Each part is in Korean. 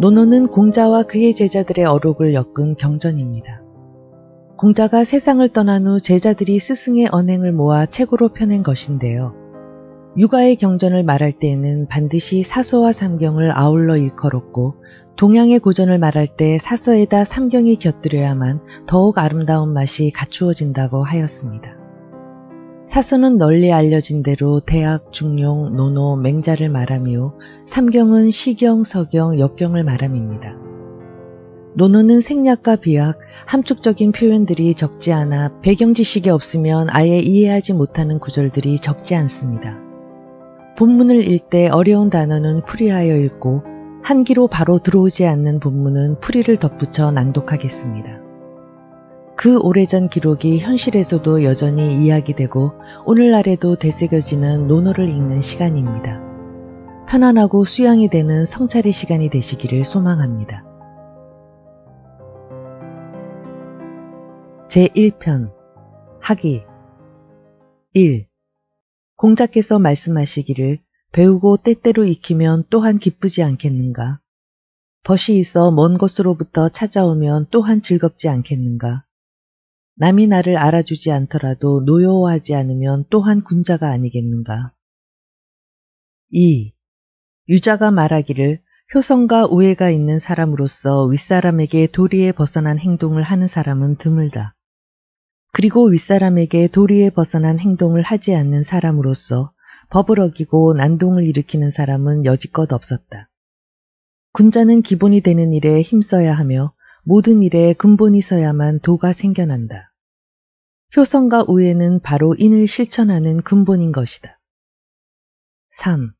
노노는 공자와 그의 제자들의 어록을 엮은 경전입니다. 공자가 세상을 떠난 후 제자들이 스승의 언행을 모아 책으로 펴낸 것인데요. 육아의 경전을 말할 때에는 반드시 사서와 삼경을 아울러 일컬었고 동양의 고전을 말할 때 사서에다 삼경이 곁들여야만 더욱 아름다운 맛이 갖추어진다고 하였습니다. 사서는 널리 알려진 대로 대학, 중용, 논어, 맹자를 말하며 삼경은 시경, 서경, 역경을 말함입니다. 논어는 생략과 비약, 함축적인 표현들이 적지 않아 배경 지식이 없으면 아예 이해하지 못하는 구절들이 적지 않습니다. 본문을 읽되 어려운 단어는 풀이하여 읽고 한기로 바로 들어오지 않는 본문은 풀이를 덧붙여 난독하겠습니다 그 오래전 기록이 현실에서도 여전히 이야기되고 오늘날에도 되새겨지는 논어를 읽는 시간입니다. 편안하고 수양이 되는 성찰의 시간이 되시기를 소망합니다. 제1편 하기 1. 공자께서 말씀하시기를 배우고 때때로 익히면 또한 기쁘지 않겠는가? 벗이 있어 먼 곳으로부터 찾아오면 또한 즐겁지 않겠는가? 남이 나를 알아주지 않더라도 노여워하지 않으면 또한 군자가 아니겠는가. 2. 유자가 말하기를 효성과 우애가 있는 사람으로서 윗사람에게 도리에 벗어난 행동을 하는 사람은 드물다. 그리고 윗사람에게 도리에 벗어난 행동을 하지 않는 사람으로서 법을 어기고 난동을 일으키는 사람은 여지껏 없었다. 군자는 기본이 되는 일에 힘써야 하며 모든 일에 근본이 서야만 도가 생겨난다. 효성과 우애는 바로 인을 실천하는 근본인 것이다. 3.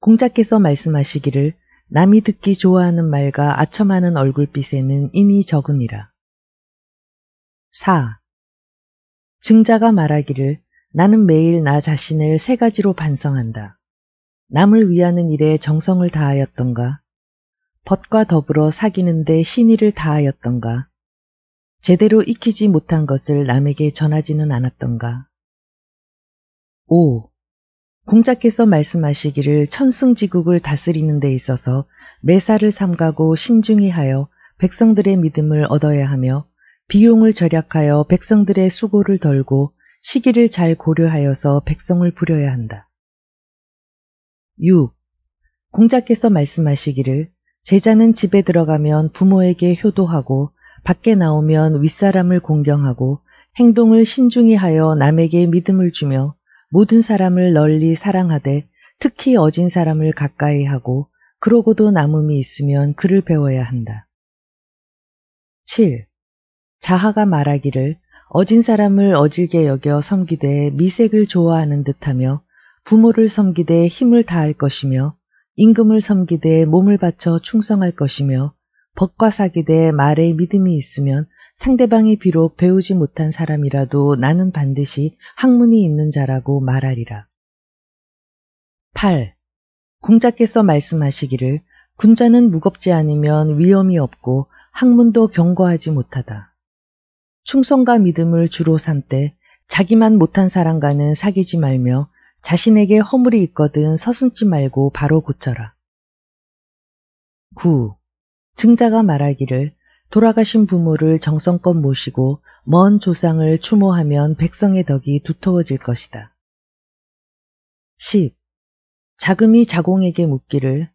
공자께서 말씀하시기를 남이 듣기 좋아하는 말과 아첨하는 얼굴빛에는 인이 적음이라. 4. 증자가 말하기를 나는 매일 나 자신을 세 가지로 반성한다. 남을 위하는 일에 정성을 다하였던가, 벗과 더불어 사귀는데 신의를 다하였던가, 제대로 익히지 못한 것을 남에게 전하지는 않았던가. 5. 공자께서 말씀하시기를 천승지국을 다스리는 데 있어서 매사를 삼가고 신중히 하여 백성들의 믿음을 얻어야 하며 비용을 절약하여 백성들의 수고를 덜고 시기를 잘 고려하여서 백성을 부려야 한다. 6. 공자께서 말씀하시기를 제자는 집에 들어가면 부모에게 효도하고 밖에 나오면 윗사람을 공경하고 행동을 신중히 하여 남에게 믿음을 주며 모든 사람을 널리 사랑하되 특히 어진 사람을 가까이 하고 그러고도 남음이 있으면 그를 배워야 한다. 7. 자하가 말하기를 어진 사람을 어질게 여겨 섬기되 미색을 좋아하는 듯하며 부모를 섬기되 힘을 다할 것이며 임금을 섬기되 몸을 바쳐 충성할 것이며 법과 사기대 말에 믿음이 있으면 상대방이 비록 배우지 못한 사람이라도 나는 반드시 학문이 있는 자라고 말하리라. 8. 공자께서 말씀하시기를 군자는 무겁지 않으면 위험이 없고 학문도 경고하지 못하다. 충성과 믿음을 주로 삼때 자기만 못한 사람과는 사귀지 말며 자신에게 허물이 있거든 서슴지 말고 바로 고쳐라. 9. 승자가 말하기를 돌아가신 부모를 정성껏 모시고 먼 조상을 추모하면 백성의 덕이 두터워질 것이다. 10. 자금이 자공에게 묻기를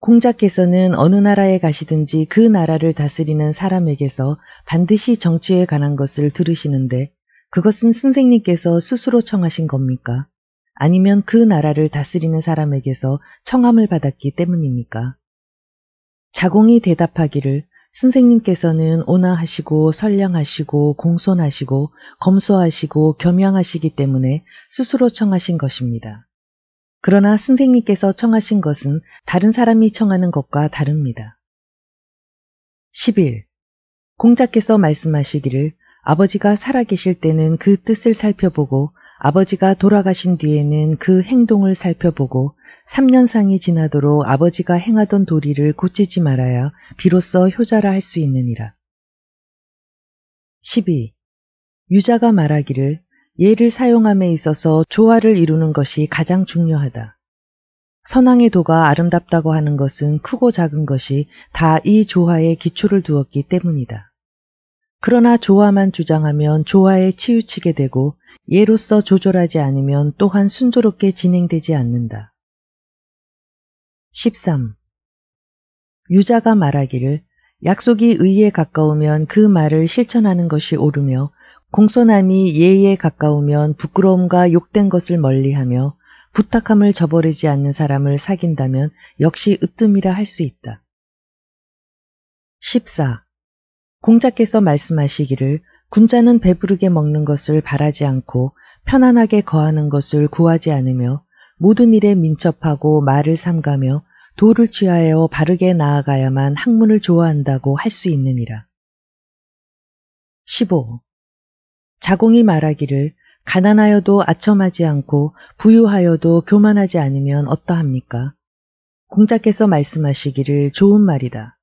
공자께서는 어느 나라에 가시든지 그 나라를 다스리는 사람에게서 반드시 정치에 관한 것을 들으시는데 그것은 선생님께서 스스로 청하신 겁니까? 아니면 그 나라를 다스리는 사람에게서 청함을 받았기 때문입니까? 자공이 대답하기를 선생님께서는 온화하시고 선량하시고 공손하시고 검소하시고 겸양하시기 때문에 스스로 청하신 것입니다. 그러나 선생님께서 청하신 것은 다른 사람이 청하는 것과 다릅니다. 11. 공자께서 말씀하시기를 아버지가 살아계실 때는 그 뜻을 살펴보고 아버지가 돌아가신 뒤에는 그 행동을 살펴보고 3년상이 지나도록 아버지가 행하던 도리를 고치지 말아야 비로소 효자라 할 수 있느니라. 12. 유자가 말하기를 예를 사용함에 있어서 조화를 이루는 것이 가장 중요하다. 선왕의 도가 아름답다고 하는 것은 크고 작은 것이 다 이 조화에 기초를 두었기 때문이다. 그러나 조화만 주장하면 조화에 치우치게 되고 예로서 조절하지 않으면 또한 순조롭게 진행되지 않는다. 13. 유자가 말하기를 약속이 의에 가까우면 그 말을 실천하는 것이 옳으며 공손함이 예에 가까우면 부끄러움과 욕된 것을 멀리하며 부탁함을 저버리지 않는 사람을 사귄다면 역시 으뜸이라 할 수 있다. 14. 공자께서 말씀하시기를 군자는 배부르게 먹는 것을 바라지 않고 편안하게 거하는 것을 구하지 않으며 모든 일에 민첩하고 말을 삼가며 도를 취하여 바르게 나아가야만 학문을 좋아한다고 할 수 있느니라. 15. 자공이 말하기를 가난하여도 아첨하지 않고 부유하여도 교만하지 않으면 어떠합니까? 공자께서 말씀하시기를 좋은 말이다.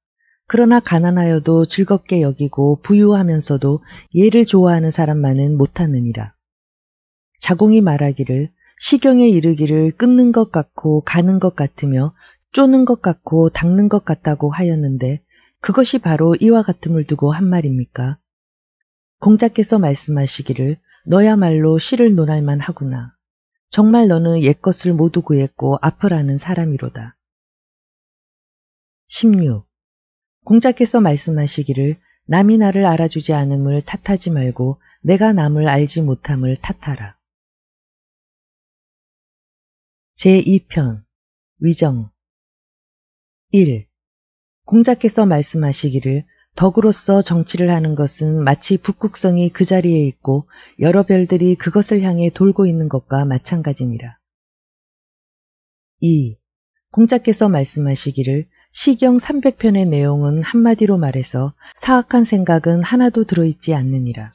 그러나 가난하여도 즐겁게 여기고 부유하면서도 예를 좋아하는 사람만은 못하느니라. 자공이 말하기를 시경에 이르기를 끊는 것 같고 가는 것 같으며 쪼는 것 같고 닦는 것 같다고 하였는데 그것이 바로 이와 같음을 두고 한 말입니까? 공자께서 말씀하시기를 너야말로 시를 논할만 하구나. 정말 너는 옛것을 모두 구했고 아프라는 사람이로다. 16. 공자께서 말씀하시기를 남이 나를 알아주지 않음을 탓하지 말고 내가 남을 알지 못함을 탓하라. 제2편 위정 1. 공자께서 말씀하시기를 덕으로서 정치를 하는 것은 마치 북극성이 그 자리에 있고 여러 별들이 그것을 향해 돌고 있는 것과 마찬가지니라. 2. 공자께서 말씀하시기를 시경 300편의 내용은 한마디로 말해서 사악한 생각은 하나도 들어있지 않느니라.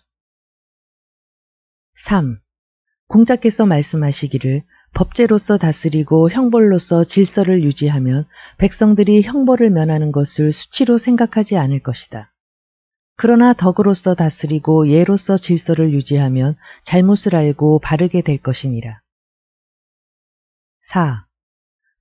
3. 공자께서 말씀하시기를 법제로서 다스리고 형벌로서 질서를 유지하면 백성들이 형벌을 면하는 것을 수치로 생각하지 않을 것이다. 그러나 덕으로서 다스리고 예로서 질서를 유지하면 잘못을 알고 바르게 될 것이니라. 4.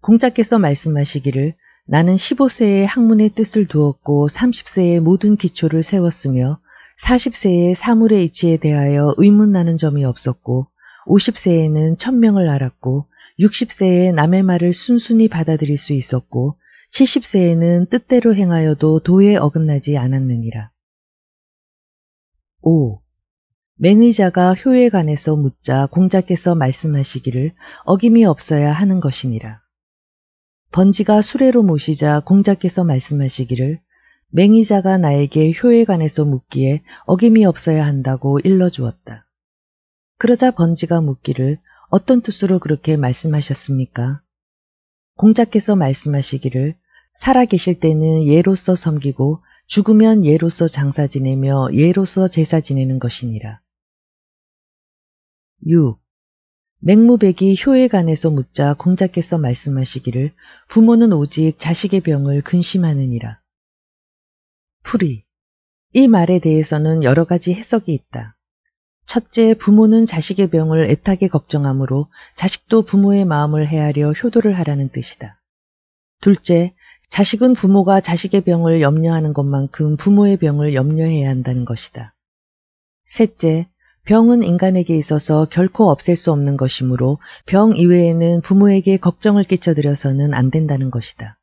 공자께서 말씀하시기를 나는 15세에 학문의 뜻을 두었고 30세에 모든 기초를 세웠으며 40세에 사물의 이치에 대하여 의문나는 점이 없었고 50세에는 천명을 알았고 60세에 남의 말을 순순히 받아들일 수 있었고 70세에는 뜻대로 행하여도 도에 어긋나지 않았느니라. 5. 맹의자가 효에 관해서 묻자 공자께서 말씀하시기를 어김이 없어야 하는 것이니라. 번지가 수레로 모시자 공자께서 말씀하시기를 맹의자가 나에게 효에 관해서 묻기에 어김이 없어야 한다고 일러주었다. 그러자 번지가 묻기를 어떤 투수로 그렇게 말씀하셨습니까? 공자께서 말씀하시기를 살아계실 때는 예로서 섬기고 죽으면 예로서 장사 지내며 예로서 제사 지내는 것이니라. 6. 맹무백이 효에관해서 묻자 공자께서 말씀하시기를 부모는 오직 자식의 병을 근심하느니라. 풀이. 이 말에 대해서는 여러 가지 해석이 있다. 첫째, 부모는 자식의 병을 애타게 걱정하므로 자식도 부모의 마음을 헤아려 효도를 하라는 뜻이다. 둘째, 자식은 부모가 자식의 병을 염려하는 것만큼 부모의 병을 염려해야 한다는 것이다. 셋째, 병은 인간에게 있어서 결코 없앨 수 없는 것이므로 병 이외에는 부모에게 걱정을 끼쳐드려서는안 된다는 것이다.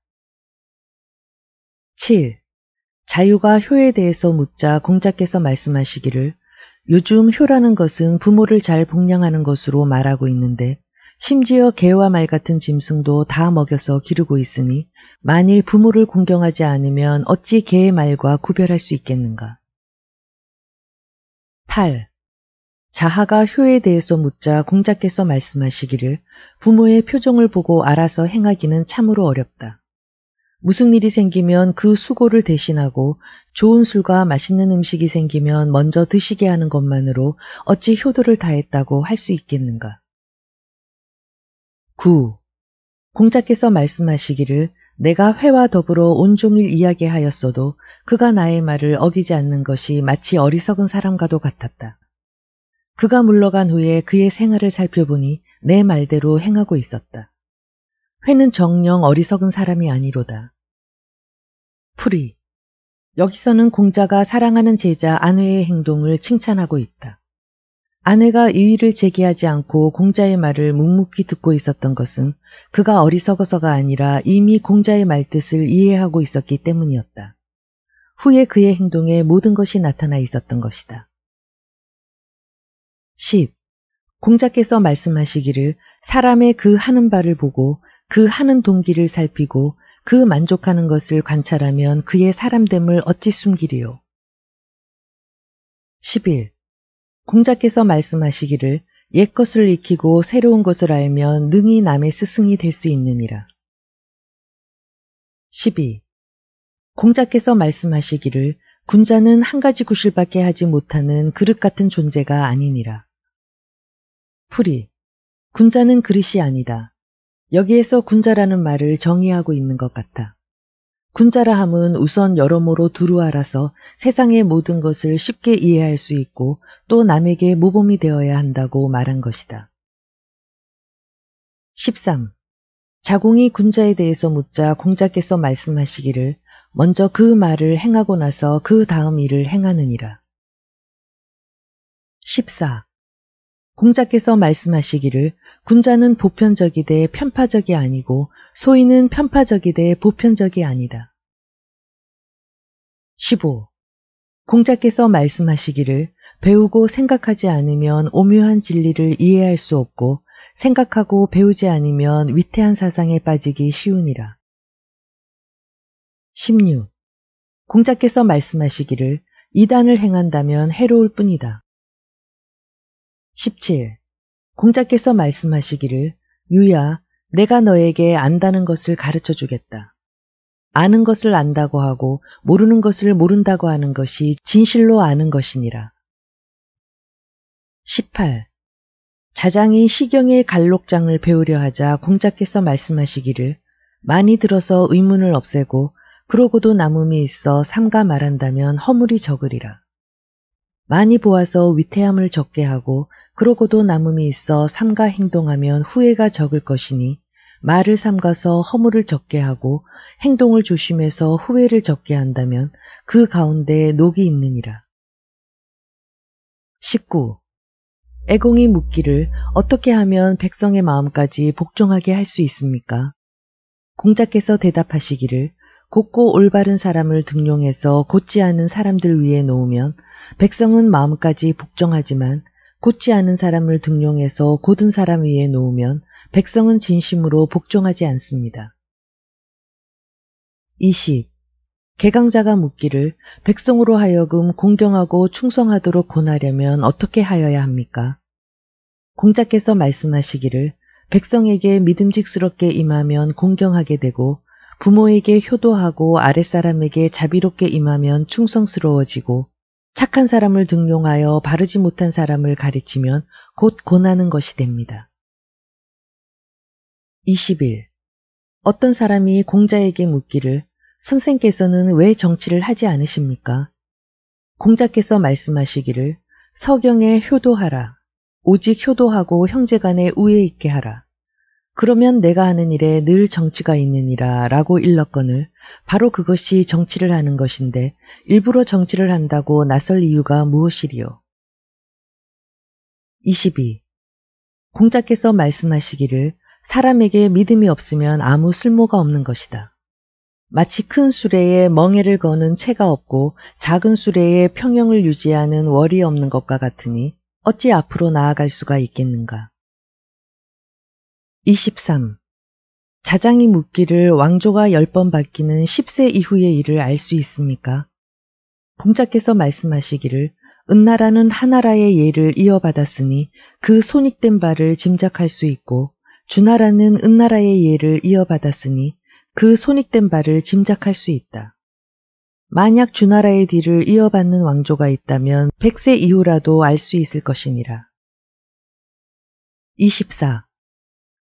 7. 자유가 효에 대해서 묻자 공자께서 말씀하시기를 요즘 효라는 것은 부모를 잘 복량하는 것으로 말하고 있는데 심지어 개와 말 같은 짐승도 다 먹여서 기르고 있으니 만일 부모를 공경하지 않으면 어찌 개의 말과 구별할 수 있겠는가. 8. 자하가 효에 대해서 묻자 공자께서 말씀하시기를 부모의 표정을 보고 알아서 행하기는 참으로 어렵다. 무슨 일이 생기면 그 수고를 대신하고 좋은 술과 맛있는 음식이 생기면 먼저 드시게 하는 것만으로 어찌 효도를 다했다고 할 수 있겠는가. 9. 공자께서 말씀하시기를 내가 회와 더불어 온종일 이야기하였어도 그가 나의 말을 어기지 않는 것이 마치 어리석은 사람과도 같았다. 그가 물러간 후에 그의 생활을 살펴보니 내 말대로 행하고 있었다. 회는 정녕 어리석은 사람이 아니로다. 풀이. 여기서는 공자가 사랑하는 제자 아내의 행동을 칭찬하고 있다. 아내가 이의를 제기하지 않고 공자의 말을 묵묵히 듣고 있었던 것은 그가 어리석어서가 아니라 이미 공자의 말뜻을 이해하고 있었기 때문이었다. 후에 그의 행동에 모든 것이 나타나 있었던 것이다. 10. 공자께서 말씀하시기를 사람의 그 하는 바를 보고 그 하는 동기를 살피고 그 만족하는 것을 관찰하면 그의 사람됨을 어찌 숨기리요. 11. 공자께서 말씀하시기를 옛것을 익히고 새로운 것을 알면 능히 남의 스승이 될 수 있느니라. 12. 공자께서 말씀하시기를 군자는 한 가지 구실밖에 하지 못하는 그릇 같은 존재가 아니니라. 풀이 군자는 그릇이 아니다. 여기에서 군자라는 말을 정의하고 있는 것 같아. 군자라 함은 우선 여러모로 두루 알아서 세상의 모든 것을 쉽게 이해할 수 있고 또 남에게 모범이 되어야 한다고 말한 것이다. 13. 자공이 군자에 대해서 묻자 공자께서 말씀하시기를 먼저 그 말을 행하고 나서 그 다음 일을 행하느니라. 14. 공자께서 말씀하시기를 군자는 보편적이되 편파적이 아니고 소인은 편파적이되 보편적이 아니다. 15. 공자께서 말씀하시기를 배우고 생각하지 않으면 오묘한 진리를 이해할 수 없고 생각하고 배우지 않으면 위태한 사상에 빠지기 쉬우니라. 16. 공자께서 말씀하시기를 이단을 행한다면 해로울 뿐이다. 17. 공자께서 말씀하시기를 유야 내가 너에게 안다는 것을 가르쳐 주겠다. 아는 것을 안다고 하고 모르는 것을 모른다고 하는 것이 진실로 아는 것이니라. 18. 자장이 시경의 갈록장을 배우려 하자 공자께서 말씀하시기를 많이 들어서 의문을 없애고 그러고도 남음이 있어 삼가 말한다면 허물이 적으리라. 많이 보아서 위태함을 적게 하고 그러고도 남음이 있어 삼가 행동하면 후회가 적을 것이니 말을 삼가서 허물을 적게 하고 행동을 조심해서 후회를 적게 한다면 그 가운데에 녹이 있느니라. 19. 애공이 묻기를 어떻게 하면 백성의 마음까지 복종하게 할 수 있습니까? 공자께서 대답하시기를 곧고 올바른 사람을 등용해서 곧지 않은 사람들 위에 놓으면 백성은 마음까지 복종하지만 곧지 않은 사람을 등용해서 곧은 사람 위에 놓으면 백성은 진심으로 복종하지 않습니다. 20. 개강자가 묻기를 백성으로 하여금 공경하고 충성하도록 권하려면 어떻게 하여야 합니까? 공자께서 말씀하시기를 백성에게 믿음직스럽게 임하면 공경하게 되고 부모에게 효도하고 아랫사람에게 자비롭게 임하면 충성스러워지고 착한 사람을 등용하여 바르지 못한 사람을 가르치면 곧권하는 것이 됩니다. 21. 어떤 사람이 공자에게 묻기를 선생께서는 왜 정치를 하지 않으십니까? 공자께서 말씀하시기를 서경에 효도하라. 오직 효도하고 형제간에 우애 있게 하라. 그러면 내가 하는 일에 늘 정치가 있느니라 라고 일렀건을 바로 그것이 정치를 하는 것인데 일부러 정치를 한다고 나설 이유가 무엇이리요. 22. 공자께서 말씀하시기를 사람에게 믿음이 없으면 아무 쓸모가 없는 것이다. 마치 큰 수레에 멍해를 거는 채가 없고 작은 수레에 평형을 유지하는 월이 없는 것과 같으니 어찌 앞으로 나아갈 수가 있겠는가. 23. 자장이 묻기를 왕조가 10번 바뀌는 10세 이후의 일을 알 수 있습니까? 공자께서 말씀하시기를 은나라는 하나라의 예를 이어받았으니 그 손익된 바를 짐작할 수 있고 주나라는 은나라의 예를 이어받았으니 그 손익된 바를 짐작할 수 있다. 만약 주나라의 뒤를 이어받는 왕조가 있다면 100세 이후라도 알 수 있을 것이니라. 24.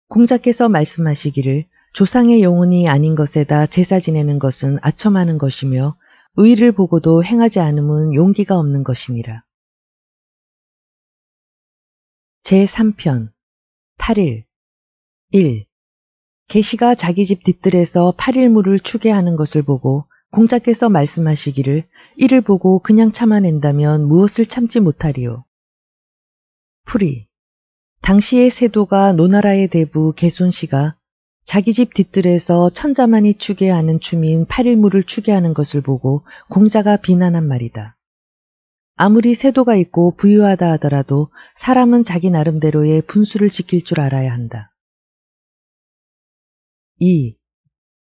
공자께서 말씀하시기를 조상의 영혼이 아닌 것에다 제사 지내는 것은 아첨하는 것이며 의를 보고도 행하지 않음은 용기가 없는 것이니라. 제3편 8일 1. 계시가 자기 집 뒤뜰에서 8일 물을 추게 하는 것을 보고 공자께서 말씀하시기를 이를 보고 그냥 참아낸다면 무엇을 참지 못하리요. 풀이 당시의 세도가 노나라의 대부 개손씨가 자기 집 뒤뜰에서 천자만이 추게 하는 춤인 팔일무를 추게 하는 것을 보고 공자가 비난한 말이다. 아무리 세도가 있고 부유하다 하더라도 사람은 자기 나름대로의 분수를 지킬 줄 알아야 한다. 2.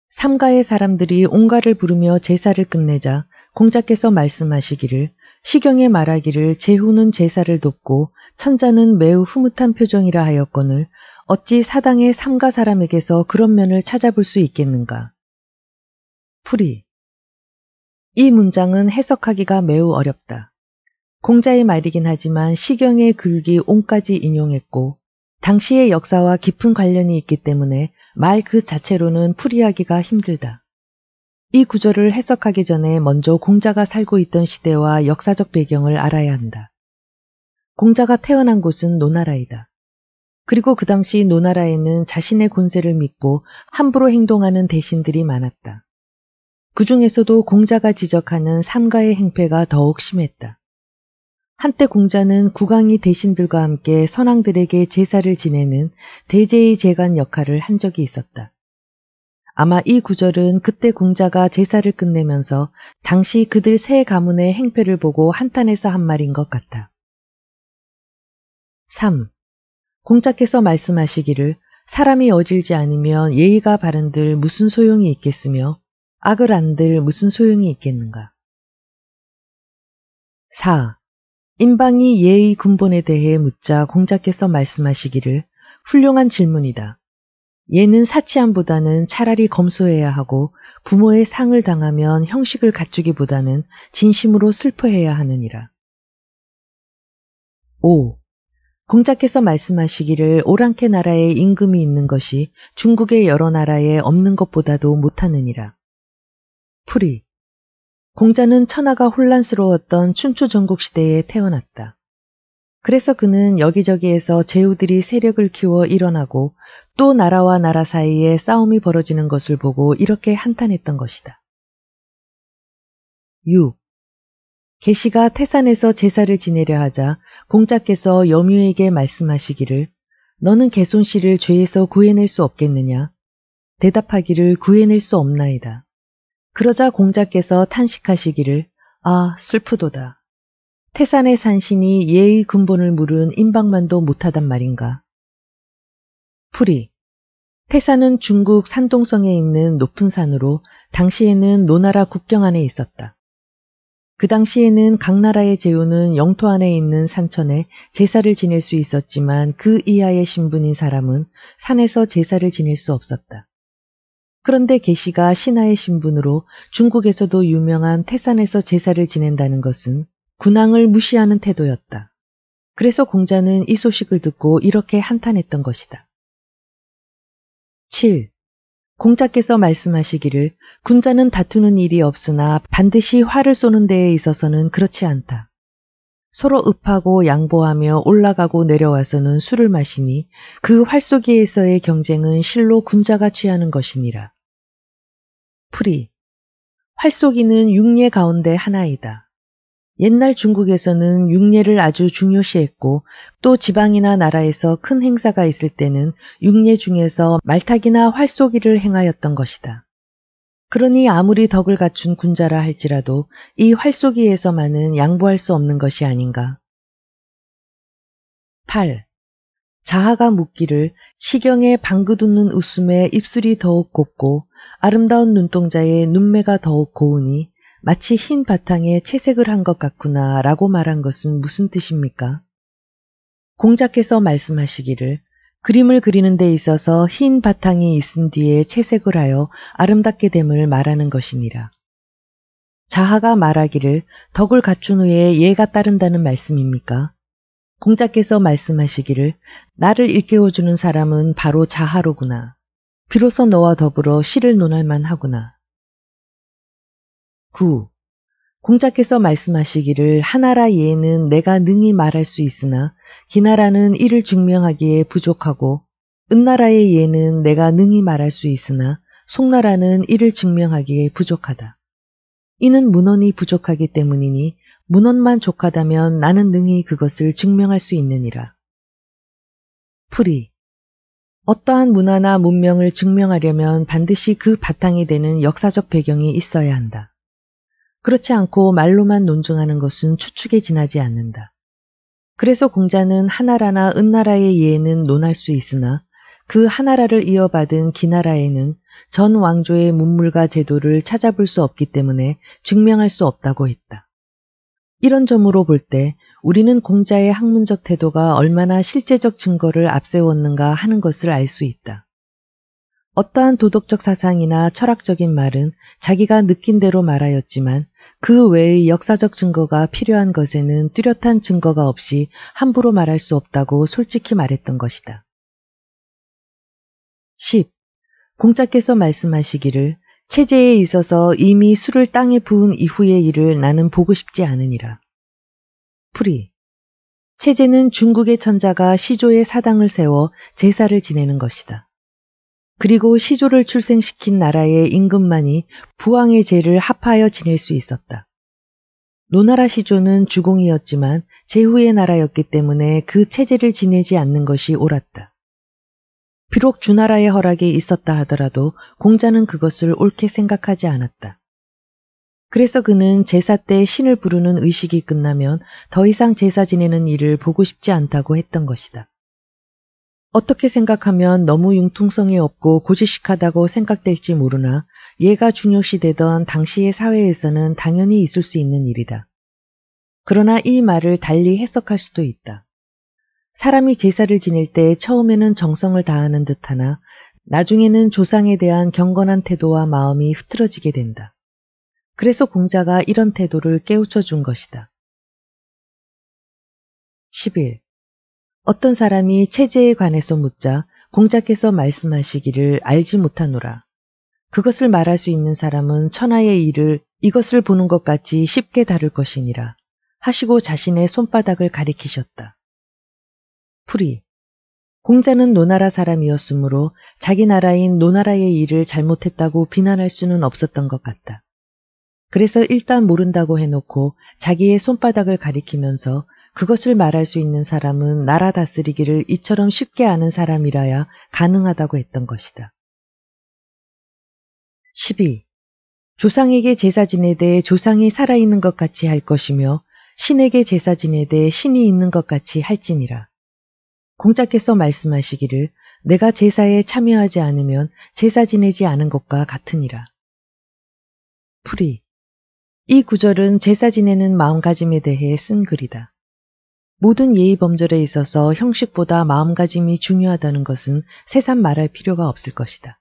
삼가의 사람들이 온가를 부르며 제사를 끝내자 공자께서 말씀하시기를 시경의 말하기를 제후는 제사를 돕고 천자는 매우 흐뭇한 표정이라 하였거늘 어찌 사당의 삼가 사람에게서 그런 면을 찾아볼 수 있겠는가. 풀이 이 문장은 해석하기가 매우 어렵다. 공자의 말이긴 하지만 시경의 글귀온까지 인용했고 당시의 역사와 깊은 관련이 있기 때문에 말 그 자체로는 풀이하기가 힘들다. 이 구절을 해석하기 전에 먼저 공자가 살고 있던 시대와 역사적 배경을 알아야 한다. 공자가 태어난 곳은 노나라이다. 그리고 그 당시 노나라에는 자신의 권세를 믿고 함부로 행동하는 대신들이 많았다. 그 중에서도 공자가 지적하는 삼가의 행패가 더욱 심했다. 한때 공자는 국왕이 대신들과 함께 선왕들에게 제사를 지내는 대제의 제관 역할을 한 적이 있었다. 아마 이 구절은 그때 공자가 제사를 끝내면서 당시 그들 세 가문의 행패를 보고 한탄해서 한 말인 것 같다. 3. 공자께서 말씀하시기를 사람이 어질지 않으면 예의가 바른들 무슨 소용이 있겠으며 악을 안들 무슨 소용이 있겠는가. 4. 인방이 예의 근본에 대해 묻자 공자께서 말씀하시기를 훌륭한 질문이다. 얘는 사치함보다는 차라리 검소해야 하고 부모의 상을 당하면 형식을 갖추기보다는 진심으로 슬퍼해야 하느니라. 5. 공자께서 말씀하시기를 오랑캐 나라에 임금이 있는 것이 중국의 여러 나라에 없는 것보다도 못하느니라. 풀이 공자는 천하가 혼란스러웠던 춘추 전국 시대에 태어났다. 그래서 그는 여기저기에서 제후들이 세력을 키워 일어나고 또 나라와 나라 사이에 싸움이 벌어지는 것을 보고 이렇게 한탄했던 것이다. 6. 계시가 태산에서 제사를 지내려 하자 공자께서 여묘에게 말씀하시기를 너는 개손 씨를 죄에서 구해낼 수 없겠느냐? 대답하기를 구해낼 수 없나이다. 그러자 공자께서 탄식하시기를 아 슬프도다. 태산의 산신이 예의 근본을 물은 임박만도 못하단 말인가. 풀이 태산은 중국 산동성에 있는 높은 산으로 당시에는 노나라 국경 안에 있었다. 그 당시에는 각 나라의 제후는 영토 안에 있는 산천에 제사를 지낼 수 있었지만 그 이하의 신분인 사람은 산에서 제사를 지낼 수 없었다. 그런데 계시가 신하의 신분으로 중국에서도 유명한 태산에서 제사를 지낸다는 것은 군항을 무시하는 태도였다. 그래서 공자는 이 소식을 듣고 이렇게 한탄했던 것이다. 7. 공자께서 말씀하시기를 군자는 다투는 일이 없으나 반드시 화를 쏘는 데에 있어서는 그렇지 않다. 서로 읍하고 양보하며 올라가고 내려와서는 술을 마시니 그 활쏘기에서의 경쟁은 실로 군자가 취하는 것이니라. 풀이 활쏘기는 육례 가운데 하나이다. 옛날 중국에서는 육례를 아주 중요시했고 또 지방이나 나라에서 큰 행사가 있을 때는 육례 중에서 말타기나 활쏘기를 행하였던 것이다. 그러니 아무리 덕을 갖춘 군자라 할지라도 이 활쏘기에서만은 양보할 수 없는 것이 아닌가. 8. 자하가 묻기를 시경에 방긋웃는 웃음에 입술이 더욱 곱고 아름다운 눈동자에 눈매가 더욱 고우니 마치 흰 바탕에 채색을 한 것 같구나 라고 말한 것은 무슨 뜻입니까? 공자께서 말씀하시기를 그림을 그리는 데 있어서 흰 바탕이 있은 뒤에 채색을 하여 아름답게 됨을 말하는 것이니라. 자하가 말하기를 덕을 갖춘 후에 예가 따른다는 말씀입니까? 공자께서 말씀하시기를 나를 일깨워주는 사람은 바로 자하로구나. 비로소 너와 더불어 시를 논할 만하구나. 9. 공자께서 말씀하시기를 하나라 예는 내가 능히 말할 수 있으나 기나라는 이를 증명하기에 부족하고 은나라의 예는 내가 능히 말할 수 있으나 송나라는 이를 증명하기에 부족하다. 이는 문헌이 부족하기 때문이니 문헌만 족하다면 나는 능히 그것을 증명할 수 있느니라. 풀이 어떠한 문화나 문명을 증명하려면 반드시 그 바탕이 되는 역사적 배경이 있어야 한다. 그렇지 않고 말로만 논증하는 것은 추측에 지나지 않는다. 그래서 공자는 하나라나 은나라의 예는 논할 수 있으나 그 하나라를 이어받은 기나라에는 전 왕조의 문물과 제도를 찾아볼 수 없기 때문에 증명할 수 없다고 했다. 이런 점으로 볼 때 우리는 공자의 학문적 태도가 얼마나 실제적 증거를 앞세웠는가 하는 것을 알 수 있다. 어떠한 도덕적 사상이나 철학적인 말은 자기가 느낀 대로 말하였지만 그 외의 역사적 증거가 필요한 것에는 뚜렷한 증거가 없이 함부로 말할 수 없다고 솔직히 말했던 것이다. 10. 공자께서 말씀하시기를 체제에 있어서 이미 술을 땅에 부은 이후의 일을 나는 보고 싶지 않으니라. 프리 체제는 중국의 천자가 시조의 사당을 세워 제사를 지내는 것이다. 그리고 시조를 출생시킨 나라의 임금만이 부왕의 제를 합하여 지낼 수 있었다. 노나라 시조는 주공이었지만 제후의 나라였기 때문에 그 체제를 지내지 않는 것이 옳았다. 비록 주나라의 허락이 있었다 하더라도 공자는 그것을 옳게 생각하지 않았다. 그래서 그는 제사 때 신을 부르는 의식이 끝나면 더 이상 제사 지내는 일을 보고 싶지 않다고 했던 것이다. 어떻게 생각하면 너무 융통성이 없고 고지식하다고 생각될지 모르나 얘가 중요시되던 당시의 사회에서는 당연히 있을 수 있는 일이다. 그러나 이 말을 달리 해석할 수도 있다. 사람이 제사를 지낼 때 처음에는 정성을 다하는 듯 하나 나중에는 조상에 대한 경건한 태도와 마음이 흐트러지게 된다. 그래서 공자가 이런 태도를 깨우쳐 준 것이다. 1 1 어떤 사람이 체제에 관해서 묻자 공자께서 말씀하시기를 알지 못하노라. 그것을 말할 수 있는 사람은 천하의 일을 이것을 보는 것 같이 쉽게 다룰 것이니라 하시고 자신의 손바닥을 가리키셨다. 풀이 공자는 노나라 사람이었으므로 자기 나라인 노나라의 일을 잘못했다고 비난할 수는 없었던 것 같다. 그래서 일단 모른다고 해놓고 자기의 손바닥을 가리키면서 그것을 말할 수 있는 사람은 나라 다스리기를 이처럼 쉽게 아는 사람이라야 가능하다고 했던 것이다. 12. 조상에게 제사 지내 대해 조상이 살아있는 것 같이 할 것이며 신에게 제사 지내 대해 신이 있는 것 같이 할지니라. 공자께서 말씀하시기를 내가 제사에 참여하지 않으면 제사 지내지 않은 것과 같으니라. 풀이 이 구절은 제사 지내는 마음가짐에 대해 쓴 글이다. 모든 예의 범절에 있어서 형식보다 마음가짐이 중요하다는 것은 새삼 말할 필요가 없을 것이다.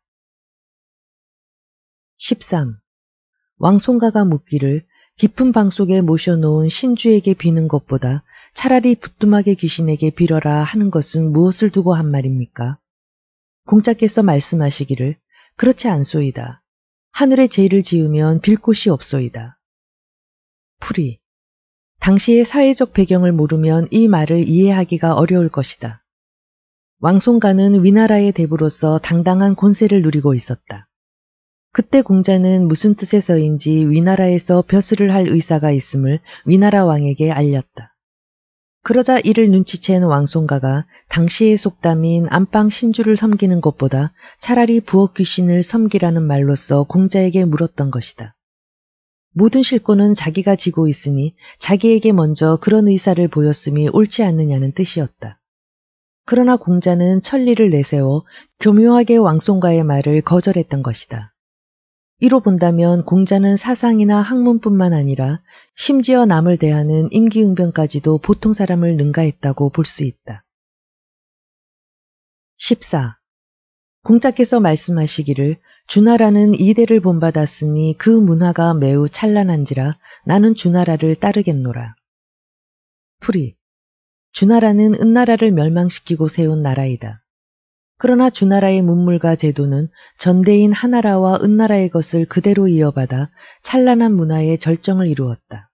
13. 왕송가가 묻기를 깊은 방 속에 모셔놓은 신주에게 비는 것보다 차라리 부뚜막의 귀신에게 빌어라 하는 것은 무엇을 두고 한 말입니까? 공자께서 말씀하시기를 그렇지 않소이다. 하늘의 죄를 지으면 빌 곳이 없소이다. 풀이 당시의 사회적 배경을 모르면 이 말을 이해하기가 어려울 것이다. 왕송가는 위나라의 대부로서 당당한 권세를 누리고 있었다. 그때 공자는 무슨 뜻에서인지 위나라에서 벼슬을 할 의사가 있음을 위나라 왕에게 알렸다. 그러자 이를 눈치챈 왕송가가 당시의 속담인 안방 신주를 섬기는 것보다 차라리 부엌 귀신을 섬기라는 말로써 공자에게 물었던 것이다. 모든 실권은 자기가 지고 있으니 자기에게 먼저 그런 의사를 보였음이 옳지 않느냐는 뜻이었다. 그러나 공자는 천리를 내세워 교묘하게 왕송가의 말을 거절했던 것이다. 이로 본다면 공자는 사상이나 학문뿐만 아니라 심지어 남을 대하는 임기응변까지도 보통 사람을 능가했다고 볼 수 있다. 14. 공자께서 말씀하시기를 주나라는 이대를 본받았으니 그 문화가 매우 찬란한지라 나는 주나라를 따르겠노라. 풀이 주나라는 은나라를 멸망시키고 세운 나라이다. 그러나 주나라의 문물과 제도는 전대인 하나라와 은나라의 것을 그대로 이어받아 찬란한 문화의 절정을 이루었다.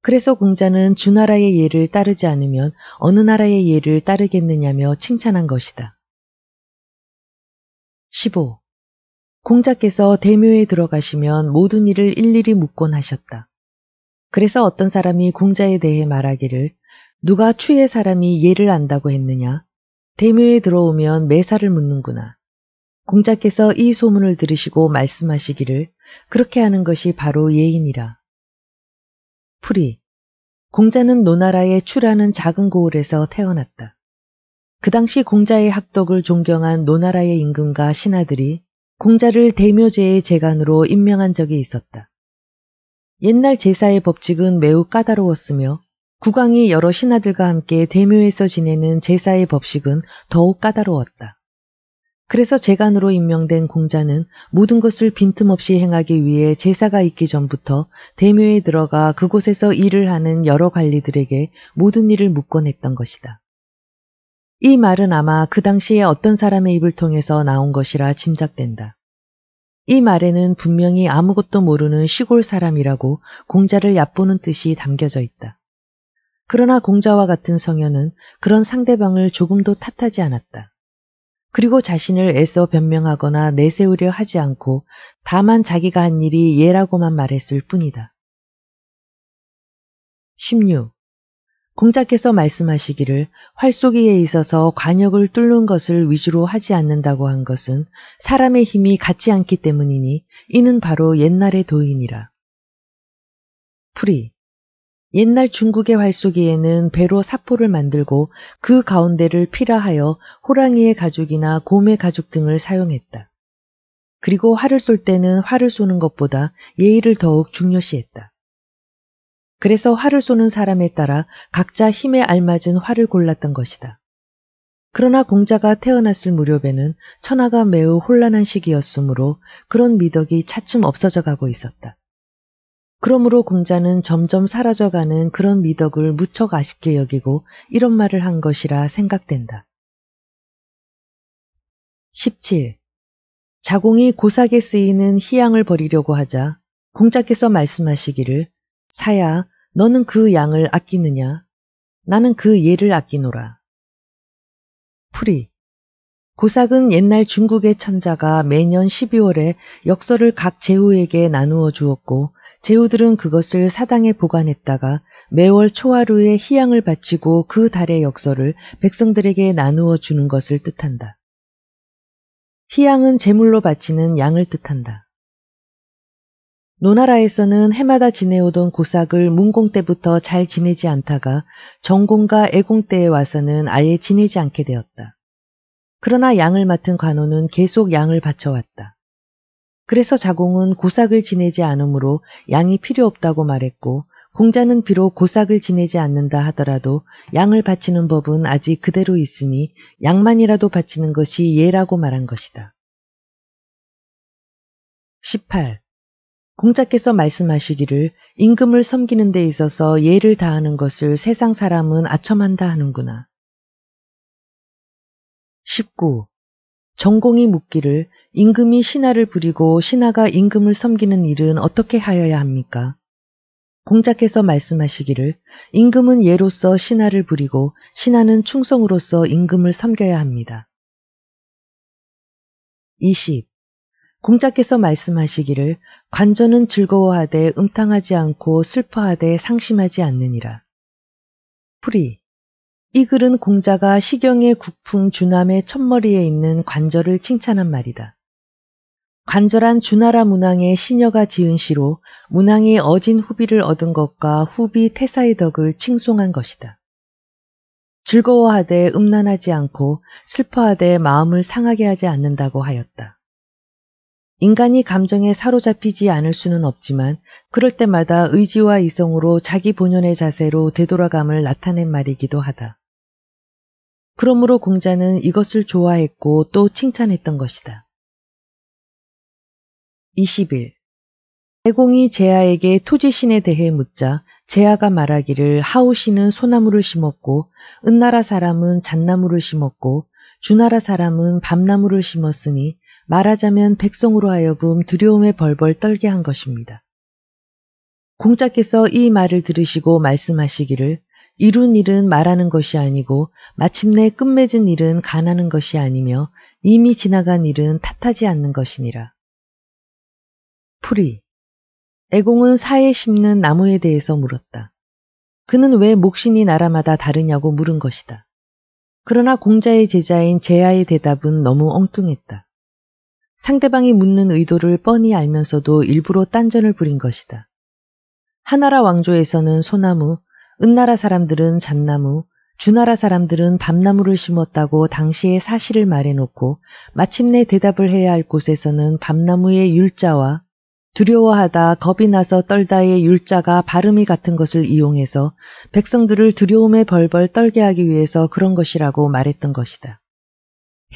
그래서 공자는 주나라의 예를 따르지 않으면 어느 나라의 예를 따르겠느냐며 칭찬한 것이다. 15. 공자께서 대묘에 들어가시면 모든 일을 일일이 묻곤 하셨다. 그래서 어떤 사람이 공자에 대해 말하기를 누가 추의 사람이 예를 안다고 했느냐? 대묘에 들어오면 매사를 묻는구나. 공자께서 이 소문을 들으시고 말씀하시기를 그렇게 하는 것이 바로 예인이라. 풀이 공자는 노나라의 추라는 작은 고을에서 태어났다. 그 당시 공자의 학덕을 존경한 노나라의 임금과 신하들이 공자를 대묘제의 재간으로 임명한 적이 있었다. 옛날 제사의 법칙은 매우 까다로웠으며 국왕이 여러 신하들과 함께 대묘에서 지내는 제사의 법칙은 더욱 까다로웠다. 그래서 재간으로 임명된 공자는 모든 것을 빈틈없이 행하기 위해 제사가 있기 전부터 대묘에 들어가 그곳에서 일을 하는 여러 관리들에게 모든 일을 묶어냈던 것이다. 이 말은 아마 그 당시에 어떤 사람의 입을 통해서 나온 것이라 짐작된다. 이 말에는 분명히 아무것도 모르는 시골 사람이라고 공자를 얕보는 뜻이 담겨져 있다. 그러나 공자와 같은 성현은 그런 상대방을 조금도 탓하지 않았다. 그리고 자신을 애써 변명하거나 내세우려 하지 않고 다만 자기가 한 일이 예라고만 말했을 뿐이다. 16. 공자께서 말씀하시기를 활쏘기에 있어서 관역을 뚫는 것을 위주로 하지 않는다고 한 것은 사람의 힘이 같지 않기 때문이니 이는 바로 옛날의 도인이라. 풀이 옛날 중국의 활쏘기에는 배로 사포를 만들고 그 가운데를 피라하여 호랑이의 가죽이나 곰의 가죽 등을 사용했다. 그리고 활을 쏠 때는 활을 쏘는 것보다 예의를 더욱 중요시했다. 그래서 활을 쏘는 사람에 따라 각자 힘에 알맞은 활을 골랐던 것이다. 그러나 공자가 태어났을 무렵에는 천하가 매우 혼란한 시기였으므로 그런 미덕이 차츰 없어져 가고 있었다. 그러므로 공자는 점점 사라져가는 그런 미덕을 무척 아쉽게 여기고 이런 말을 한 것이라 생각된다. 17. 자공이 고사에 쓰이는 희양을 버리려고 하자 공자께서 말씀하시기를 사야 너는 그 양을 아끼느냐? 나는 그 예를 아끼노라. 프리. 고삭은 옛날 중국의 천자가 매년 12월에 역설을 각 제후에게 나누어 주었고 제후들은 그것을 사당에 보관했다가 매월 초하루에 희양을 바치고 그 달의 역설을 백성들에게 나누어 주는 것을 뜻한다. 희양은 제물로 바치는 양을 뜻한다. 노나라에서는 해마다 지내오던 고삭을 문공 때부터 잘 지내지 않다가 전공과 애공 때에 와서는 아예 지내지 않게 되었다. 그러나 양을 맡은 관원는 계속 양을 바쳐왔다. 그래서 자공은 고삭을 지내지 않으므로 양이 필요 없다고 말했고 공자는 비록 고삭을 지내지 않는다 하더라도 양을 바치는 법은 아직 그대로 있으니 양만이라도 바치는 것이 예라고 말한 것이다. 18. 공자께서 말씀하시기를 임금을 섬기는 데 있어서 예를 다하는 것을 세상 사람은 아첨한다 하는구나. 19. 전공이 묻기를 임금이 신하를 부리고 신하가 임금을 섬기는 일은 어떻게 하여야 합니까? 공자께서 말씀하시기를 임금은 예로서 신하를 부리고 신하는 충성으로서 임금을 섬겨야 합니다. 20. 공자께서 말씀하시기를 관전은 즐거워하되 음탕하지 않고 슬퍼하되 상심하지 않느니라. 프리 이 글은 공자가 시경의 국풍 주남의 첫머리에 있는 관절을 칭찬한 말이다. 관절한 주나라 문왕의 시녀가 지은 시로 문왕이 어진 후비를 얻은 것과 후비 태사의 덕을 칭송한 것이다. 즐거워하되 음란하지 않고 슬퍼하되 마음을 상하게 하지 않는다고 하였다. 인간이 감정에 사로잡히지 않을 수는 없지만 그럴 때마다 의지와 이성으로 자기 본연의 자세로 되돌아감을 나타낸 말이기도 하다. 그러므로 공자는 이것을 좋아했고 또 칭찬했던 것이다. 21. 대공이 제아에게 토지신에 대해 묻자 제아가 말하기를 하우신은 소나무를 심었고 은나라 사람은 잣나무를 심었고 주나라 사람은 밤나무를 심었으니 말하자면 백성으로 하여금 두려움에 벌벌 떨게 한 것입니다. 공자께서 이 말을 들으시고 말씀하시기를 이룬 일은 말하는 것이 아니고 마침내 끝맺은 일은 가나는 것이 아니며 이미 지나간 일은 탓하지 않는 것이니라. 풀이 애공은 사에 심는 나무에 대해서 물었다. 그는 왜 목신이 나라마다 다르냐고 물은 것이다. 그러나 공자의 제자인 제아의 대답은 너무 엉뚱했다. 상대방이 묻는 의도를 뻔히 알면서도 일부러 딴전을 부린 것이다. 하나라 왕조에서는 소나무, 은나라 사람들은 잣나무, 주나라 사람들은 밤나무를 심었다고 당시의 사실을 말해놓고 마침내 대답을 해야 할 곳에서는 밤나무의 율자와 두려워하다 겁이 나서 떨다의 율자가 발음이 같은 것을 이용해서 백성들을 두려움에 벌벌 떨게 하기 위해서 그런 것이라고 말했던 것이다.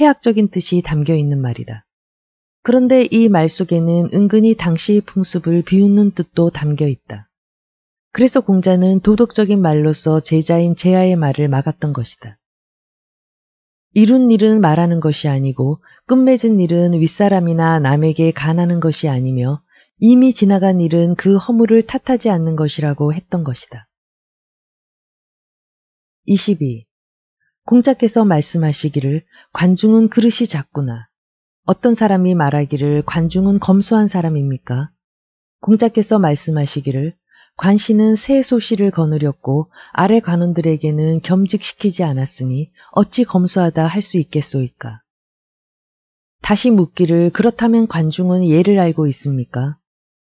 해학적인 뜻이 담겨 있는 말이다. 그런데 이 말 속에는 은근히 당시 풍습을 비웃는 뜻도 담겨 있다. 그래서 공자는 도덕적인 말로서 제자인 제아의 말을 막았던 것이다. 이룬 일은 말하는 것이 아니고 끝맺은 일은 윗사람이나 남에게 간하는 것이 아니며 이미 지나간 일은 그 허물을 탓하지 않는 것이라고 했던 것이다. 22. 공자께서 말씀하시기를 관중은 그릇이 작구나. 어떤 사람이 말하기를 관중은 검소한 사람입니까? 공자께서 말씀하시기를 관씨는 새소시를 거느렸고 아래 관원들에게는 겸직시키지 않았으니 어찌 검소하다 할 수 있겠소이까. 다시 묻기를 그렇다면 관중은 예를 알고 있습니까?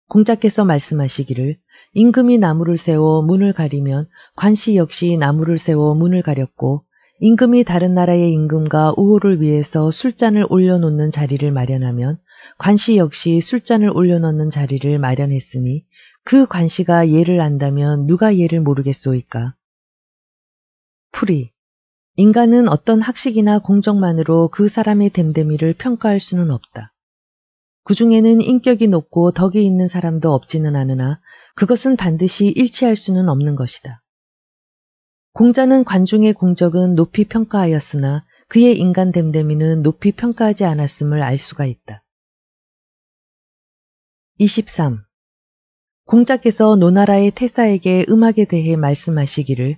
공자께서 말씀하시기를 임금이 나무를 세워 문을 가리면 관씨 역시 나무를 세워 문을 가렸고 임금이 다른 나라의 임금과 우호를 위해서 술잔을 올려놓는 자리를 마련하면 관시 역시 술잔을 올려놓는 자리를 마련했으니 그 관시가 예를 안다면 누가 예를 모르겠소이까. 풀이 인간은 어떤 학식이나 공적만으로 그 사람의 됨됨이를 평가할 수는 없다. 그 중에는 인격이 높고 덕이 있는 사람도 없지는 않으나 그것은 반드시 일치할 수는 없는 것이다. 공자는 관중의 공적은 높이 평가하였으나 그의 인간 됨됨이는 높이 평가하지 않았음을 알 수가 있다. 23. 공자께서 노나라의 태사에게 음악에 대해 말씀하시기를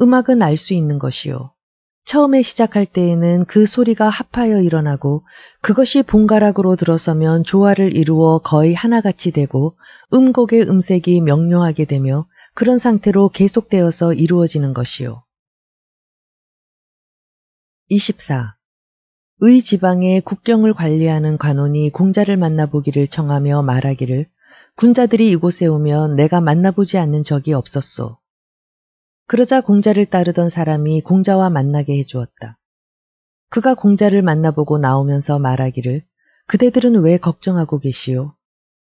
음악은 알 수 있는 것이요. 처음에 시작할 때에는 그 소리가 합하여 일어나고 그것이 본가락으로 들어서면 조화를 이루어 거의 하나같이 되고 음곡의 음색이 명료하게 되며 그런 상태로 계속되어서 이루어지는 것이요. 24. 의 지방의 국경을 관리하는 관원이 공자를 만나보기를 청하며 말하기를 군자들이 이곳에 오면 내가 만나보지 않는 적이 없었소. 그러자 공자를 따르던 사람이 공자와 만나게 해주었다. 그가 공자를 만나보고 나오면서 말하기를 그대들은 왜 걱정하고 계시오?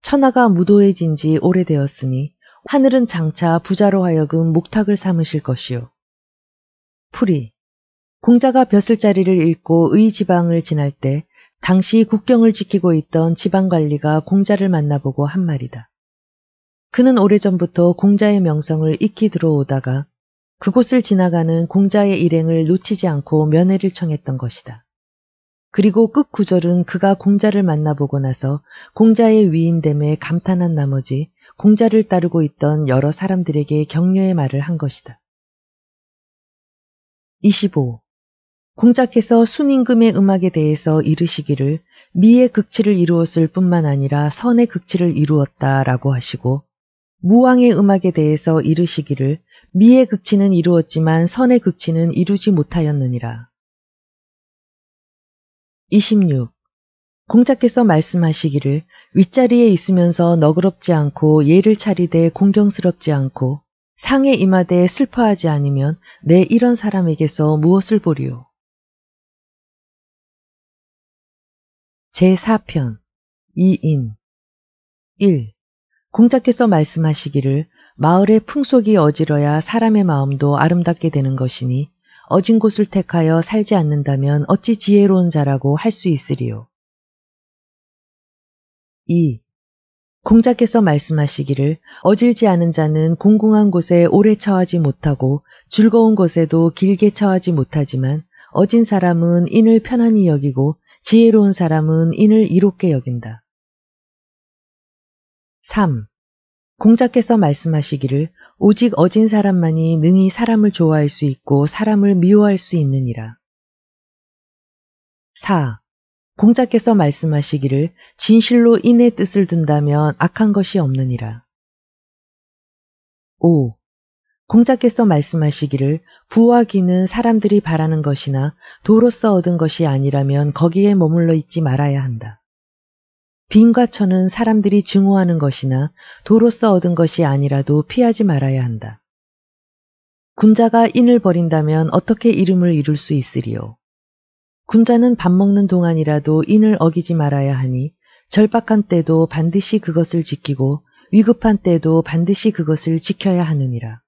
천하가 무도해진 지 오래되었으니 하늘은 장차 부자로 하여금 목탁을 삼으실 것이요. 풀이 공자가 벼슬 자리를 잃고 의지방을 지날 때 당시 국경을 지키고 있던 지방관리가 공자를 만나보고 한 말이다. 그는 오래전부터 공자의 명성을 익히 들어오다가 그곳을 지나가는 공자의 일행을 놓치지 않고 면회를 청했던 것이다. 그리고 끝 구절은 그가 공자를 만나보고 나서 공자의 위인됨에 감탄한 나머지 공자를 따르고 있던 여러 사람들에게 격려의 말을 한 것이다. 25. 공자께서 순임금의 음악에 대해서 이르시기를 미의 극치를 이루었을 뿐만 아니라 선의 극치를 이루었다라고 하시고 무왕의 음악에 대해서 이르시기를 미의 극치는 이루었지만 선의 극치는 이루지 못하였느니라. 26. 공자께서 말씀하시기를 윗자리에 있으면서 너그럽지 않고 예를 차리되 공경스럽지 않고 상에 임하되 슬퍼하지 않으면 내 이런 사람에게서 무엇을 보리오. 제4편 2인 1. 공자께서 말씀하시기를 마을의 풍속이 어지러야 사람의 마음도 아름답게 되는 것이니 어진 곳을 택하여 살지 않는다면 어찌 지혜로운 자라고 할 수 있으리요. 2. 공자께서 말씀하시기를 어질지 않은 자는 공공한 곳에 오래 처하지 못하고 즐거운 곳에도 길게 처하지 못하지만 어진 사람은 인을 편안히 여기고 지혜로운 사람은 인을 이롭게 여긴다. 3. 공자께서 말씀하시기를 오직 어진 사람만이 능히 사람을 좋아할 수 있고 사람을 미워할 수 있느니라. 4. 공자께서 말씀하시기를 진실로 인의 뜻을 둔다면 악한 것이 없느니라. 5. 공자께서 말씀하시기를 부와 귀는 사람들이 바라는 것이나 도로서 얻은 것이 아니라면 거기에 머물러 있지 말아야 한다. 빈과 천은 사람들이 증오하는 것이나 도로서 얻은 것이 아니라도 피하지 말아야 한다. 군자가 인을 버린다면 어떻게 이름을 이룰 수 있으리요. 군자는 밥 먹는 동안이라도 인을 어기지 말아야 하니 절박한 때도 반드시 그것을 지키고 위급한 때도 반드시 그것을 지켜야 하느니라.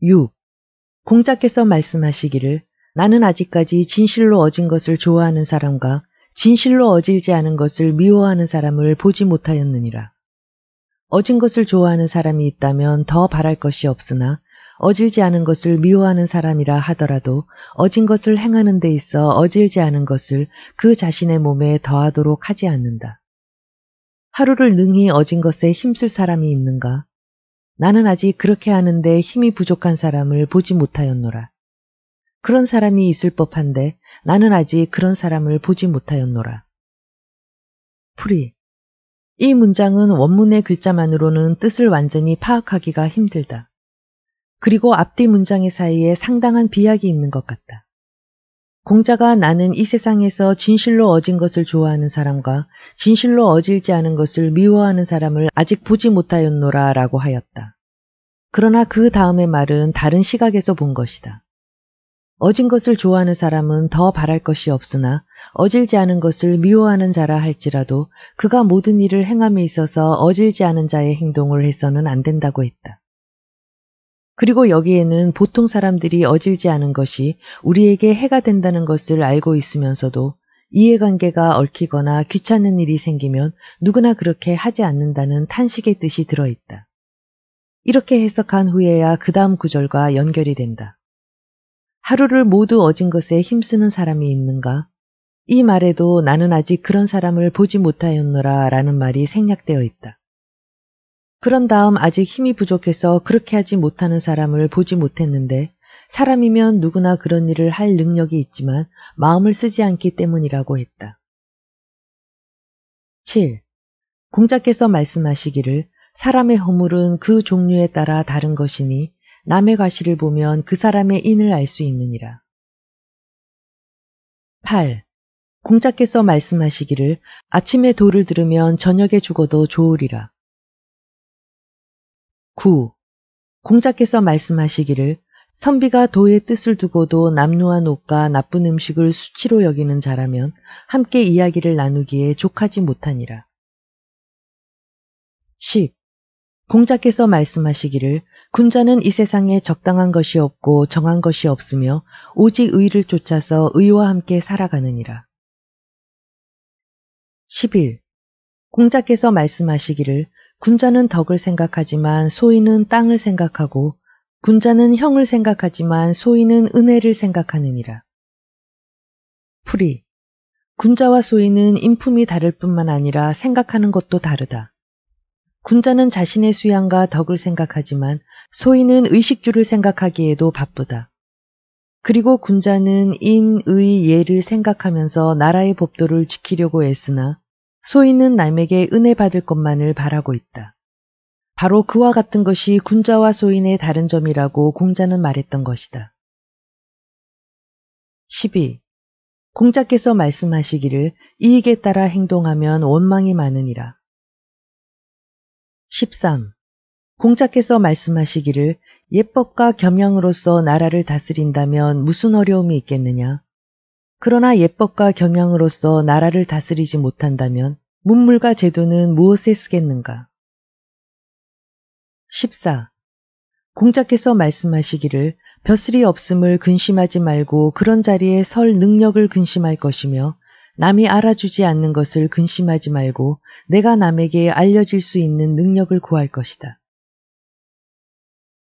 6. 공자께서 말씀하시기를 나는 아직까지 진실로 어진 것을 좋아하는 사람과 진실로 어질지 않은 것을 미워하는 사람을 보지 못하였느니라. 어진 것을 좋아하는 사람이 있다면 더 바랄 것이 없으나 어질지 않은 것을 미워하는 사람이라 하더라도 어진 것을 행하는 데 있어 어질지 않은 것을 그 자신의 몸에 더하도록 하지 않는다. 하루를 능히 어진 것에 힘쓸 사람이 있는가? 나는 아직 그렇게 하는데 힘이 부족한 사람을 보지 못하였노라. 그런 사람이 있을 법한데 나는 아직 그런 사람을 보지 못하였노라. 프리. 이 문장은 원문의 글자만으로는 뜻을 완전히 파악하기가 힘들다. 그리고 앞뒤 문장의 사이에 상당한 비약이 있는 것 같다. 공자가 나는 이 세상에서 진실로 어진 것을 좋아하는 사람과 진실로 어질지 않은 것을 미워하는 사람을 아직 보지 못하였노라 라고 하였다. 그러나 그 다음의 말은 다른 시각에서 본 것이다. 어진 것을 좋아하는 사람은 더 바랄 것이 없으나 어질지 않은 것을 미워하는 자라 할지라도 그가 모든 일을 행함에 있어서 어질지 않은 자의 행동을 해서는 안 된다고 했다. 그리고 여기에는 보통 사람들이 어질지 않은 것이 우리에게 해가 된다는 것을 알고 있으면서도 이해관계가 얽히거나 귀찮은 일이 생기면 누구나 그렇게 하지 않는다는 탄식의 뜻이 들어있다. 이렇게 해석한 후에야 그 다음 구절과 연결이 된다. 하루를 모두 어진 것에 힘쓰는 사람이 있는가? 이 말에도 나는 아직 그런 사람을 보지 못하였노라 라는 말이 생략되어 있다. 그런 다음 아직 힘이 부족해서 그렇게 하지 못하는 사람을 보지 못했는데 사람이면 누구나 그런 일을 할 능력이 있지만 마음을 쓰지 않기 때문이라고 했다. 7. 공자께서 말씀하시기를 사람의 허물은 그 종류에 따라 다른 것이니 남의 과실을 보면 그 사람의 인을 알 수 있느니라. 8. 공자께서 말씀하시기를 아침에 돌을 들으면 저녁에 죽어도 좋으리라. 9. 공자께서 말씀하시기를 선비가 도의 뜻을 두고도 남루한 옷과 나쁜 음식을 수치로 여기는 자라면 함께 이야기를 나누기에 족하지 못하니라. 10. 공자께서 말씀하시기를 군자는 이 세상에 적당한 것이 없고 정한 것이 없으며 오직 의를 쫓아서 의와 함께 살아가느니라. 11. 공자께서 말씀하시기를 군자는 덕을 생각하지만 소인은 땅을 생각하고 군자는 형을 생각하지만 소인은 은혜를 생각하느니라. 풀이 군자와 소인은 인품이 다를 뿐만 아니라 생각하는 것도 다르다. 군자는 자신의 수양과 덕을 생각하지만 소인은 의식주를 생각하기에도 바쁘다. 그리고 군자는 인, 의, 예를 생각하면서 나라의 법도를 지키려고 애쓰나 소인은 남에게 은혜 받을 것만을 바라고 있다. 바로 그와 같은 것이 군자와 소인의 다른 점이라고 공자는 말했던 것이다. 12. 공자께서 말씀하시기를 이익에 따라 행동하면 원망이 많으니라. 13. 공자께서 말씀하시기를 예법과 겸양으로서 나라를 다스린다면 무슨 어려움이 있겠느냐? 그러나 예법과 경향으로서 나라를 다스리지 못한다면 문물과 제도는 무엇에 쓰겠는가? 14. 공자께서 말씀하시기를 벼슬이 없음을 근심하지 말고 그런 자리에 설 능력을 근심할 것이며 남이 알아주지 않는 것을 근심하지 말고 내가 남에게 알려질 수 있는 능력을 구할 것이다.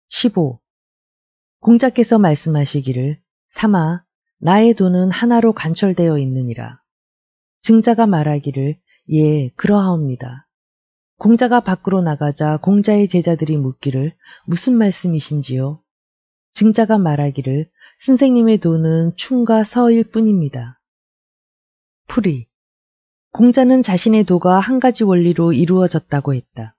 15. 공자께서 말씀하시기를 삼아 나의 돈은 하나로 간철되어 있느니라. 증자가 말하기를 예 그러하옵니다. 공자가 밖으로 나가자 공자의 제자들이 묻기를 무슨 말씀이신지요? 증자가 말하기를 선생님의 돈은 충과 서일 뿐입니다. 풀이 공자는 자신의 도가 한 가지 원리로 이루어졌다고 했다.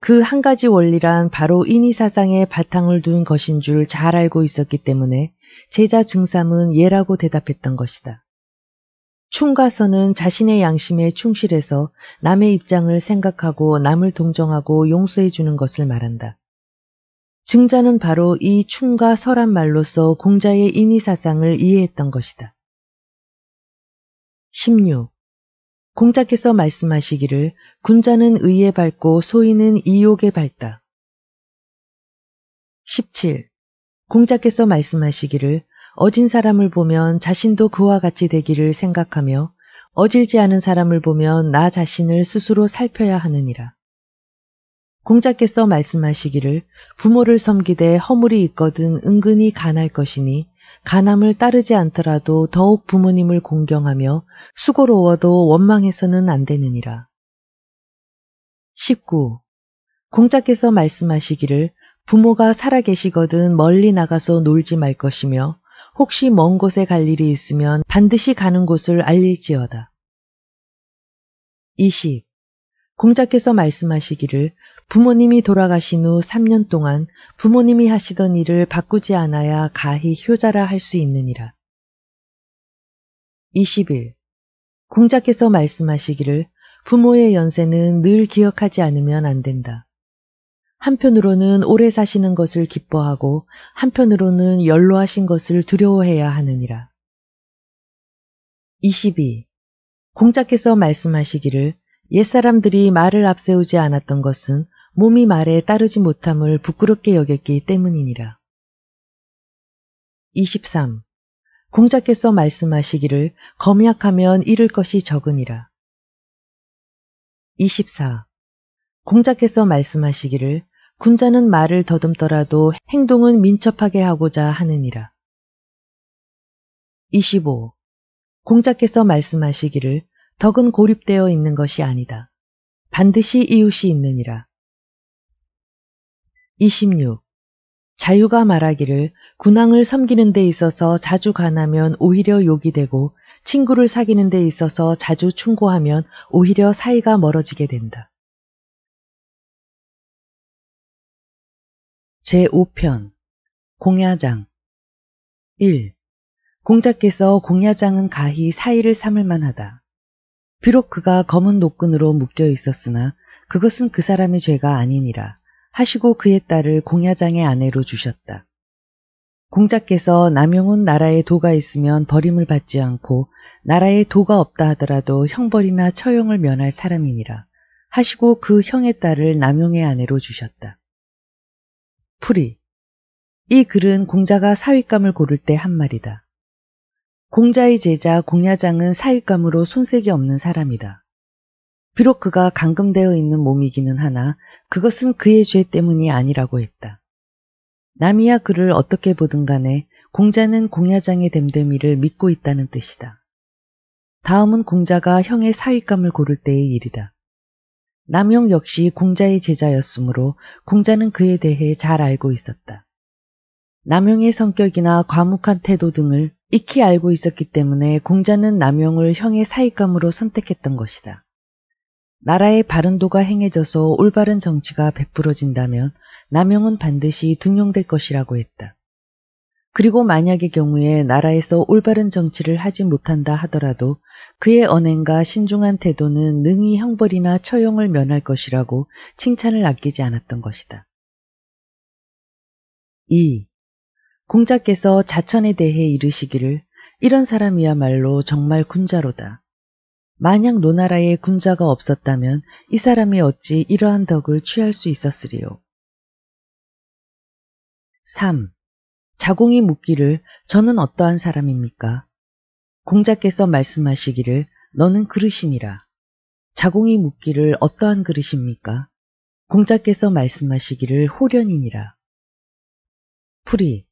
그 한 가지 원리란 바로 인의사상에 바탕을 둔 것인 줄 잘 알고 있었기 때문에 제자 증삼은 예라고 대답했던 것이다. 충가서는 자신의 양심에 충실해서 남의 입장을 생각하고 남을 동정하고 용서해 주는 것을 말한다. 증자는 바로 이 충가서란 말로서 공자의 인위 사상을 이해했던 것이다. 16. 공자께서 말씀하시기를 군자는 의에 밝고 소인은 이욕에 밝다. 17. 공자께서 말씀하시기를 어진 사람을 보면 자신도 그와 같이 되기를 생각하며 어질지 않은 사람을 보면 나 자신을 스스로 살펴야 하느니라. 공자께서 말씀하시기를 부모를 섬기되 허물이 있거든 은근히 간할 것이니 간함을 따르지 않더라도 더욱 부모님을 공경하며 수고로워도 원망해서는 안 되느니라. 19. 공자께서 말씀하시기를 부모가 살아계시거든 멀리 나가서 놀지 말 것이며 혹시 먼 곳에 갈 일이 있으면 반드시 가는 곳을 알릴지어다. 20. 공자께서 말씀하시기를 부모님이 돌아가신 후 3년 동안 부모님이 하시던 일을 바꾸지 않아야 가히 효자라 할 수 있느니라. 21. 공자께서 말씀하시기를 부모의 연세는 늘 기억하지 않으면 안 된다. 한편으로는 오래 사시는 것을 기뻐하고 한편으로는 연로하신 것을 두려워해야 하느니라. 22. 공자께서 말씀하시기를 옛사람들이 말을 앞세우지 않았던 것은 몸이 말에 따르지 못함을 부끄럽게 여겼기 때문이니라. 23. 공자께서 말씀하시기를 검약하면 잃을 것이 적으니라. 24. 공자께서 말씀하시기를 군자는 말을 더듬더라도 행동은 민첩하게 하고자 하느니라. 25. 공자께서 말씀하시기를 덕은 고립되어 있는 것이 아니다. 반드시 이웃이 있느니라. 26. 자유가 말하기를 군왕을 섬기는 데 있어서 자주 가나면 오히려 욕이 되고 친구를 사귀는 데 있어서 자주 충고하면 오히려 사이가 멀어지게 된다. 제5편 공야장 1. 공자께서 공야장은 가히 사이를 삼을 만하다. 비록 그가 검은 노끈으로 묶여 있었으나 그것은 그 사람의 죄가 아니니라 하시고 그의 딸을 공야장의 아내로 주셨다. 공자께서 남용은 나라에 도가 있으면 버림을 받지 않고 나라에 도가 없다 하더라도 형벌이나 처형을 면할 사람이니라 하시고 그 형의 딸을 남용의 아내로 주셨다. 풀이. 이 글은 공자가 사윗감을 고를 때 한 말이다. 공자의 제자 공야장은 사윗감으로 손색이 없는 사람이다. 비록 그가 감금되어 있는 몸이기는 하나 그것은 그의 죄 때문이 아니라고 했다. 남이야 그를 어떻게 보든 간에 공자는 공야장의 됨됨이를 믿고 있다는 뜻이다. 다음은 공자가 형의 사윗감을 고를 때의 일이다. 남용 역시 공자의 제자였으므로 공자는 그에 대해 잘 알고 있었다. 남용의 성격이나 과묵한 태도 등을 익히 알고 있었기 때문에 공자는 남용을 형의 사익감으로 선택했던 것이다. 나라의 바른도가 행해져서 올바른 정치가 베풀어진다면 남용은 반드시 등용될 것이라고 했다. 그리고 만약의 경우에 나라에서 올바른 정치를 하지 못한다 하더라도 그의 언행과 신중한 태도는 능히 형벌이나 처형을 면할 것이라고 칭찬을 아끼지 않았던 것이다. 2. 공자께서 자천에 대해 이르시기를 이런 사람이야말로 정말 군자로다. 만약 노나라에 군자가 없었다면 이 사람이 어찌 이러한 덕을 취할 수 있었으리요. 3. 자공이 묻기를 저는 어떠한 사람입니까? 공자께서 말씀하시기를 너는 그릇이니라. 자공이 묻기를 어떠한 그릇입니까? 공자께서 말씀하시기를 호련이니라. 풀이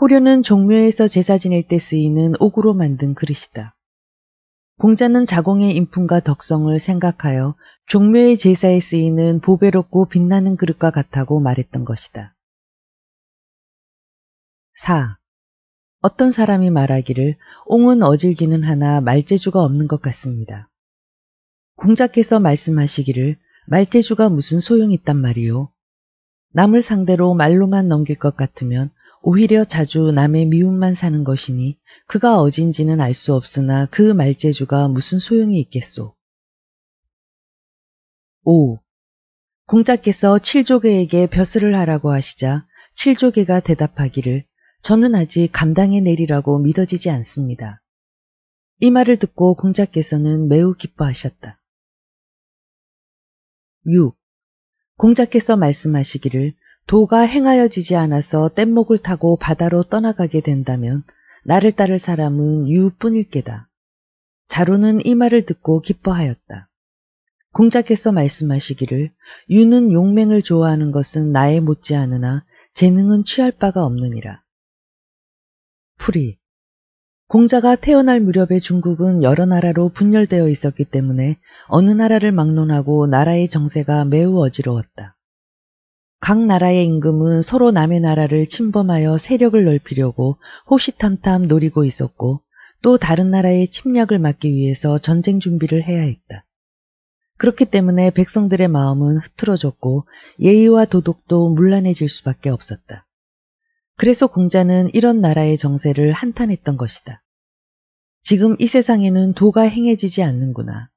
호련은 종묘에서 제사 지낼 때 쓰이는 옥으로 만든 그릇이다. 공자는 자공의 인품과 덕성을 생각하여 종묘의 제사에 쓰이는 보배롭고 빛나는 그릇과 같다고 말했던 것이다. 4. 어떤 사람이 말하기를 옹은 어질기는 하나 말재주가 없는 것 같습니다. 공자께서 말씀하시기를 말재주가 무슨 소용이 있단 말이요. 남을 상대로 말로만 넘길 것 같으면 오히려 자주 남의 미움만 사는 것이니 그가 어진지는 알 수 없으나 그 말재주가 무슨 소용이 있겠소. 5. 공자께서 칠조개에게 벼슬을 하라고 하시자 칠조개가 대답하기를 저는 아직 감당해 내리라고 믿어지지 않습니다. 이 말을 듣고 공자께서는 매우 기뻐하셨다. 6. 공자께서 말씀하시기를 도가 행하여지지 않아서 뗏목을 타고 바다로 떠나가게 된다면 나를 따를 사람은 유뿐일 게다. 자로는 이 말을 듣고 기뻐하였다. 공자께서 말씀하시기를 유는 용맹을 좋아하는 것은 나에 못지않으나 재능은 취할 바가 없느니라. 풀이. 공자가 태어날 무렵에 중국은 여러 나라로 분열되어 있었기 때문에 어느 나라를 막론하고 나라의 정세가 매우 어지러웠다. 각 나라의 임금은 서로 남의 나라를 침범하여 세력을 넓히려고 호시탐탐 노리고 있었고 또 다른 나라의 침략을 막기 위해서 전쟁 준비를 해야 했다. 그렇기 때문에 백성들의 마음은 흐트러졌고 예의와 도덕도 문란해질 수밖에 없었다. 그래서 공자는 이런 나라의 정세를 한탄했던 것이다. 지금 이 세상에는 도가 행해지지 않는구나.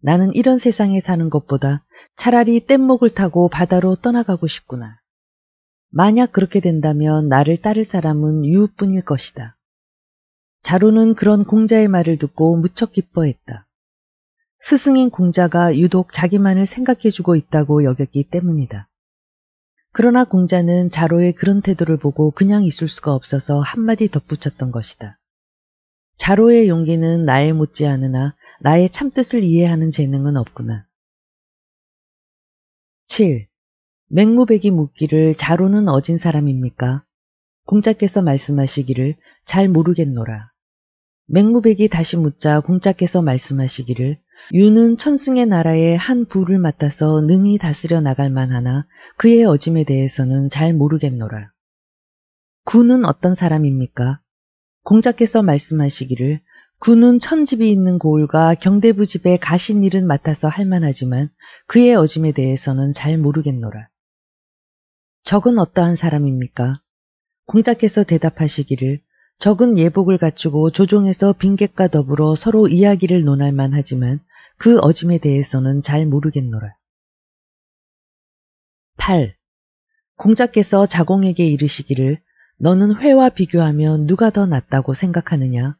나는 이런 세상에 사는 것보다 차라리 뗏목을 타고 바다로 떠나가고 싶구나. 만약 그렇게 된다면 나를 따를 사람은 유우뿐일 것이다. 자로는 그런 공자의 말을 듣고 무척 기뻐했다. 스승인 공자가 유독 자기만을 생각해주고 있다고 여겼기 때문이다. 그러나 공자는 자로의 그런 태도를 보고 그냥 있을 수가 없어서 한마디 덧붙였던 것이다. 자로의 용기는 나에 못지 않으나 나의 참뜻을 이해하는 재능은 없구나. 7. 맹무백이 묻기를 자로는 어진 사람입니까? 공자께서 말씀하시기를 잘 모르겠노라. 맹무백이 다시 묻자 공자께서 말씀하시기를 유는 천승의 나라의 한 부를 맡아서 능히 다스려 나갈 만하나 그의 어짐에 대해서는 잘 모르겠노라. 군은 어떤 사람입니까? 공작께서 말씀하시기를 군은 천집이 있는 고을과 경대부 집에 가신 일은 맡아서 할 만하지만 그의 어짐에 대해서는 잘 모르겠노라. 적은 어떠한 사람입니까? 공작께서 대답하시기를 적은 예복을 갖추고 조종에서 빈객과 더불어 서로 이야기를 논할 만하지만 그 어짐에 대해서는 잘 모르겠노라. 8. 공자께서 자공에게 이르시기를 너는 회와 비교하면 누가 더 낫다고 생각하느냐?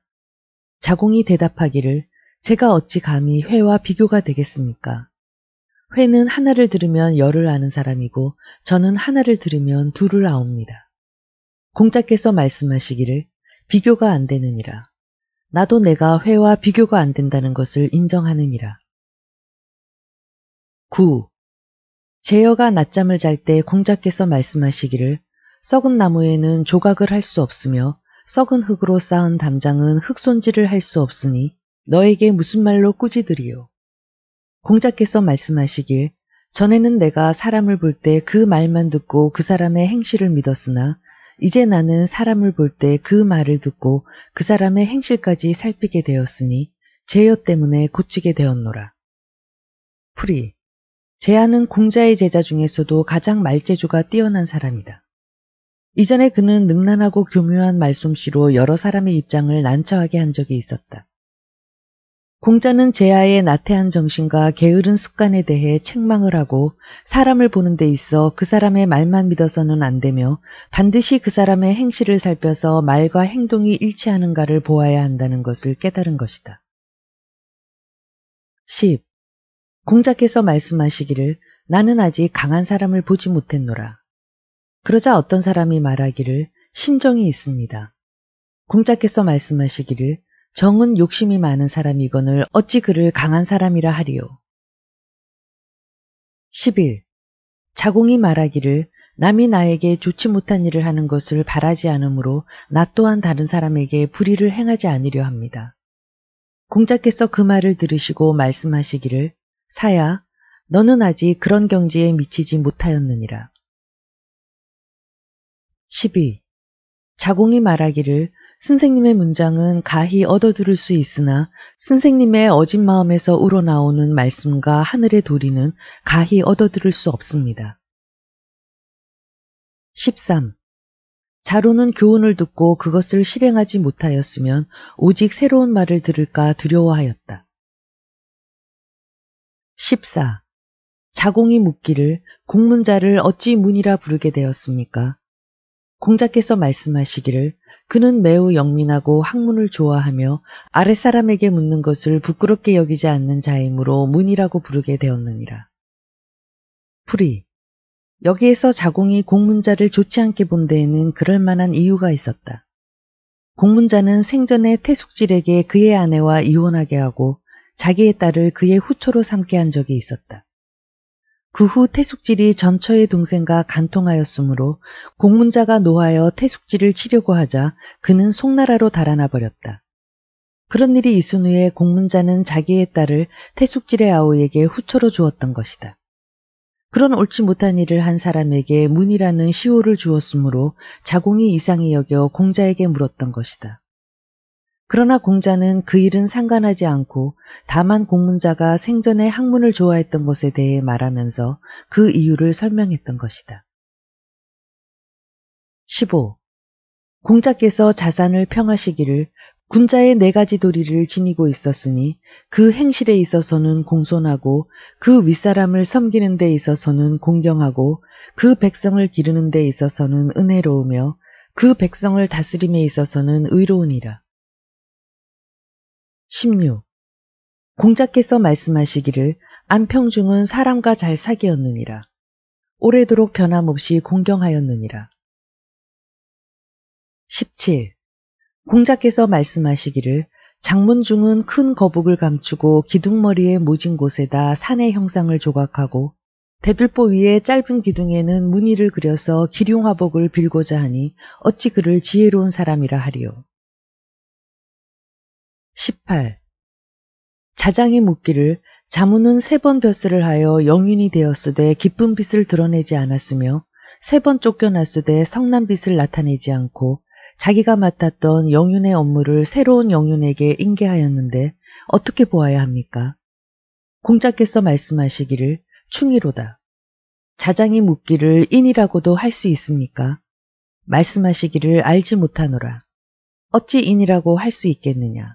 자공이 대답하기를 제가 어찌 감히 회와 비교가 되겠습니까? 회는 하나를 들으면 열을 아는 사람이고 저는 하나를 들으면 둘을 아옵니다. 공자께서 말씀하시기를 비교가 안 되느니라. 나도 내가 회와 비교가 안 된다는 것을 인정하느니라. 9. 제여가 낮잠을 잘 때 공자께서 말씀하시기를 썩은 나무에는 조각을 할 수 없으며 썩은 흙으로 쌓은 담장은 흙손질을 할 수 없으니 너에게 무슨 말로 꾸지들리요 공자께서 말씀하시길 전에는 내가 사람을 볼 때 그 말만 듣고 그 사람의 행실을 믿었으나 이제 나는 사람을 볼 때 그 말을 듣고 그 사람의 행실까지 살피게 되었으니 제여 때문에 고치게 되었노라. 프리, 제아는 공자의 제자 중에서도 가장 말재주가 뛰어난 사람이다. 이전에 그는 능란하고 교묘한 말솜씨로 여러 사람의 입장을 난처하게 한 적이 있었다. 공자는 제아의 나태한 정신과 게으른 습관에 대해 책망을 하고 사람을 보는 데 있어 그 사람의 말만 믿어서는 안 되며 반드시 그 사람의 행실을 살펴서 말과 행동이 일치하는가를 보아야 한다는 것을 깨달은 것이다. 10. 공자께서 말씀하시기를 나는 아직 강한 사람을 보지 못했노라. 그러자 어떤 사람이 말하기를 신정이 있습니다. 공자께서 말씀하시기를 정은 욕심이 많은 사람이거늘 어찌 그를 강한 사람이라 하리요. 1 1 자공이 말하기를 남이 나에게 좋지 못한 일을 하는 것을 바라지 않으므로 나 또한 다른 사람에게 불의를 행하지 않으려 합니다. 공자께서 그 말을 들으시고 말씀하시기를 사야 너는 아직 그런 경지에 미치지 못하였느니라. 12. 자공이 말하기를 선생님의 문장은 가히 얻어들을 수 있으나 선생님의 어진 마음에서 우러나오는 말씀과 하늘의 도리는 가히 얻어들을 수 없습니다. 13. 자로는 교훈을 듣고 그것을 실행하지 못하였으면 오직 새로운 말을 들을까 두려워하였다. 14. 자공이 묻기를 공문자를 어찌 문이라 부르게 되었습니까? 공자께서 말씀하시기를 그는 매우 영민하고 학문을 좋아하며 아랫사람에게 묻는 것을 부끄럽게 여기지 않는 자이므로 문이라고 부르게 되었느니라. 프리. 여기에서 자공이 공문자를 좋지 않게 본 데에는 그럴 만한 이유가 있었다. 공문자는 생전에 태숙질에게 그의 아내와 이혼하게 하고 자기의 딸을 그의 후초로 삼게 한 적이 있었다. 그후 태숙질이 전처의 동생과 간통하였으므로 공문자가 노하여 태숙질을 치려고 하자 그는 송나라로 달아나 버렸다. 그런 일이 있은 후에 공문자는 자기의 딸을 태숙질의 아우에게 후처로 주었던 것이다. 그런 옳지 못한 일을 한 사람에게 문이라는 시호를 주었으므로 자공이 이상히 여겨 공자에게 물었던 것이다. 그러나 공자는 그 일은 상관하지 않고 다만 공문자가 생전에 학문을 좋아했던 것에 대해 말하면서 그 이유를 설명했던 것이다. 15. 공자께서 자산을 평하시기를 군자의 네 가지 도리를 지니고 있었으니 그 행실에 있어서는 공손하고 그 윗사람을 섬기는 데 있어서는 공경하고 그 백성을 기르는 데 있어서는 은혜로우며 그 백성을 다스림에 있어서는 의로우니라. 16. 공자께서 말씀하시기를 안평중은 사람과 잘 사귀었느니라. 오래도록 변함없이 공경하였느니라. 17. 공자께서 말씀하시기를 장문중은 큰 거북을 감추고 기둥머리에 모진 곳에다 산의 형상을 조각하고 대들보 위에 짧은 기둥에는 무늬를 그려서 기룡화복을 빌고자 하니 어찌 그를 지혜로운 사람이라 하리요. 18. 자장이 묻기를 자문은 세 번 벼슬을 하여 영윤이 되었으되 기쁜 빛을 드러내지 않았으며 세 번 쫓겨났으되 성난 빛을 나타내지 않고 자기가 맡았던 영윤의 업무를 새로운 영윤에게 인계하였는데 어떻게 보아야 합니까? 공자께서 말씀하시기를 충이로다. 자장이 묻기를 인이라고도 할 수 있습니까? 말씀하시기를 알지 못하노라. 어찌 인이라고 할 수 있겠느냐?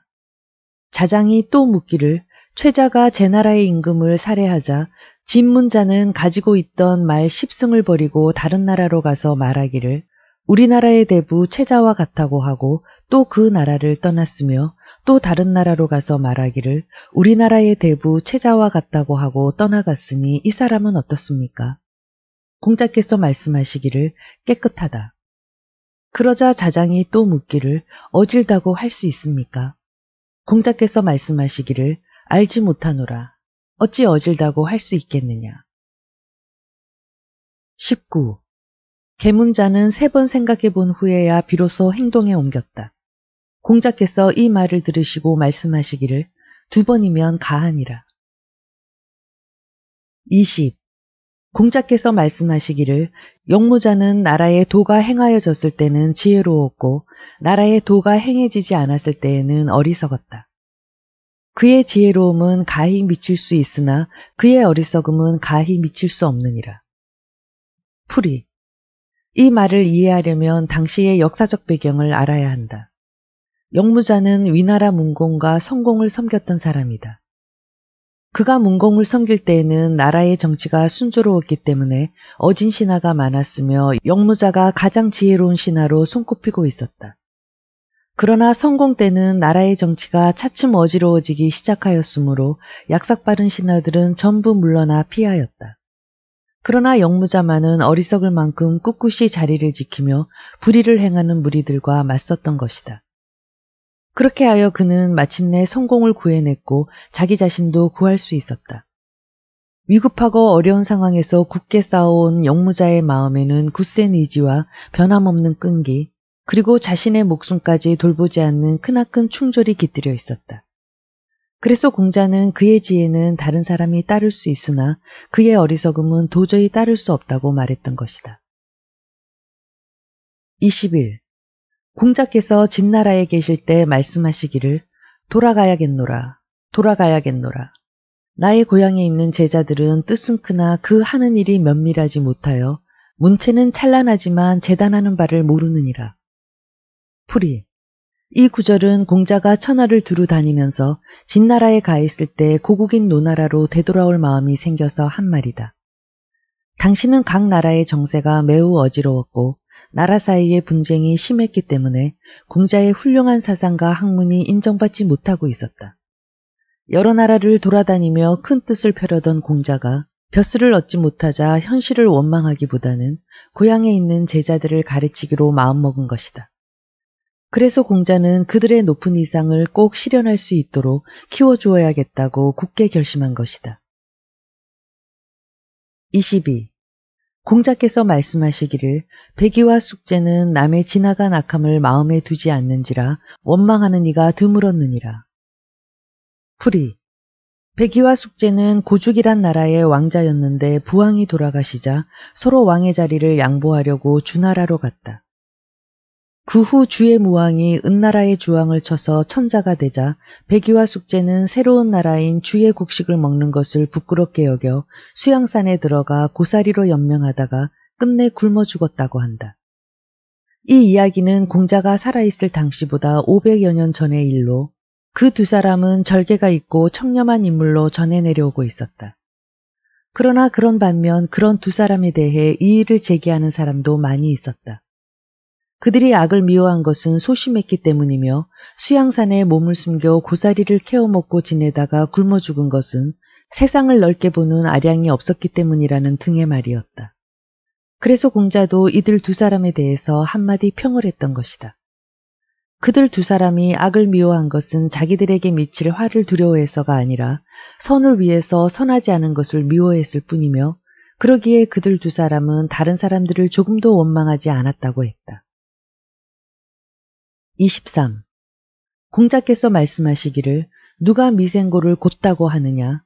자장이 또 묻기를 최자가 제 나라의 임금을 살해하자 진문자는 가지고 있던 말 10승을 버리고 다른 나라로 가서 말하기를 우리나라의 대부 최자와 같다고 하고 또 그 나라를 떠났으며 또 다른 나라로 가서 말하기를 우리나라의 대부 최자와 같다고 하고 떠나갔으니 이 사람은 어떻습니까? 공자께서 말씀하시기를 깨끗하다. 그러자 자장이 또 묻기를 어질다고 할 수 있습니까? 공자께서 말씀하시기를 알지 못하노라. 어찌 어질다고 할 수 있겠느냐. 19. 계문자는 세 번 생각해 본 후에야 비로소 행동에 옮겼다. 공자께서 이 말을 들으시고 말씀하시기를 두 번이면 가하니라. 20. 공자께서 말씀하시기를 영무자는 나라의 도가 행하여졌을 때는 지혜로웠고 나라의 도가 행해지지 않았을 때에는 어리석었다. 그의 지혜로움은 가히 미칠 수 있으나 그의 어리석음은 가히 미칠 수 없느니라. 풀이 이 말을 이해하려면 당시의 역사적 배경을 알아야 한다. 영무자는 위나라 문공과 성공을 섬겼던 사람이다. 그가 문공을 섬길 때에는 나라의 정치가 순조로웠기 때문에 어진 신하가 많았으며 영무자가 가장 지혜로운 신하로 손꼽히고 있었다. 그러나 성공 때는 나라의 정치가 차츰 어지러워지기 시작하였으므로 약삭빠른 신하들은 전부 물러나 피하였다. 그러나 영무자만은 어리석을 만큼 꿋꿋이 자리를 지키며 불의를 행하는 무리들과 맞섰던 것이다. 그렇게 하여 그는 마침내 성공을 구해냈고 자기 자신도 구할 수 있었다. 위급하고 어려운 상황에서 굳게 싸워온 영무자의 마음에는 굳센 의지와 변함없는 끈기, 그리고 자신의 목숨까지 돌보지 않는 크나큰 충절이 깃들여 있었다. 그래서 공자는 그의 지혜는 다른 사람이 따를 수 있으나 그의 어리석음은 도저히 따를 수 없다고 말했던 것이다. 21. 공자께서 진나라에 계실 때 말씀하시기를 돌아가야겠노라, 돌아가야겠노라. 나의 고향에 있는 제자들은 뜻은 크나 그 하는 일이 면밀하지 못하여 문체는 찬란하지만 재단하는 바를 모르느니라. 풀이 이 구절은 공자가 천하를 두루 다니면서 진나라에 가 있을 때 고국인 노나라로 되돌아올 마음이 생겨서 한 말이다. 당신은 각 나라의 정세가 매우 어지러웠고 나라 사이의 분쟁이 심했기 때문에 공자의 훌륭한 사상과 학문이 인정받지 못하고 있었다. 여러 나라를 돌아다니며 큰 뜻을 펴려던 공자가 벼슬을 얻지 못하자 현실을 원망하기보다는 고향에 있는 제자들을 가르치기로 마음먹은 것이다. 그래서 공자는 그들의 높은 이상을 꼭 실현할 수 있도록 키워주어야겠다고 굳게 결심한 것이다. 22. 공자께서 말씀하시기를 배기와 숙제는 남의 지나간 악함을 마음에 두지 않는지라 원망하는 이가 드물었느니라. 풀이 배기와 숙제는 고죽이란 나라의 왕자였는데 부왕이 돌아가시자 서로 왕의 자리를 양보하려고 주나라로 갔다. 그후 주의 무왕이 은나라의 주왕을 쳐서 천자가 되자 백이와 숙제는 새로운 나라인 주의 곡식을 먹는 것을 부끄럽게 여겨 수양산에 들어가 고사리로 연명하다가 끝내 굶어 죽었다고 한다. 이 이야기는 공자가 살아있을 당시보다 500여 년 전의 일로 그 두 사람은 절개가 있고 청렴한 인물로 전해 내려오고 있었다. 그러나 그런 반면 그런 두 사람에 대해 이의를 제기하는 사람도 많이 있었다. 그들이 악을 미워한 것은 소심했기 때문이며 수양산에 몸을 숨겨 고사리를 캐어 먹고 지내다가 굶어 죽은 것은 세상을 넓게 보는 아량이 없었기 때문이라는 등의 말이었다. 그래서 공자도 이들 두 사람에 대해서 한마디 평을 했던 것이다. 그들 두 사람이 악을 미워한 것은 자기들에게 미칠 화를 두려워해서가 아니라 선을 위해서 선하지 않은 것을 미워했을 뿐이며 그러기에 그들 두 사람은 다른 사람들을 조금도 원망하지 않았다고 했다. 23. 공자께서 말씀하시기를 누가 미생고를 곧다고 하느냐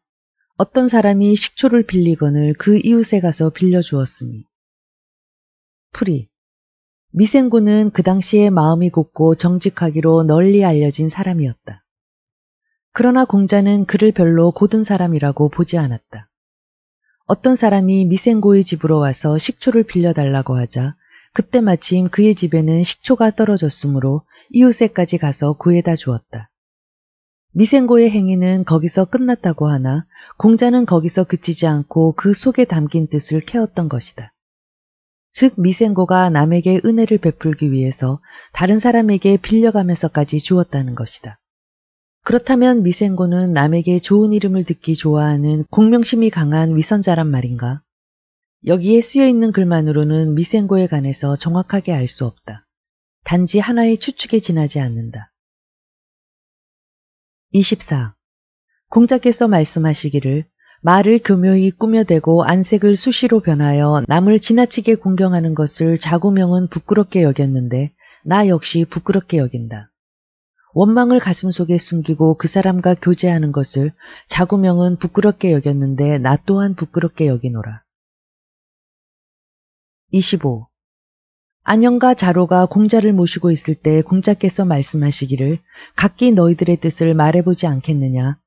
어떤 사람이 식초를 빌리건을 그 이웃에 가서 빌려주었으니. 풀이. 미생고는 그 당시에 마음이 곱고 정직하기로 널리 알려진 사람이었다. 그러나 공자는 그를 별로 고든 사람이라고 보지 않았다. 어떤 사람이 미생고의 집으로 와서 식초를 빌려달라고 하자 그때 마침 그의 집에는 식초가 떨어졌으므로 이웃에까지 가서 구해다 주었다. 미생고의 행위는 거기서 끝났다고 하나 공자는 거기서 그치지 않고 그 속에 담긴 뜻을 캐었던 것이다. 즉 미생고가 남에게 은혜를 베풀기 위해서 다른 사람에게 빌려가면서까지 주었다는 것이다. 그렇다면 미생고는 남에게 좋은 이름을 듣기 좋아하는 공명심이 강한 위선자란 말인가? 여기에 쓰여 있는 글만으로는 미생고에 관해서 정확하게 알 수 없다. 단지 하나의 추측에 지나지 않는다. 24. 공자께서 말씀하시기를 말을 교묘히 꾸며대고 안색을 수시로 변하여 남을 지나치게 공경하는 것을 자구명은 부끄럽게 여겼는데 나 역시 부끄럽게 여긴다. 원망을 가슴속에 숨기고 그 사람과 교제하는 것을 자구명은 부끄럽게 여겼는데 나 또한 부끄럽게 여기노라. 25. 안녕과 자로가 공자를 모시고 있을 때 공자께서 말씀하시기를 각기 너희들의 뜻을 말해보지 않겠느냐.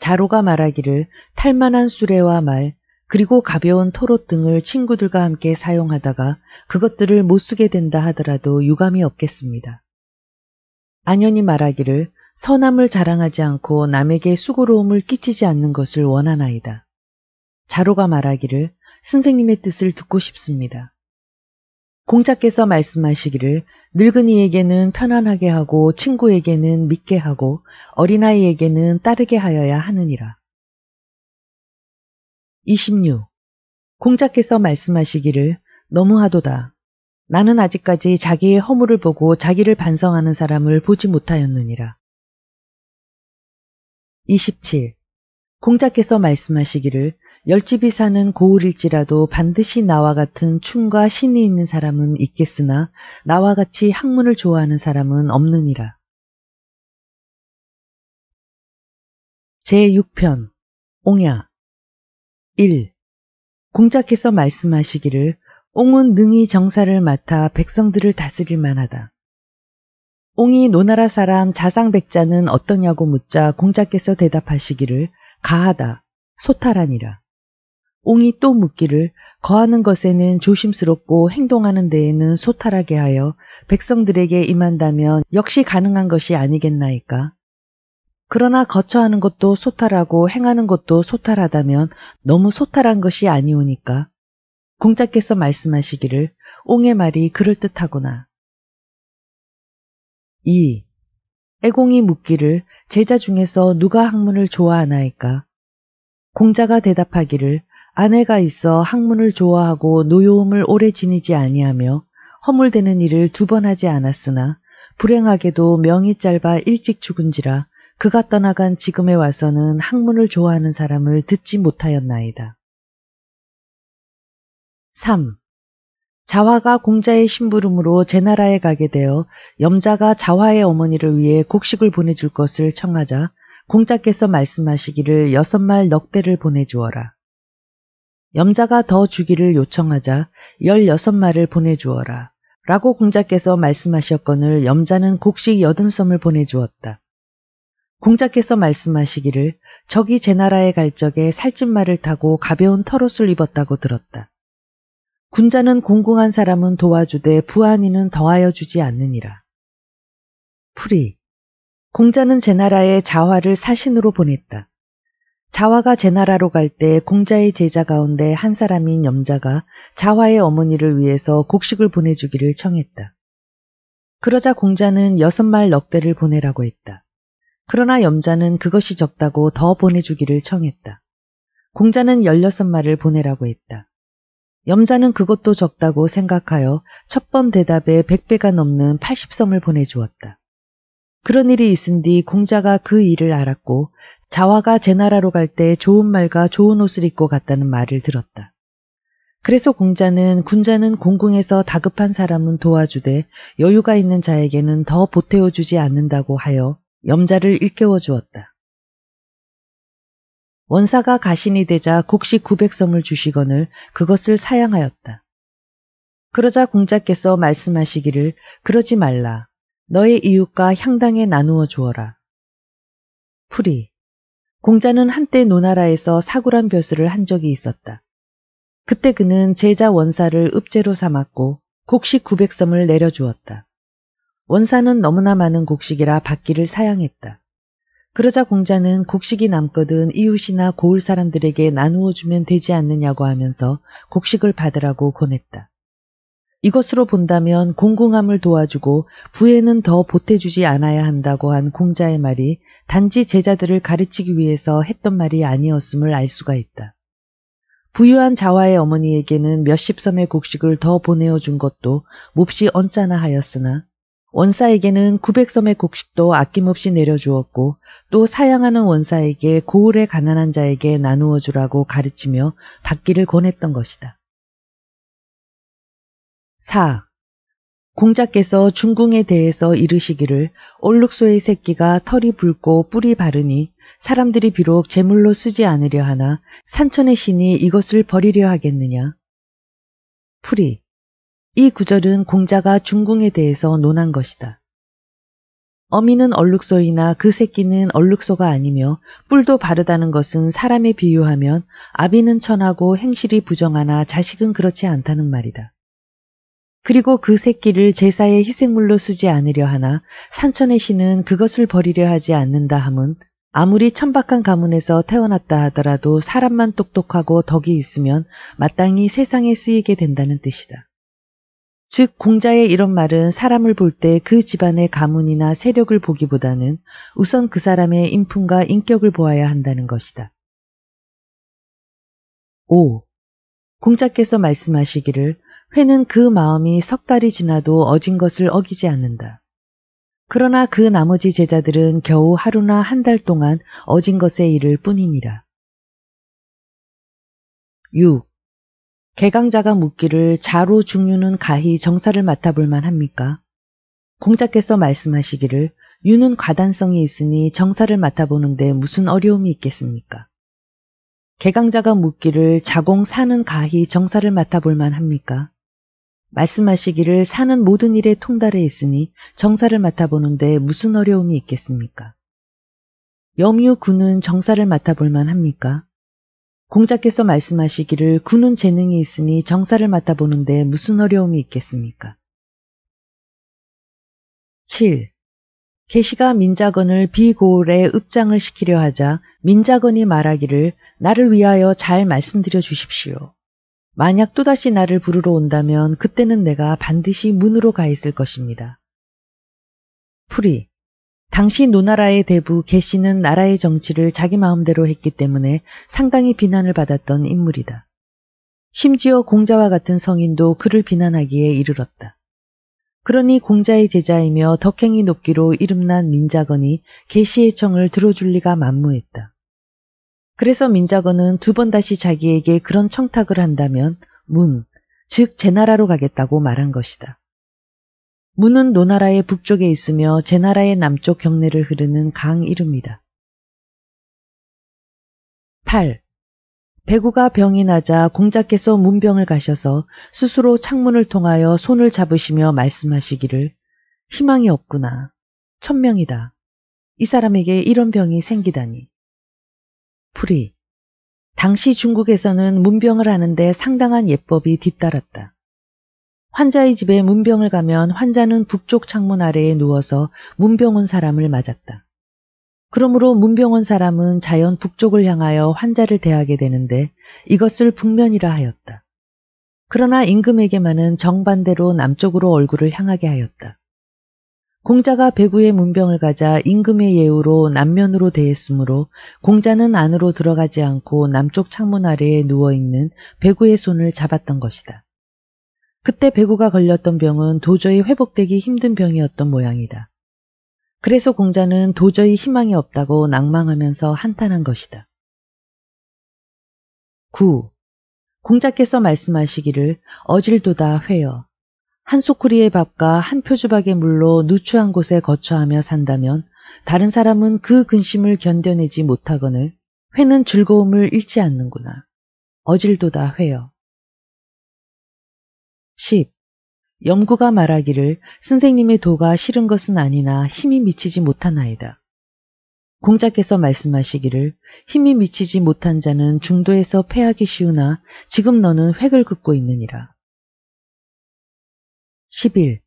자로가 말하기를 탈만한 수레와 말, 그리고 가벼운 토롯 등을 친구들과 함께 사용하다가 그것들을 못 쓰게 된다 하더라도 유감이 없겠습니다. 안연이 말하기를 선함을 자랑하지 않고 남에게 수고로움을 끼치지 않는 것을 원하나이다. 자로가 말하기를 선생님의 뜻을 듣고 싶습니다. 공자께서 말씀하시기를 늙은이에게는 편안하게 하고 친구에게는 믿게 하고 어린아이에게는 따르게 하여야 하느니라. 26. 공자께서 말씀하시기를 너무하도다. 나는 아직까지 자기의 허물을 보고 자기를 반성하는 사람을 보지 못하였느니라. 27. 공자께서 말씀하시기를 열집이 사는 고을일지라도 반드시 나와 같은 춤과 신이 있는 사람은 있겠으나 나와 같이 학문을 좋아하는 사람은 없느니라. 제6편 옹야 1. 공작께서 말씀하시기를 옹은 능히 정사를 맡아 백성들을 다스릴 만하다. 옹이 노나라 사람 자상백자는 어떠냐고 묻자 공작께서 대답하시기를 가하다, 소탈하니라. 옹이 또 묻기를 거하는 것에는 조심스럽고 행동하는 데에는 소탈하게 하여 백성들에게 임한다면 역시 가능한 것이 아니겠나이까. 그러나 거처하는 것도 소탈하고 행하는 것도 소탈하다면 너무 소탈한 것이 아니오니까. 공자께서 말씀하시기를 옹의 말이 그럴듯하구나. 2. 애공이 묻기를 제자 중에서 누가 학문을 좋아하나이까? 공자가 대답하기를 아내가 있어 학문을 좋아하고 노여움을 오래 지니지 아니하며 허물되는 일을 두 번 하지 않았으나 불행하게도 명이 짧아 일찍 죽은지라 그가 떠나간 지금에 와서는 학문을 좋아하는 사람을 듣지 못하였나이다. 3. 자화가 공자의 심부름으로 제나라에 가게 되어 염자가 자화의 어머니를 위해 곡식을 보내줄 것을 청하자 공자께서 말씀하시기를 여섯 말 넉대를 보내주어라. 염자가 더 주기를 요청하자 16마를 보내주어라. 라고 공자께서 말씀하셨건을 염자는 곡식 8 0 섬을 보내주었다. 공자께서 말씀하시기를 적이 제 나라에 갈 적에 살찐 말을 타고 가벼운 털옷을 입었다고 들었다. 군자는 공공한 사람은 도와주되 부하니는 더하여 주지 않느니라. 풀이 공자는 제 나라에 자화를 사신으로 보냈다. 자화가 제나라로 갈 때 공자의 제자 가운데 한 사람인 염자가 자화의 어머니를 위해서 곡식을 보내주기를 청했다. 그러자 공자는 여섯 말 넉대를 보내라고 했다. 그러나 염자는 그것이 적다고 더 보내주기를 청했다. 공자는 열여섯 말을 보내라고 했다. 염자는 그것도 적다고 생각하여 첫 번 대답에 백배가 넘는 80섬을 보내주었다. 그런 일이 있은 뒤 공자가 그 일을 알았고 자화가 제 나라로 갈 때 좋은 말과 좋은 옷을 입고 갔다는 말을 들었다. 그래서 공자는 군자는 공궁에서 다급한 사람은 도와주되 여유가 있는 자에게는 더 보태어 주지 않는다고 하여 염자를 일깨워 주었다. 원사가 가신이 되자 곡식 900섬을 주시거늘 그것을 사양하였다. 그러자 공자께서 말씀하시기를 그러지 말라. 너의 이웃과 향당에 나누어 주어라. 풀이 공자는 한때 노나라에서 사구란 벼슬을 한 적이 있었다. 그때 그는 제자 원사를 읍제로 삼았고 곡식 900섬을 내려주었다. 원사는 너무나 많은 곡식이라 받기를 사양했다. 그러자 공자는 곡식이 남거든 이웃이나 고을 사람들에게 나누어 주면 되지 않느냐고 하면서 곡식을 받으라고 권했다. 이것으로 본다면 공공함을 도와주고 부에는 더 보태주지 않아야 한다고 한 공자의 말이 단지 제자들을 가르치기 위해서 했던 말이 아니었음을 알 수가 있다. 부유한 자와의 어머니에게는 몇십 섬의 곡식을 더 보내어 준 것도 몹시 언짢아 하였으나 원사에게는 900섬의 곡식도 아낌없이 내려주었고 또 사양하는 원사에게 고을의 가난한 자에게 나누어 주라고 가르치며 받기를 권했던 것이다. 4. 공자께서 중궁에 대해서 이르시기를 얼룩소의 새끼가 털이 붉고 뿔이 바르니 사람들이 비록 제물로 쓰지 않으려 하나 산천의 신이 이것을 버리려 하겠느냐. 풀이 이 구절은 공자가 중궁에 대해서 논한 것이다. 어미는 얼룩소이나 그 새끼는 얼룩소가 아니며 뿔도 바르다는 것은 사람에 비유하면 아비는 천하고 행실이 부정하나 자식은 그렇지 않다는 말이다. 그리고 그 새끼를 제사의 희생물로 쓰지 않으려 하나 산천의 신은 그것을 버리려 하지 않는다 함은 아무리 천박한 가문에서 태어났다 하더라도 사람만 똑똑하고 덕이 있으면 마땅히 세상에 쓰이게 된다는 뜻이다. 즉 공자의 이런 말은 사람을 볼 때 그 집안의 가문이나 세력을 보기보다는 우선 그 사람의 인품과 인격을 보아야 한다는 것이다. 5. 공자께서 말씀하시기를 회는 그 마음이 석 달이 지나도 어진 것을 어기지 않는다. 그러나 그 나머지 제자들은 겨우 하루나 한 달 동안 어진 것에 이를 뿐이니라. 6. 개강자가 묻기를 자로 중유는 가히 정사를 맡아볼 만합니까? 공자께서 말씀하시기를 유는 과단성이 있으니 정사를 맡아보는데 무슨 어려움이 있겠습니까? 개강자가 묻기를 자공 사는 가히 정사를 맡아볼 만합니까? 말씀하시기를 사는 모든 일에 통달해 있으니 정사를 맡아보는데 무슨 어려움이 있겠습니까? 염유 군은 정사를 맡아볼 만합니까? 공자께서 말씀하시기를 군은 재능이 있으니 정사를 맡아보는데 무슨 어려움이 있겠습니까? 7. 계시가 민자건을 비고을에 읍장을 시키려 하자 민자건이 말하기를 나를 위하여 잘 말씀드려 주십시오. 만약 또다시 나를 부르러 온다면 그때는 내가 반드시 문으로 가 있을 것입니다. 풀이 당시 노나라의 대부 개씨는 나라의 정치를 자기 마음대로 했기 때문에 상당히 비난을 받았던 인물이다. 심지어 공자와 같은 성인도 그를 비난하기에 이르렀다. 그러니 공자의 제자이며 덕행이 높기로 이름난 민자건이 개씨의 청을 들어줄 리가 만무했다. 그래서 민자건은 두 번 다시 자기에게 그런 청탁을 한다면 문, 즉 제나라로 가겠다고 말한 것이다. 문은 노나라의 북쪽에 있으며 제나라의 남쪽 경내를 흐르는 강 이름이다. 8. 배구가 병이 나자 공자께서 문병을 가셔서 스스로 창문을 통하여 손을 잡으시며 말씀하시기를 희망이 없구나. 천명이다. 이 사람에게 이런 병이 생기다니. 프리. 당시 중국에서는 문병을 하는데 상당한 예법이 뒤따랐다. 환자의 집에 문병을 가면 환자는 북쪽 창문 아래에 누워서 문병 온 사람을 맞았다. 그러므로 문병 온 사람은 자연 북쪽을 향하여 환자를 대하게 되는데 이것을 북면이라 하였다. 그러나 임금에게만은 정반대로 남쪽으로 얼굴을 향하게 하였다. 공자가 배구의 문병을 가자 임금의 예우로 남면으로 대했으므로 공자는 안으로 들어가지 않고 남쪽 창문 아래에 누워있는 배구의 손을 잡았던 것이다. 그때 배구가 걸렸던 병은 도저히 회복되기 힘든 병이었던 모양이다. 그래서 공자는 도저히 희망이 없다고 낭망하면서 한탄한 것이다. 9. 공자께서 말씀하시기를 어질도다 회여 한 소쿠리의 밥과 한 표주박의 물로 누추한 곳에 거처하며 산다면 다른 사람은 그 근심을 견뎌내지 못하거늘 회는 즐거움을 잃지 않는구나. 어질도다 회여 10. 영구가 말하기를 선생님의 도가 싫은 것은 아니나 힘이 미치지 못한아이다 공자께서 말씀하시기를 힘이 미치지 못한 자는 중도에서 패하기 쉬우나 지금 너는 획을 긋고 있느니라. 1 1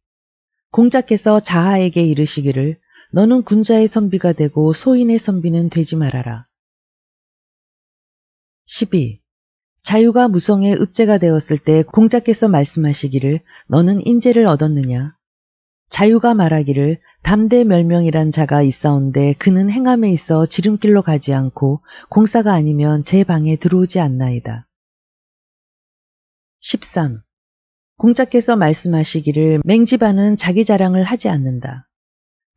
공자께서 자하에게 이르시기를 너는 군자의 선비가 되고 소인의 선비는 되지 말아라. 12. 자유가 무성의 읍제가 되었을 때 공자께서 말씀하시기를 너는 인재를 얻었느냐. 자유가 말하기를 담대 멸명이란 자가 있사온데 그는 행함에 있어 지름길로 가지 않고 공사가 아니면 제 방에 들어오지 않나이다. 13. 공자께서 말씀하시기를 맹지반은 자기 자랑을 하지 않는다.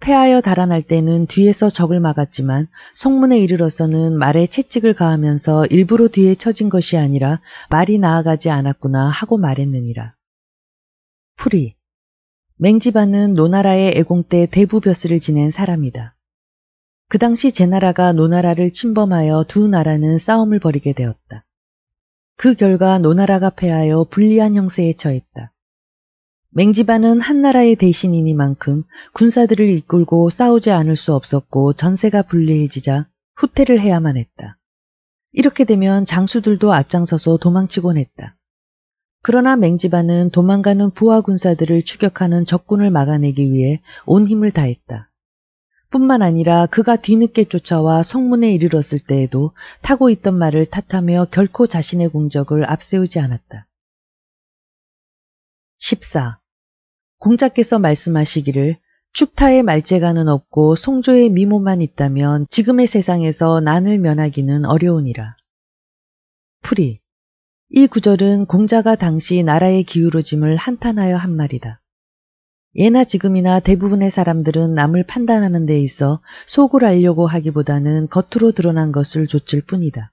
패하여 달아날 때는 뒤에서 적을 막았지만 성문에 이르러서는 말에 채찍을 가하면서 일부러 뒤에 처진 것이 아니라 말이 나아가지 않았구나 하고 말했느니라. 풀이 맹지반은 노나라의 애공 때 대부벼슬을 지낸 사람이다. 그 당시 제나라가 노나라를 침범하여 두 나라는 싸움을 벌이게 되었다. 그 결과 노나라가 패하여 불리한 형세에 처했다. 맹지반은 한나라의 대신이니만큼 군사들을 이끌고 싸우지 않을 수 없었고 전세가 불리해지자 후퇴를 해야만 했다. 이렇게 되면 장수들도 앞장서서 도망치곤 했다. 그러나 맹지반은 도망가는 부하 군사들을 추격하는 적군을 막아내기 위해 온 힘을 다했다. 뿐만 아니라 그가 뒤늦게 쫓아와 성문에 이르렀을 때에도 타고 있던 말을 탓하며 결코 자신의 공적을 앞세우지 않았다. 14. 공자께서 말씀하시기를 축타의 말재간은 없고 송조의 미모만 있다면 지금의 세상에서 난을 면하기는 어려우니라. 풀이. 이 구절은 공자가 당시 나라의 기울어짐을 한탄하여 한 말이다. 예나 지금이나 대부분의 사람들은 남을 판단하는 데 있어 속을 알려고 하기보다는 겉으로 드러난 것을 좇을 뿐이다.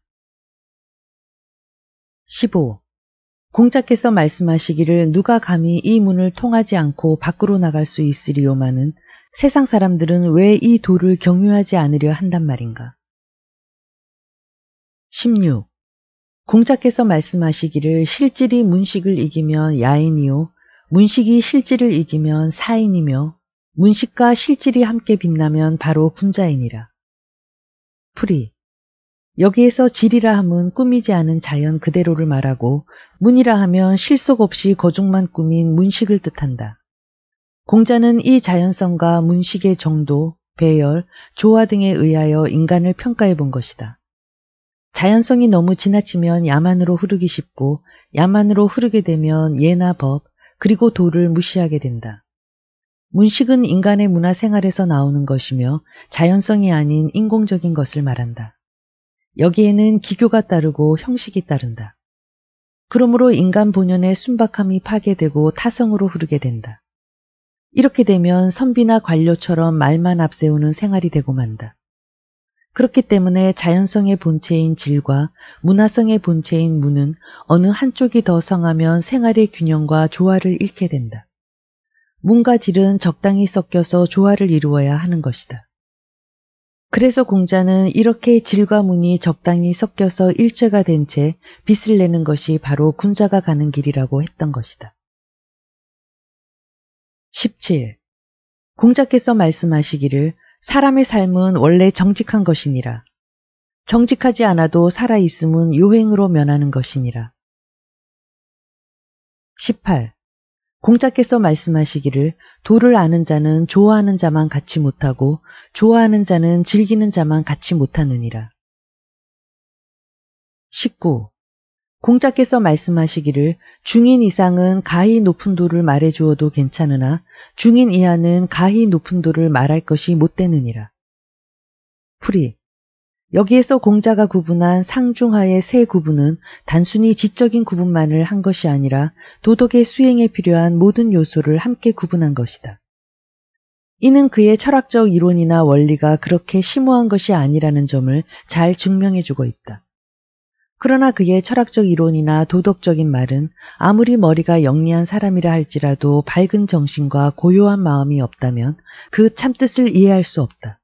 15. 공자께서 말씀하시기를 누가 감히 이 문을 통하지 않고 밖으로 나갈 수있으리요마는 세상 사람들은 왜 이 도를 경유하지 않으려 한단 말인가. 16. 공자께서 말씀하시기를 실질이 문식을 이기면 야인이요 문식이 실질을 이기면 사인이며 문식과 실질이 함께 빛나면 바로 분자인이라 풀이 여기에서 질이라 함은 꾸미지 않은 자연 그대로를 말하고 문이라 하면 실속 없이 거중만 꾸민 문식을 뜻한다. 공자는 이 자연성과 문식의 정도, 배열, 조화 등에 의하여 인간을 평가해 본 것이다. 자연성이 너무 지나치면 야만으로 흐르기 쉽고 야만으로 흐르게 되면 예나 법, 그리고 도를 무시하게 된다. 문식은 인간의 문화 생활에서 나오는 것이며 자연성이 아닌 인공적인 것을 말한다. 여기에는 기교가 따르고 형식이 따른다. 그러므로 인간 본연의 순박함이 파괴되고 타성으로 흐르게 된다. 이렇게 되면 선비나 관료처럼 말만 앞세우는 생활이 되고 만다. 그렇기 때문에 자연성의 본체인 질과 문화성의 본체인 문은 어느 한쪽이 더 성하면 생활의 균형과 조화를 잃게 된다. 문과 질은 적당히 섞여서 조화를 이루어야 하는 것이다. 그래서 공자는 이렇게 질과 문이 적당히 섞여서 일체가 된 채 빛을 내는 것이 바로 군자가 가는 길이라고 했던 것이다. 17. 공자께서 말씀하시기를 사람의 삶은 원래 정직한 것이니라. 정직하지 않아도 살아있음은 유행으로 면하는 것이니라. 18. 공자께서 말씀하시기를 도를 아는 자는 좋아하는 자만 갖지 못하고 좋아하는 자는 즐기는 자만 갖지 못하느니라. 19. 공자께서 말씀하시기를 중인 이상은 가히 높은 도를 말해 주어도 괜찮으나 중인 이하는 가히 높은 도를 말할 것이 못 되느니라. 풀이 여기에서 공자가 구분한 상중하의 세 구분은 단순히 지적인 구분만을 한 것이 아니라 도덕의 수행에 필요한 모든 요소를 함께 구분한 것이다. 이는 그의 철학적 이론이나 원리가 그렇게 심오한 것이 아니라는 점을 잘 증명해 주고 있다. 그러나 그의 철학적 이론이나 도덕적인 말은 아무리 머리가 영리한 사람이라 할지라도 밝은 정신과 고요한 마음이 없다면 그 참뜻을 이해할 수 없다.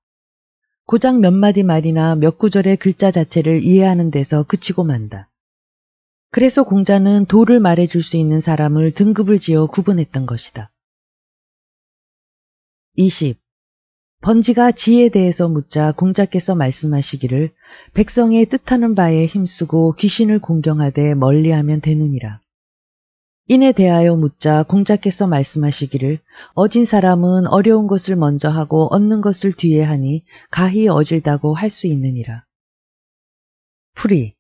고작 몇 마디 말이나 몇 구절의 글자 자체를 이해하는 데서 그치고 만다. 그래서 공자는 도를 말해줄 수 있는 사람을 등급을 지어 구분했던 것이다. 20. 번지가 지에 대해서 묻자 공자께서 말씀하시기를 백성의 뜻하는 바에 힘쓰고 귀신을 공경하되 멀리하면 되느니라. 인에 대하여 묻자 공자께서 말씀하시기를 어진 사람은 어려운 것을 먼저 하고 얻는 것을 뒤에 하니 가히 어질다고 할 수 있느니라. 풀이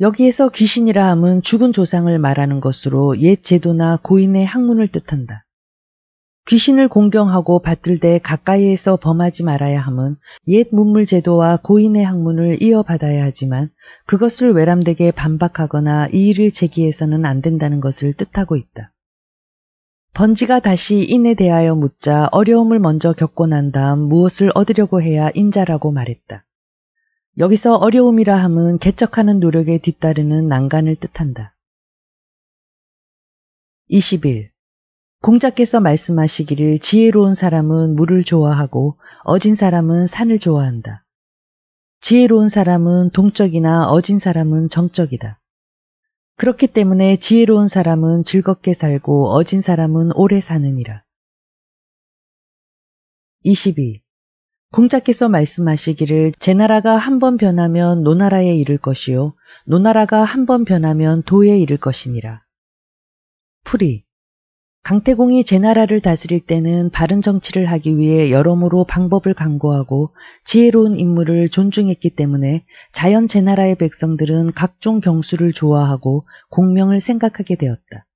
여기에서 귀신이라 함은 죽은 조상을 말하는 것으로 옛 제도나 고인의 학문을 뜻한다. 귀신을 공경하고 받들때 가까이에서 범하지 말아야 함은 옛 문물 제도와 고인의 학문을 이어받아야 하지만 그것을 외람되게 반박하거나 이의를 제기해서는 안 된다는 것을 뜻하고 있다. 번지가 다시 인에 대하여 묻자 어려움을 먼저 겪고 난 다음 무엇을 얻으려고 해야 인자라고 말했다. 여기서 어려움이라 함은 개척하는 노력에 뒤따르는 난간을 뜻한다. 21. 공자께서 말씀하시기를 지혜로운 사람은 물을 좋아하고 어진 사람은 산을 좋아한다. 지혜로운 사람은 동적이나 어진 사람은 정적이다. 그렇기 때문에 지혜로운 사람은 즐겁게 살고 어진 사람은 오래 사느니라. 22. 공자께서 말씀하시기를 제 나라가 한번 변하면 노나라에 이를 것이요 노나라가 한번 변하면 도에 이를 것이니라. 풀이 강태공이 제 나라를 다스릴 때는 바른 정치를 하기 위해 여러모로 방법을 강구하고 지혜로운 인물을 존중했기 때문에 자연 제 나라의 백성들은 각종 경수를 좋아하고 공명을 생각하게 되었다.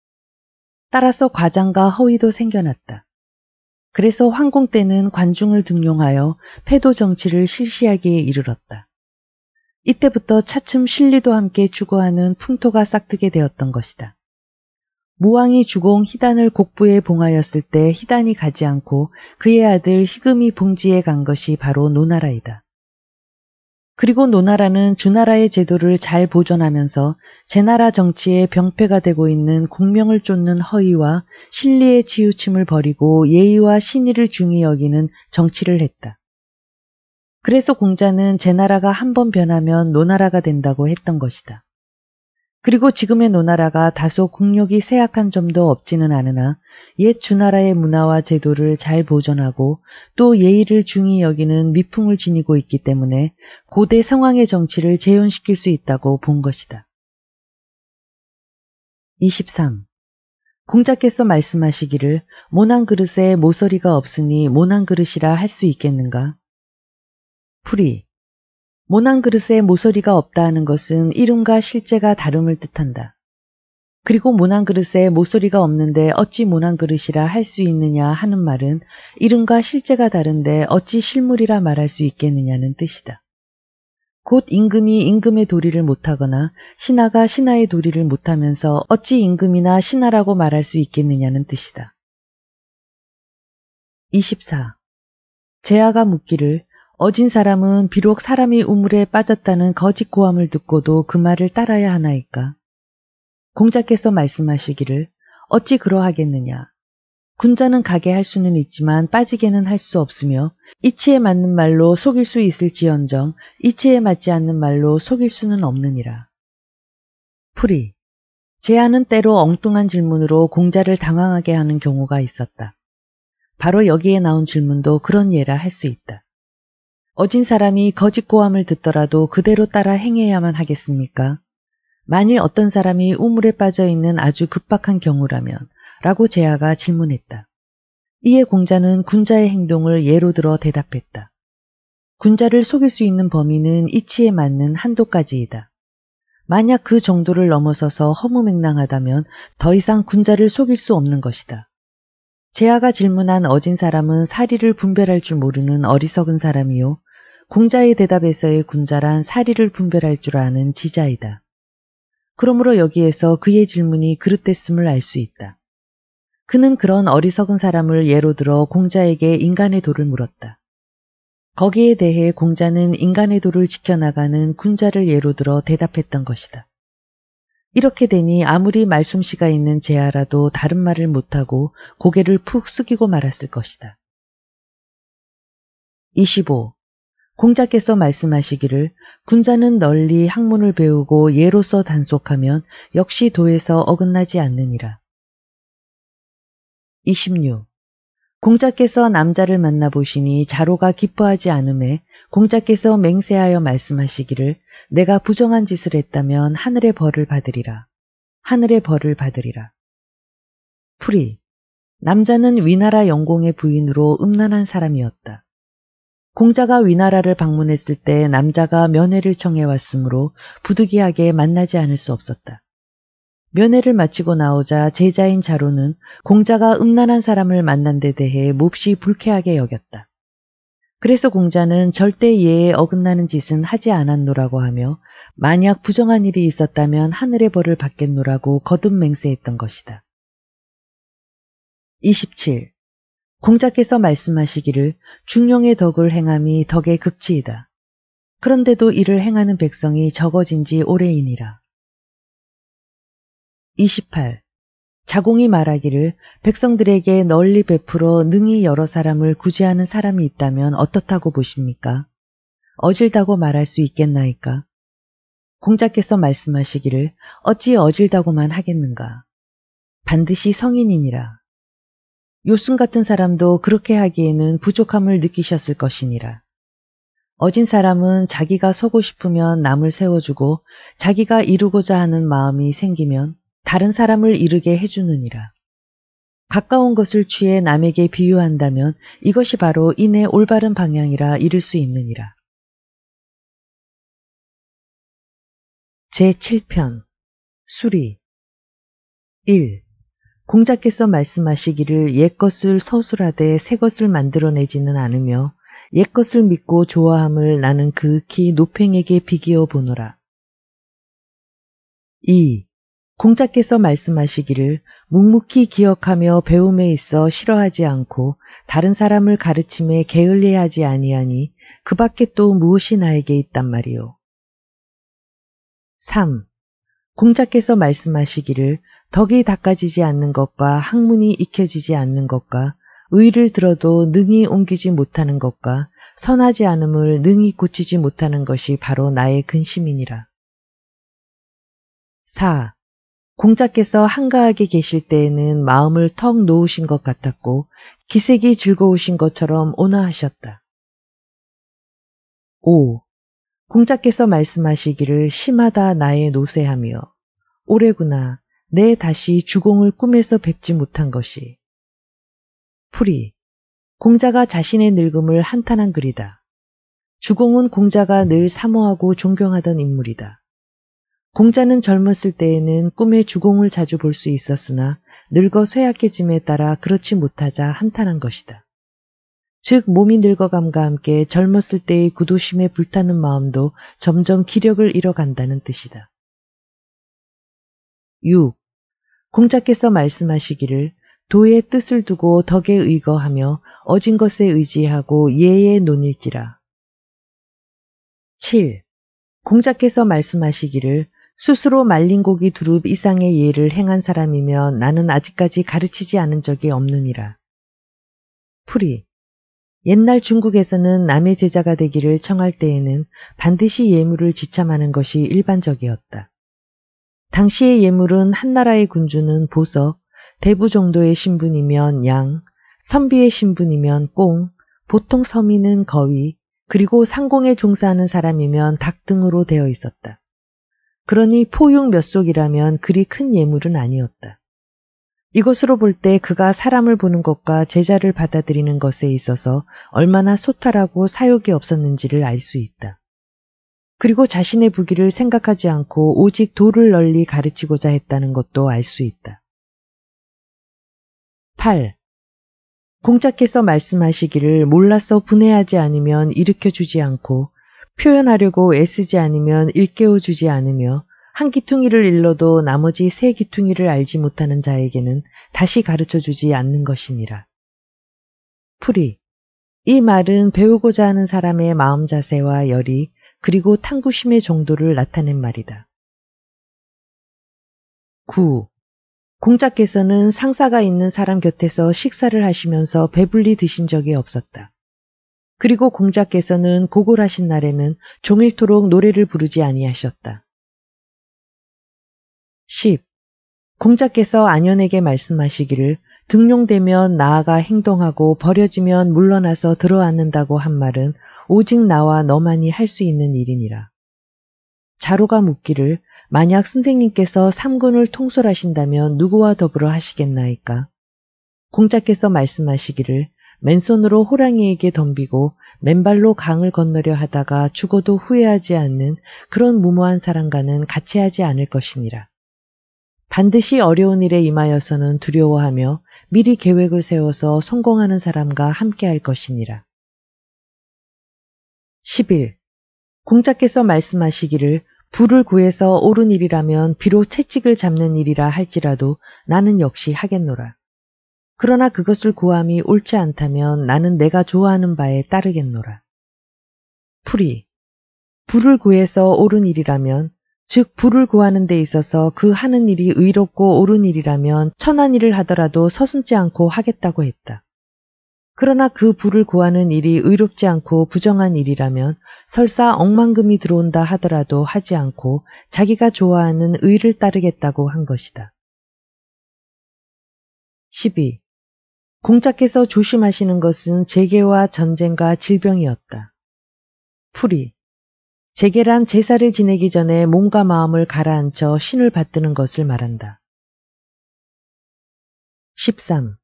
따라서 과장과 허위도 생겨났다. 그래서 황공 때는 관중을 등용하여 패도 정치를 실시하기에 이르렀다. 이때부터 차츰 신리도 함께 추구하는 풍토가 싹트게 되었던 것이다. 무왕이 주공 희단을 곡부에 봉하였을 때희단이 가지 않고 그의 아들 희금이 봉지에 간 것이 바로 노나라이다. 그리고 노나라는 주나라의 제도를 잘 보존하면서 제나라 정치의 병폐가 되고 있는 공명을 쫓는 허위와 신리의 치우침을 버리고 예의와 신의를 중히 여기는 정치를 했다. 그래서 공자는 제나라가 한 번 변하면 노나라가 된다고 했던 것이다. 그리고 지금의 노나라가 다소 국력이 세약한 점도 없지는 않으나 옛 주나라의 문화와 제도를 잘 보존하고 또 예의를 중히 여기는 미풍을 지니고 있기 때문에 고대 성황의 정치를 재현시킬 수 있다고 본 것이다. 23. 공자께서 말씀하시기를 모난 그릇에 모서리가 없으니 모난 그릇이라 할 수 있겠는가? 풀이 모난 그릇에 모서리가 없다 하는 것은 이름과 실제가 다름을 뜻한다. 그리고 모난 그릇에 모서리가 없는데 어찌 모난 그릇이라 할 수 있느냐 하는 말은 이름과 실제가 다른데 어찌 실물이라 말할 수 있겠느냐는 뜻이다. 곧 임금이 임금의 도리를 못하거나 신하가 신하의 도리를 못하면서 어찌 임금이나 신하라고 말할 수 있겠느냐는 뜻이다. 24. 제아가 묻기를 어진 사람은 비록 사람이 우물에 빠졌다는 거짓 고함을 듣고도 그 말을 따라야 하나이까. 공자께서 말씀하시기를 어찌 그러하겠느냐. 군자는 가게 할 수는 있지만 빠지게는 할 수 없으며 이치에 맞는 말로 속일 수 있을지언정 이치에 맞지 않는 말로 속일 수는 없느니라. 풀이 제안은 때로 엉뚱한 질문으로 공자를 당황하게 하는 경우가 있었다. 바로 여기에 나온 질문도 그런 예라 할 수 있다. 어진 사람이 거짓 고함을 듣더라도 그대로 따라 행해야만 하겠습니까? 만일 어떤 사람이 우물에 빠져 있는 아주 급박한 경우라면 라고 제아가 질문했다. 이에 공자는 군자의 행동을 예로 들어 대답했다. 군자를 속일 수 있는 범위는 이치에 맞는 한도까지이다. 만약 그 정도를 넘어서서 허무맹랑하다면 더 이상 군자를 속일 수 없는 것이다. 제아가 질문한 어진 사람은 사리를 분별할 줄 모르는 어리석은 사람이요. 공자의 대답에서의 군자란 사리를 분별할 줄 아는 지자이다. 그러므로 여기에서 그의 질문이 그릇됐음을 알 수 있다. 그는 그런 어리석은 사람을 예로 들어 공자에게 인간의 도를 물었다. 거기에 대해 공자는 인간의 도를 지켜나가는 군자를 예로 들어 대답했던 것이다. 이렇게 되니 아무리 말솜씨가 있는 제아라도 다른 말을 못하고 고개를 푹 숙이고 말았을 것이다. 25. 공자께서 말씀하시기를 군자는 널리 학문을 배우고 예로서 단속하면 역시 도에서 어긋나지 않느니라. 26. 공자께서 남자를 만나보시니 자로가 기뻐하지 않음에 공자께서 맹세하여 말씀하시기를 내가 부정한 짓을 했다면 하늘의 벌을 받으리라. 하늘의 벌을 받으리라. 풀이 남자는 위나라 영공의 부인으로 음란한 사람이었다. 공자가 위나라를 방문했을 때 남자가 면회를 청해 왔으므로 부득이하게 만나지 않을 수 없었다. 면회를 마치고 나오자 제자인 자로는 공자가 음란한 사람을 만난 데 대해 몹시 불쾌하게 여겼다. 그래서 공자는 절대 예에 어긋나는 짓은 하지 않았노라고 하며 만약 부정한 일이 있었다면 하늘의 벌을 받겠노라고 거듭 맹세했던 것이다. 27. 공자께서 말씀하시기를 중용의 덕을 행함이 덕의 극치이다. 그런데도 이를 행하는 백성이 적어진 지 오래이니라. 28. 자공이 말하기를 백성들에게 널리 베풀어 능히 여러 사람을 구제하는 사람이 있다면 어떻다고 보십니까? 어질다고 말할 수 있겠나이까? 공자께서 말씀하시기를 어찌 어질다고만 하겠는가? 반드시 성인이니라. 요승 같은 사람도 그렇게 하기에는 부족함을 느끼셨을 것이니라. 어진 사람은 자기가 서고 싶으면 남을 세워주고 자기가 이루고자 하는 마음이 생기면 다른 사람을 이르게 해주느니라. 가까운 것을 취해 남에게 비유한다면 이것이 바로 인의 올바른 방향이라 이를 수 있느니라. 제7편 수리 1. 공자께서 말씀하시기를 옛것을 서술하되 새것을 만들어내지는 않으며 옛것을 믿고 좋아함을 나는 그윽히 노팽에게 비기어 보노라. 2. 공자께서 말씀하시기를 묵묵히 기억하며 배움에 있어 싫어하지 않고 다른 사람을 가르침에 게을리하지 아니하니 그 밖에 또 무엇이 나에게 있단 말이오. 3. 공자께서 말씀하시기를 덕이 닦아지지 않는 것과 학문이 익혀지지 않는 것과 의를 들어도 능이 옮기지 못하는 것과 선하지 않음을 능히 고치지 못하는 것이 바로 나의 근심이니라. 4. 공자께서 한가하게 계실 때에는 마음을 턱 놓으신 것 같았고 기색이 즐거우신 것처럼 온화하셨다. 5. 공자께서 말씀하시기를 심하다 나의 노쇠하며 오래구나 내 다시 주공을 꿈에서 뵙지 못한 것이. 풀이 공자가 자신의 늙음을 한탄한 글이다. 주공은 공자가 늘 사모하고 존경하던 인물이다. 공자는 젊었을 때에는 꿈의 주공을 자주 볼 수 있었으나 늙어 쇠약해짐에 따라 그렇지 못하자 한탄한 것이다. 즉 몸이 늙어감과 함께 젊었을 때의 구도심에 불타는 마음도 점점 기력을 잃어간다는 뜻이다. 6. 공자께서 말씀하시기를 도의 뜻을 두고 덕에 의거하며 어진 것에 의지하고 예에 논일지라. 7. 공자께서 말씀하시기를 스스로 말린 고기 두릅 이상의 예를 행한 사람이며 나는 아직까지 가르치지 않은 적이 없느니라. 풀이 옛날 중국에서는 남의 제자가 되기를 청할 때에는 반드시 예물을 지참하는 것이 일반적이었다. 당시의 예물은 한나라의 군주는 보석, 대부 정도의 신분이면 양, 선비의 신분이면 꽁, 보통 서민은 거위, 그리고 상공에 종사하는 사람이면 닭 등으로 되어 있었다. 그러니 포육 몇 속이라면 그리 큰 예물은 아니었다. 이것으로 볼 때 그가 사람을 보는 것과 제자를 받아들이는 것에 있어서 얼마나 소탈하고 사욕이 없었는지를 알 수 있다. 그리고 자신의 부기를 생각하지 않고 오직 도를 널리 가르치고자 했다는 것도 알 수 있다. 8. 공자께서 말씀하시기를 몰라서 분해하지 않으면 일으켜 주지 않고 표현하려고 애쓰지 않으면 일깨워 주지 않으며 한 기퉁이를 일러도 나머지 세 기퉁이를 알지 못하는 자에게는 다시 가르쳐 주지 않는 것이니라. 풀이 이 말은 배우고자 하는 사람의 마음 자세와 열이 그리고 탐구심의 정도를 나타낸 말이다. 9. 공자께서는 상사가 있는 사람 곁에서 식사를 하시면서 배불리 드신 적이 없었다. 그리고 공자께서는 고골하신 날에는 종일토록 노래를 부르지 아니하셨다. 10. 공자께서 안연에게 말씀하시기를 등용되면 나아가 행동하고 버려지면 물러나서 들어앉는다고 한 말은 오직 나와 너만이 할 수 있는 일이니라. 자로가 묻기를 만약 선생님께서 삼군을 통솔하신다면 누구와 더불어 하시겠나이까? 공자께서 말씀하시기를 맨손으로 호랑이에게 덤비고 맨발로 강을 건너려 하다가 죽어도 후회하지 않는 그런 무모한 사람과는 같이 하지 않을 것이니라. 반드시 어려운 일에 임하여서는 두려워하며 미리 계획을 세워서 성공하는 사람과 함께 할 것이니라. 1 1 공자께서 말씀하시기를 불을 구해서 옳은 일이라면 비록 채찍을 잡는 일이라 할지라도 나는 역시 하겠노라. 그러나 그것을 구함이 옳지 않다면 나는 내가 좋아하는 바에 따르겠노라. 풀이 불을 구해서 옳은 일이라면 즉 불을 구하는 데 있어서 그 하는 일이 의롭고 옳은 일이라면 천한 일을 하더라도 서슴지 않고 하겠다고 했다. 그러나 그 부를 구하는 일이 의롭지 않고 부정한 일이라면 설사 억만금이 들어온다 하더라도 하지 않고 자기가 좋아하는 의를 따르겠다고 한 것이다. 12. 공자께서 조심하시는 것은 재계와 전쟁과 질병이었다. 풀이. 재계란 제사를 지내기 전에 몸과 마음을 가라앉혀 신을 받드는 것을 말한다. 13.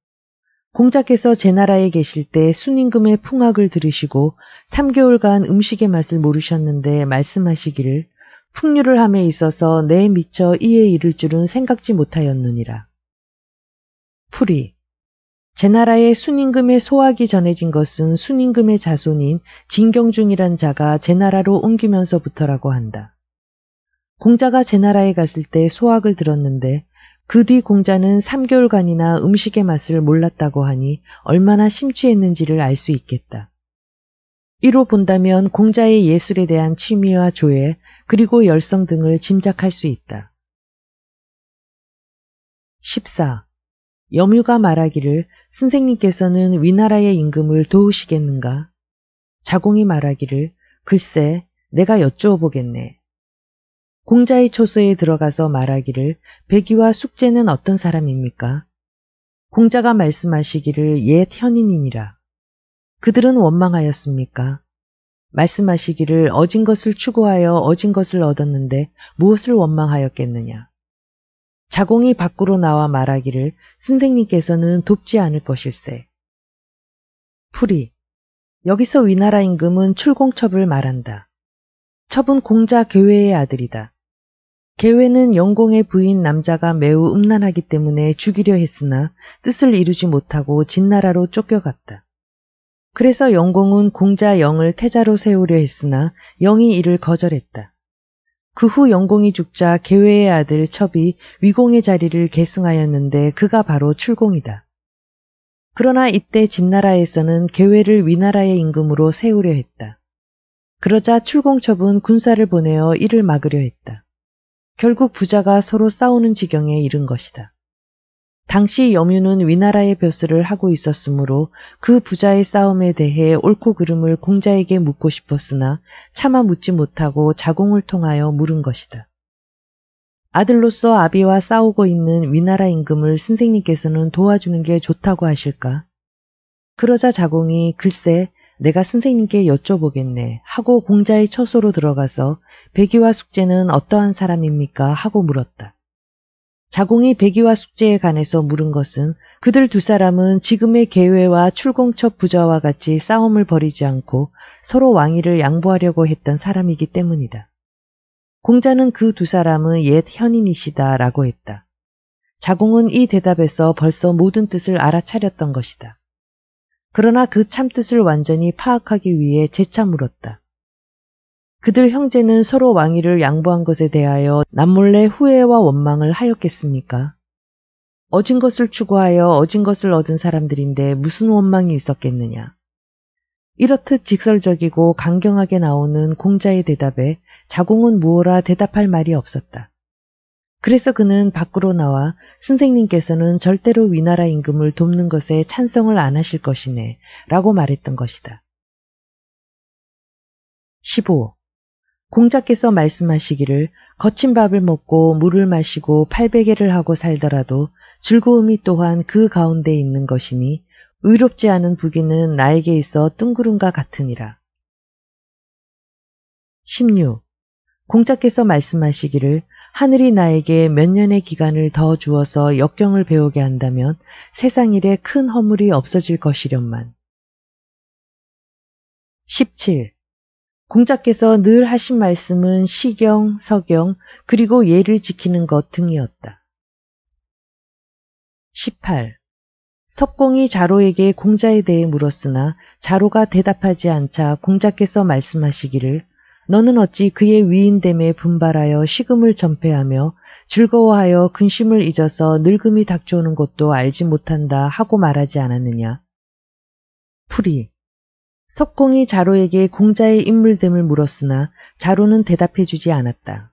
공자께서 제 나라에 계실 때 순임금의 풍악을 들으시고 3개월간 음식의 맛을 모르셨는데 말씀하시기를 풍류를 함에 있어서 내 미처 이에 이를 줄은 생각지 못하였느니라. 풀이 제 나라에 순임금의 소학이 전해진 것은 순임금의 자손인 진경중이란 자가 제 나라로 옮기면서부터라고 한다. 공자가 제 나라에 갔을 때소악을 들었는데 그뒤 공자는 3개월간이나 음식의 맛을 몰랐다고 하니 얼마나 심취했는지를 알 수 있겠다. 이로 본다면 공자의 예술에 대한 취미와 조예 그리고 열성 등을 짐작할 수 있다. 14. 여유가 말하기를 선생님께서는 위나라의 임금을 도우시겠는가? 자공이 말하기를 글쎄 내가 여쭈어 보겠네. 공자의 초소에 들어가서 말하기를 백이와 숙제는 어떤 사람입니까? 공자가 말씀하시기를 옛 현인이니라. 그들은 원망하였습니까? 말씀하시기를 어진 것을 추구하여 어진 것을 얻었는데 무엇을 원망하였겠느냐? 자공이 밖으로 나와 말하기를 선생님께서는 돕지 않을 것일세. 풀이 여기서 위나라 임금은 출공첩을 말한다. 첩은 공자 교회의 아들이다. 계회는 영공의 부인 남자가 매우 음란하기 때문에 죽이려 했으나 뜻을 이루지 못하고 진나라로 쫓겨갔다. 그래서 영공은 공자 영을 태자로 세우려 했으나 영이 이를 거절했다. 그 후 영공이 죽자 계회의 아들 첩이 위공의 자리를 계승하였는데 그가 바로 출공이다. 그러나 이때 진나라에서는 계회를 위나라의 임금으로 세우려 했다. 그러자 출공첩은 군사를 보내어 이를 막으려 했다. 결국 부자가 서로 싸우는 지경에 이른 것이다. 당시 여유는 위나라의 벼슬을 하고 있었으므로 그 부자의 싸움에 대해 옳고 그름을 공자에게 묻고 싶었으나 차마 묻지 못하고 자공을 통하여 물은 것이다. 아들로서 아비와 싸우고 있는 위나라 임금을 선생님께서는 도와주는 게 좋다고 하실까? 그러자 자공이 글쎄 내가 선생님께 여쭤보겠네 하고 공자의 처소로 들어가서 백이와 숙제는 어떠한 사람입니까? 하고 물었다. 자공이 백이와 숙제에 관해서 물은 것은 그들 두 사람은 지금의 계회와 출공첩 부자와 같이 싸움을 벌이지 않고 서로 왕위를 양보하려고 했던 사람이기 때문이다. 공자는 그 두 사람은 옛 현인이시다 라고 했다. 자공은 이 대답에서 벌써 모든 뜻을 알아차렸던 것이다. 그러나 그 참뜻을 완전히 파악하기 위해 재차 물었다. 그들 형제는 서로 왕위를 양보한 것에 대하여 남몰래 후회와 원망을 하였겠습니까? 어진 것을 추구하여 어진 것을 얻은 사람들인데 무슨 원망이 있었겠느냐. 이렇듯 직설적이고 강경하게 나오는 공자의 대답에 자공은 무어라 대답할 말이 없었다. 그래서 그는 밖으로 나와 선생님께서는 절대로 위나라 임금을 돕는 것에 찬성을 안 하실 것이네 라고 말했던 것이다. 15. 공자께서 말씀하시기를 거친 밥을 먹고 물을 마시고 팔베개를 하고 살더라도 즐거움이 또한 그 가운데 있는 것이니 의롭지 않은 부귀는 나에게 있어 뜬구름과 같으니라. 16. 공자께서 말씀하시기를 하늘이 나에게 몇 년의 기간을 더 주어서 역경을 배우게 한다면 세상 일에 큰 허물이 없어질 것이련만. 17. 공자께서 늘 하신 말씀은 시경, 서경, 그리고 예를 지키는 것 등이었다. 18. 석공이 자로에게 공자에 대해 물었으나 자로가 대답하지 않자 공자께서 말씀하시기를 너는 어찌 그의 위인됨에 분발하여 식음을 전폐하며 즐거워하여 근심을 잊어서 늙음이 닥쳐오는 것도 알지 못한다 하고 말하지 않았느냐. 풀이 석공이 자로에게 공자의 인물됨을 물었으나 자로는 대답해 주지 않았다.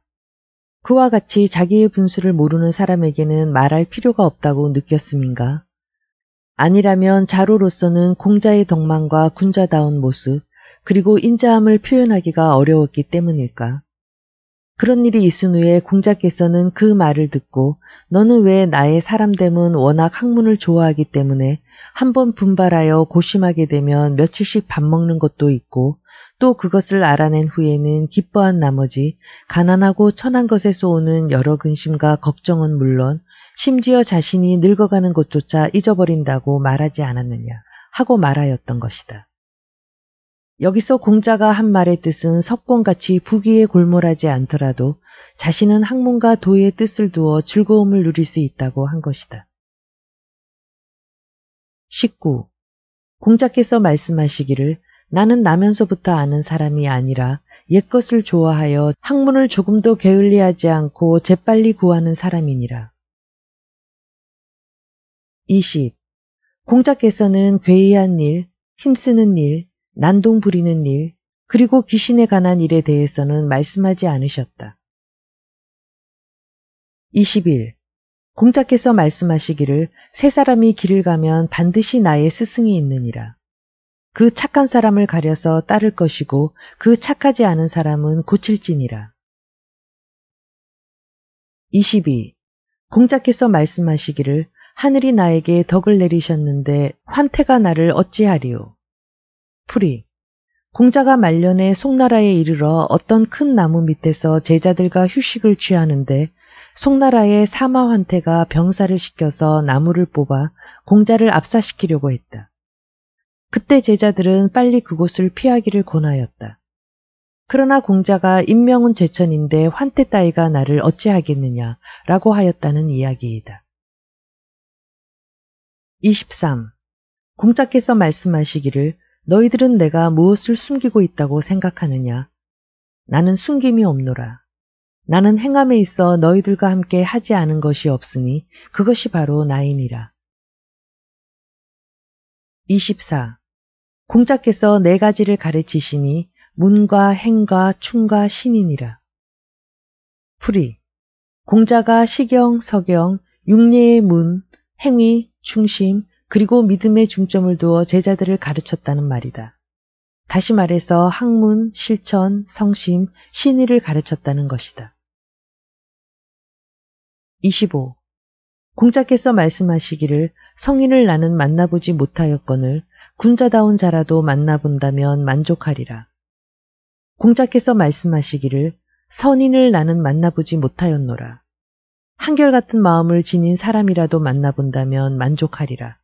그와 같이 자기의 분수를 모르는 사람에게는 말할 필요가 없다고 느꼈음인가? 아니라면 자로로서는 공자의 덕망과 군자다운 모습, 그리고 인자함을 표현하기가 어려웠기 때문일까. 그런 일이 있은 후에 공자께서는 그 말을 듣고 너는 왜 나의 사람됨은 워낙 학문을 좋아하기 때문에 한 번 분발하여 고심하게 되면 며칠씩 밥 먹는 것도 있고 또 그것을 알아낸 후에는 기뻐한 나머지 가난하고 천한 것에서 오는 여러 근심과 걱정은 물론 심지어 자신이 늙어가는 것조차 잊어버린다고 말하지 않았느냐 하고 말하였던 것이다. 여기서 공자가 한 말의 뜻은 석권같이 부귀에 골몰하지 않더라도 자신은 학문과 도의 뜻을 두어 즐거움을 누릴 수 있다고 한 것이다. 19. 공자께서 말씀하시기를 나는 나면서부터 아는 사람이 아니라 옛것을 좋아하여 학문을 조금도 게을리하지 않고 재빨리 구하는 사람이니라. 20. 공자께서는 괴이한 일, 힘쓰는 일, 난동 부리는 일, 그리고 귀신에 관한 일에 대해서는 말씀하지 않으셨다. 21. 공자께서 말씀하시기를 세 사람이 길을 가면 반드시 나의 스승이 있느니라. 그 착한 사람을 가려서 따를 것이고 그 착하지 않은 사람은 고칠지니라. 22. 공자께서 말씀하시기를 하늘이 나에게 덕을 내리셨는데 환태가 나를 어찌하리오 풀이 공자가 말년에 송나라에 이르러 어떤 큰 나무 밑에서 제자들과 휴식을 취하는데 송나라의 사마환태가 병사를 시켜서 나무를 뽑아 공자를 압사시키려고 했다. 그때 제자들은 빨리 그곳을 피하기를 권하였다. 그러나 공자가 인명은 제천인데 환태 따위가 나를 어찌하겠느냐라고 하였다는 이야기이다. 23. 공자께서 말씀하시기를 너희들은 내가 무엇을 숨기고 있다고 생각하느냐? 나는 숨김이 없노라. 나는 행함에 있어 너희들과 함께 하지 않은 것이 없으니 그것이 바로 나이니라. 24. 공자께서 네 가지를 가르치시니 문과 행과 충과 신인이라. 풀이. 공자가 시경, 서경, 육례의 문, 행위, 충심 그리고 믿음에 중점을 두어 제자들을 가르쳤다는 말이다. 다시 말해서 학문, 실천, 성심, 신의를 가르쳤다는 것이다. 25. 공자께서 말씀하시기를 성인을 나는 만나보지 못하였거늘 군자다운 자라도 만나본다면 만족하리라. 공자께서 말씀하시기를 선인을 나는 만나보지 못하였노라. 한결같은 마음을 지닌 사람이라도 만나본다면 만족하리라.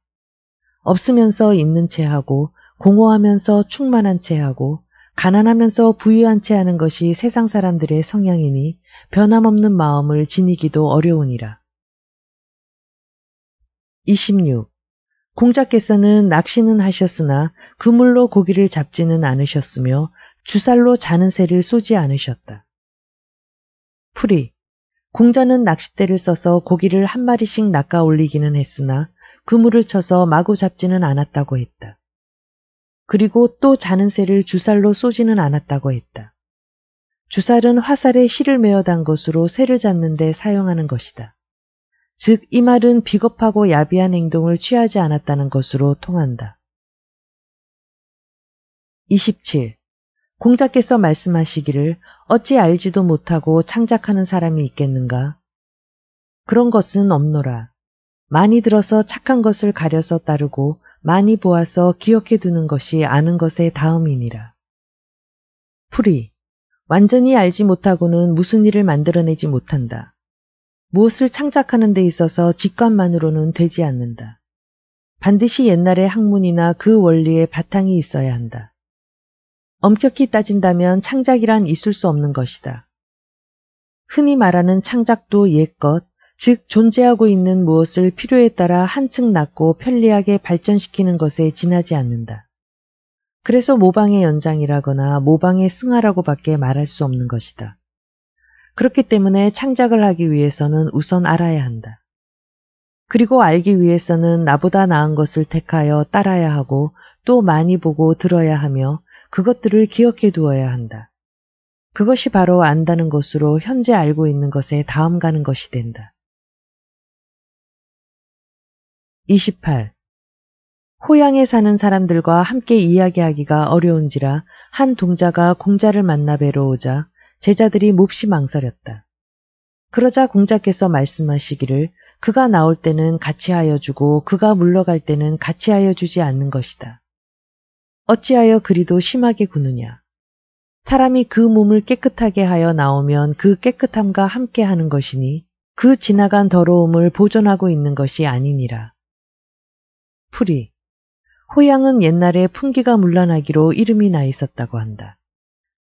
없으면서 있는 채 하고 공허하면서 충만한 채 하고 가난하면서 부유한 채 하는 것이 세상 사람들의 성향이니 변함없는 마음을 지니기도 어려우니라. 26. 공자께서는 낚시는 하셨으나 그물로 고기를 잡지는 않으셨으며 주살로 자는 새를 쏘지 않으셨다. 풀이 공자는 낚싯대를 써서 고기를 한 마리씩 낚아 올리기는 했으나 그물을 쳐서 마구 잡지는 않았다고 했다. 그리고 또 자는 새를 주살로 쏘지는 않았다고 했다. 주살은 화살에 실을 메어 단 것으로 새를 잡는 데 사용하는 것이다. 즉, 이 말은 비겁하고 야비한 행동을 취하지 않았다는 것으로 통한다. 27. 공자께서 말씀하시기를 어찌 알지도 못하고 창작하는 사람이 있겠는가? 그런 것은 없노라. 많이 들어서 착한 것을 가려서 따르고 많이 보아서 기억해 두는 것이 아는 것의 다음이니라. 풀이 완전히 알지 못하고는 무슨 일을 만들어내지 못한다. 무엇을 창작하는 데 있어서 직관만으로는 되지 않는다. 반드시 옛날의 학문이나 그 원리의 바탕이 있어야 한다. 엄격히 따진다면 창작이란 있을 수 없는 것이다. 흔히 말하는 창작도 옛것, 즉 존재하고 있는 무엇을 필요에 따라 한층 낮고 편리하게 발전시키는 것에 지나지 않는다. 그래서 모방의 연장이라거나 모방의 승하라고밖에 말할 수 없는 것이다. 그렇기 때문에 창작을 하기 위해서는 우선 알아야 한다. 그리고 알기 위해서는 나보다 나은 것을 택하여 따라야 하고 또 많이 보고 들어야 하며 그것들을 기억해 두어야 한다. 그것이 바로 안다는 것으로 현재 알고 있는 것에 다음 가는 것이 된다. 28. 호양에 사는 사람들과 함께 이야기하기가 어려운지라 한 동자가 공자를 만나 뵈러 오자 제자들이 몹시 망설였다. 그러자 공자께서 말씀하시기를 그가 나올 때는 같이 하여 주고 그가 물러갈 때는 같이 하여 주지 않는 것이다. 어찌하여 그리도 심하게 구느냐. 사람이 그 몸을 깨끗하게 하여 나오면 그 깨끗함과 함께 하는 것이니 그 지나간 더러움을 보존하고 있는 것이 아니니라. 풀이. 호양은 옛날에 풍기가 물러나기로 이름이 나 있었다고 한다.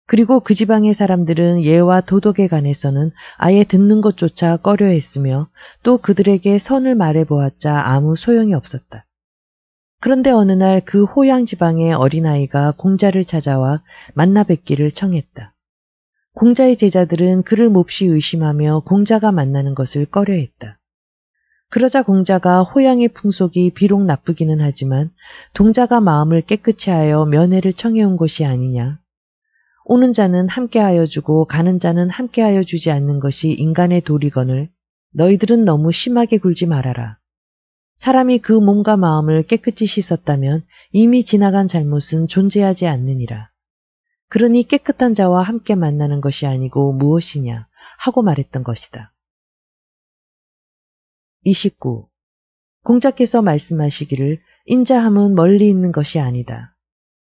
그리고 그 지방의 사람들은 예와 도덕에 관해서는 아예 듣는 것조차 꺼려 했으며 또 그들에게 선을 말해보았자 아무 소용이 없었다. 그런데 어느 날 그 호양 지방의 어린아이가 공자를 찾아와 만나 뵙기를 청했다. 공자의 제자들은 그를 몹시 의심하며 공자가 만나는 것을 꺼려했다. 그러자 공자가 호양의 풍속이 비록 나쁘기는 하지만 동자가 마음을 깨끗이 하여 면회를 청해온 것이 아니냐. 오는 자는 함께하여 주고 가는 자는 함께하여 주지 않는 것이 인간의 도리건을 너희들은 너무 심하게 굴지 말아라. 사람이 그 몸과 마음을 깨끗이 씻었다면 이미 지나간 잘못은 존재하지 않느니라. 그러니 깨끗한 자와 함께 만나는 것이 아니고 무엇이냐 하고 말했던 것이다. 29. 공자께서 말씀하시기를 인자함은 멀리 있는 것이 아니다.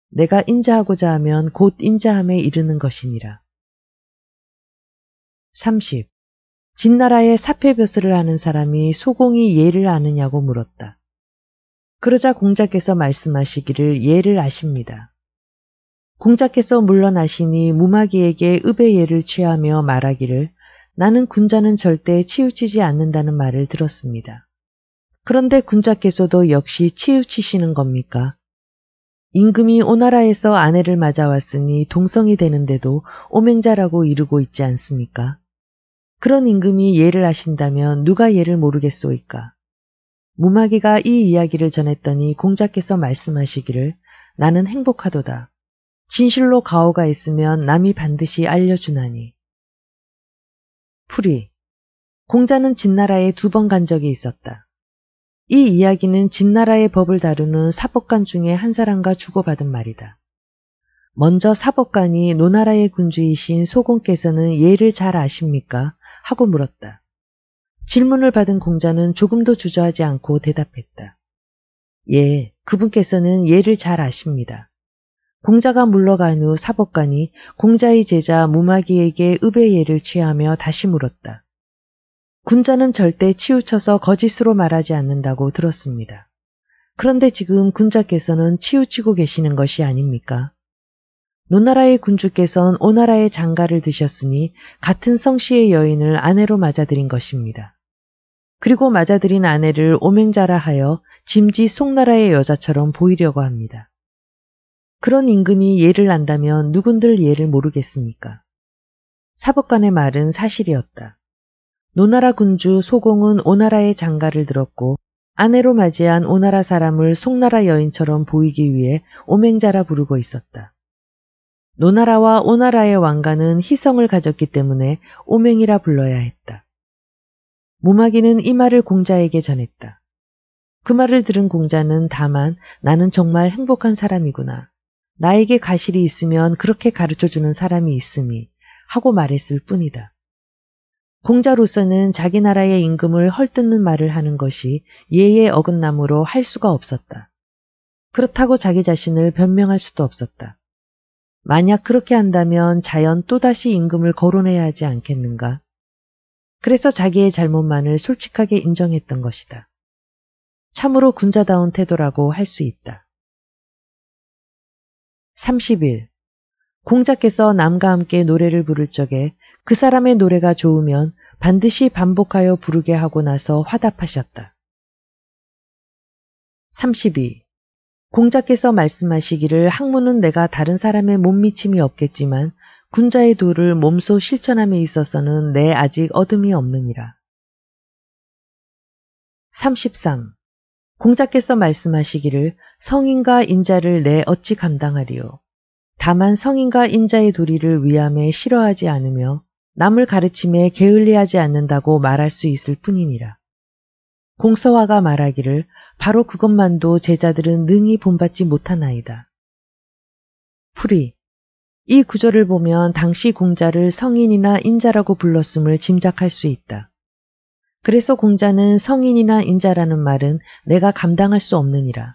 내가 인자하고자 하면 곧 인자함에 이르는 것이니라. 30. 진나라의 사폐벼슬을 하는 사람이 소공이 예를 아느냐고 물었다. 그러자 공자께서 말씀하시기를 예를 아십니다. 공자께서 물러나시니 무마기에게 읍의 예를 취하며 말하기를 나는 군자는 절대 치우치지 않는다는 말을 들었습니다. 그런데 군자께서도 역시 치우치시는 겁니까? 임금이 오나라에서 아내를 맞아왔으니 동성이 되는데도 오맹자라고 이르고 있지 않습니까? 그런 임금이 예를 아신다면 누가 예를 모르겠소이까? 무마기가 이 이야기를 전했더니 공자께서 말씀하시기를 나는 행복하도다. 진실로 가오가 있으면 남이 반드시 알려주나니 풀이. 공자는 진나라에 두 번 간 적이 있었다. 이 이야기는 진나라의 법을 다루는 사법관 중에 한 사람과 주고받은 말이다. 먼저 사법관이 노나라의 군주이신 소공께서는 예를 잘 아십니까? 하고 물었다. 질문을 받은 공자는 조금도 주저하지 않고 대답했다. 예, 그분께서는 예를 잘 아십니다. 공자가 물러간 후 사법관이 공자의 제자 무마기에게 읍의예를 취하며 다시 물었다. 군자는 절대 치우쳐서 거짓으로 말하지 않는다고 들었습니다. 그런데 지금 군자께서는 치우치고 계시는 것이 아닙니까? 노나라의 군주께서는 오나라의 장가를 드셨으니 같은 성씨의 여인을 아내로 맞아들인 것입니다. 그리고 맞아들인 아내를 오맹자라 하여 짐지 송나라의 여자처럼 보이려고 합니다. 그런 임금이 예를 안다면 누군들 예를 모르겠습니까? 사법관의 말은 사실이었다. 노나라 군주 소공은 오나라의 장가를 들었고 아내로 맞이한 오나라 사람을 송나라 여인처럼 보이기 위해 오맹자라 부르고 있었다. 노나라와 오나라의 왕가는 희성을 가졌기 때문에 오맹이라 불러야 했다. 무마기는 이 말을 공자에게 전했다. 그 말을 들은 공자는 다만 나는 정말 행복한 사람이구나. 나에게 가실이 있으면 그렇게 가르쳐주는 사람이 있으니 하고 말했을 뿐이다. 공자로서는 자기 나라의 임금을 헐뜯는 말을 하는 것이 예의 어긋남으로 할 수가 없었다. 그렇다고 자기 자신을 변명할 수도 없었다. 만약 그렇게 한다면 자연 또다시 임금을 거론해야 하지 않겠는가? 그래서 자기의 잘못만을 솔직하게 인정했던 것이다. 참으로 군자다운 태도라고 할 수 있다. 30일 공자께서 남과 함께 노래를 부를 적에 그 사람의 노래가 좋으면 반드시 반복하여 부르게 하고 나서 화답하셨다. 32. 공자께서 말씀하시기를 학문은 내가 다른 사람의 못 미침이 없겠지만 군자의 도를 몸소 실천함에 있어서는 내 아직 어둠이 없느니라. 33. 공자께서 말씀하시기를 성인과 인자를 내 어찌 감당하리요. 다만 성인과 인자의 도리를 위함에 싫어하지 않으며 남을 가르침에 게을리하지 않는다고 말할 수 있을 뿐이니라. 공서화가 말하기를 바로 그것만도 제자들은 능히 본받지 못하나이다. 풀이 이 구절을 보면 당시 공자를 성인이나 인자라고 불렀음을 짐작할 수 있다. 그래서 공자는 성인이나 인자라는 말은 내가 감당할 수 없느니라.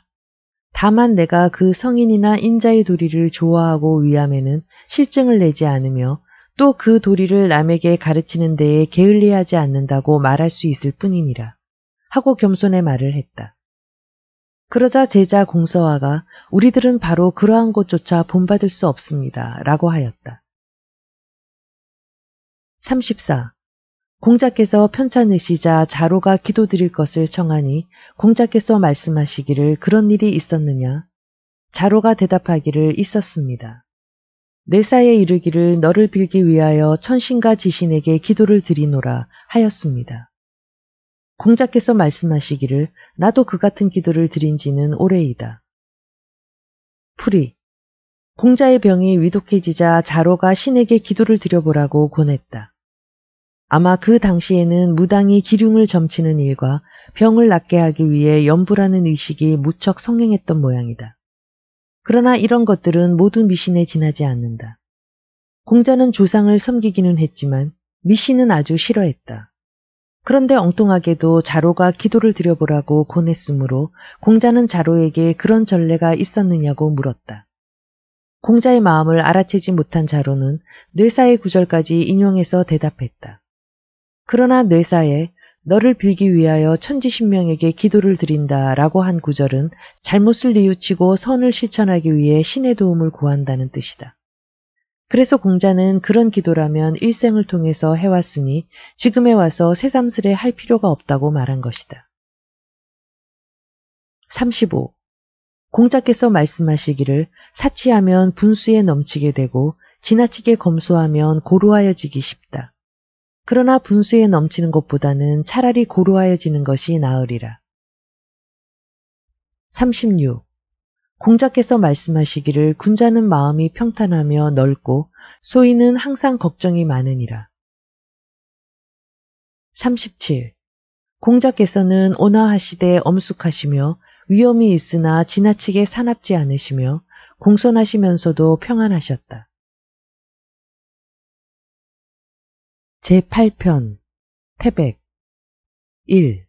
다만 내가 그 성인이나 인자의 도리를 좋아하고 위함에는 실증을 내지 않으며 또 그 도리를 남에게 가르치는 데에 게을리하지 않는다고 말할 수 있을 뿐이니라. 하고 겸손의 말을 했다. 그러자 제자 공서화가 우리들은 바로 그러한 것조차 본받을 수 없습니다. 라고 하였다. 34. 공자께서 편찮으시자 자로가 기도드릴 것을 청하니 공자께서 말씀하시기를 그런 일이 있었느냐? 자로가 대답하기를 있었습니다. 뇌사에 이르기를 너를 빌기 위하여 천신과 지신에게 기도를 드리노라 하였습니다. 공자께서 말씀하시기를 나도 그 같은 기도를 드린 지는 오래이다. 풀이 공자의 병이 위독해지자 자로가 신에게 기도를 드려보라고 권했다. 아마 그 당시에는 무당이 기륭을 점치는 일과 병을 낫게 하기 위해 염불하는 의식이 무척 성행했던 모양이다. 그러나 이런 것들은 모두 미신에 지나지 않는다. 공자는 조상을 섬기기는 했지만 미신은 아주 싫어했다. 그런데 엉뚱하게도 자로가 기도를 드려보라고 권했으므로 공자는 자로에게 그런 전례가 있었느냐고 물었다. 공자의 마음을 알아채지 못한 자로는 뇌사의 구절까지 인용해서 대답했다. 그러나 뇌사에 너를 빌기 위하여 천지신명에게 기도를 드린다 라고 한 구절은 잘못을 뉘우치고 선을 실천하기 위해 신의 도움을 구한다는 뜻이다. 그래서 공자는 그런 기도라면 일생을 통해서 해왔으니 지금에 와서 새삼스레 할 필요가 없다고 말한 것이다. 35. 공자께서 말씀하시기를 사치하면 분수에 넘치게 되고 지나치게 검소하면 고루하여지기 쉽다. 그러나 분수에 넘치는 것보다는 차라리 고루하여지는 것이 나으리라. 36. 공자께서 말씀하시기를 군자는 마음이 평탄하며 넓고 소인은 항상 걱정이 많으니라. 37. 공자께서는 온화하시되 엄숙하시며 위험이 있으나 지나치게 사납지 않으시며 공손하시면서도 평안하셨다. 제8편 태백 1.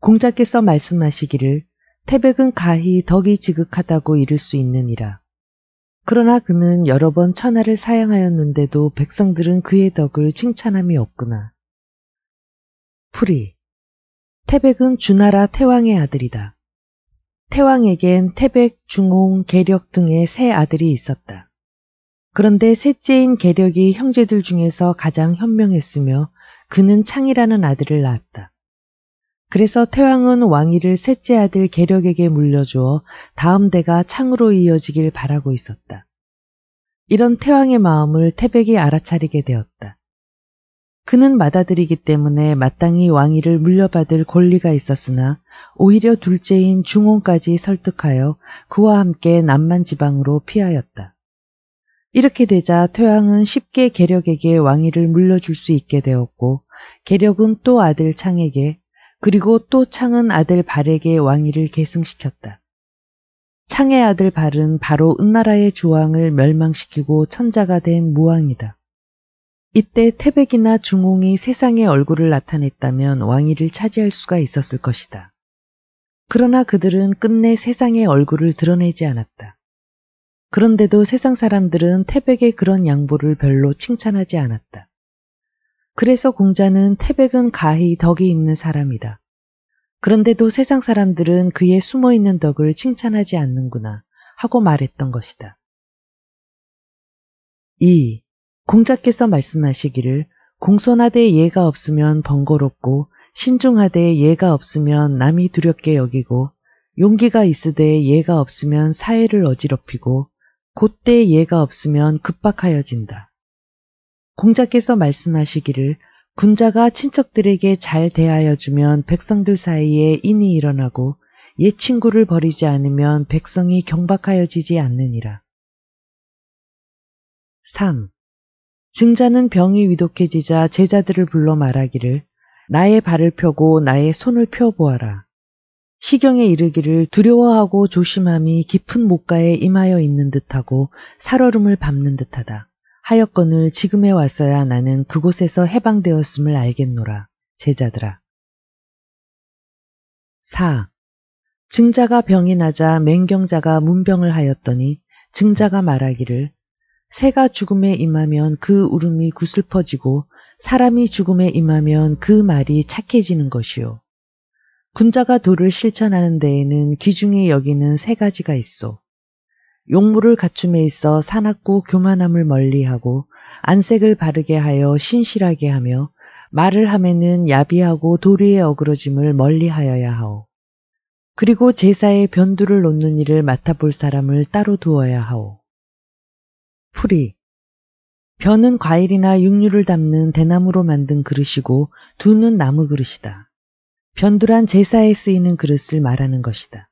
공자께서 말씀하시기를 태백은 가히 덕이 지극하다고 이를 수 있느니라. 그러나 그는 여러 번 천하를 사양하였는데도 백성들은 그의 덕을 칭찬함이 없구나. 풀이 태백은 주나라 태왕의 아들이다. 태왕에겐 태백, 중홍, 계력 등의 세 아들이 있었다. 그런데 셋째인 계력이 형제들 중에서 가장 현명했으며 그는 창이라는 아들을 낳았다. 그래서 태왕은 왕위를 셋째 아들 계력에게 물려주어 다음 대가 창으로 이어지길 바라고 있었다. 이런 태왕의 마음을 태백이 알아차리게 되었다. 그는 맏아들이기 때문에 마땅히 왕위를 물려받을 권리가 있었으나 오히려 둘째인 중원까지 설득하여 그와 함께 남만 지방으로 피하였다. 이렇게 되자 퇴왕은 쉽게 계력에게 왕위를 물려줄 수 있게 되었고 계력은 또 아들 창에게 그리고 또 창은 아들 발에게 왕위를 계승시켰다. 창의 아들 발은 바로 은나라의 주왕을 멸망시키고 천자가 된 무왕이다. 이때 태백이나 중홍이 세상의 얼굴을 나타냈다면 왕위를 차지할 수가 있었을 것이다. 그러나 그들은 끝내 세상의 얼굴을 드러내지 않았다. 그런데도 세상 사람들은 태백의 그런 양보를 별로 칭찬하지 않았다. 그래서 공자는 태백은 가히 덕이 있는 사람이다. 그런데도 세상 사람들은 그의 숨어 있는 덕을 칭찬하지 않는구나 하고 말했던 것이다. 2. 공자께서 말씀하시기를 공손하되 예가 없으면 번거롭고 신중하되 예가 없으면 남이 두렵게 여기고 용기가 있으되 예가 없으면 사회를 어지럽히고 곧때 예가 없으면 급박하여진다. 공자께서 말씀하시기를 군자가 친척들에게 잘 대하여 주면 백성들 사이에 인이 일어나고 옛 친구를 버리지 않으면 백성이 경박하여지지 않느니라. 3. 증자는 병이 위독해지자 제자들을 불러 말하기를 나의 발을 펴고 나의 손을 펴보아라. 시경에 이르기를 두려워하고 조심함이 깊은 목가에 임하여 있는 듯하고 살얼음을 밟는 듯하다. 하여건을 지금에 왔어야 나는 그곳에서 해방되었음을 알겠노라. 제자들아. 4. 증자가 병이 나자 맹경자가 문병을 하였더니 증자가 말하기를 새가 죽음에 임하면 그 울음이 구슬퍼지고 사람이 죽음에 임하면 그 말이 착해지는 것이요. 군자가 도를 실천하는 데에는 기중히 여기는 세 가지가 있어. 용무를 갖춤에 있어 사납고 교만함을 멀리하고 안색을 바르게 하여 신실하게 하며 말을 함에는 야비하고 도리의 어그러짐을 멀리하여야 하오. 그리고 제사에 변두를 놓는 일을 맡아볼 사람을 따로 두어야 하오. 풀이 변은 과일이나 육류를 담는 대나무로 만든 그릇이고 두는 나무 그릇이다. 변두란 제사에 쓰이는 그릇을 말하는 것이다.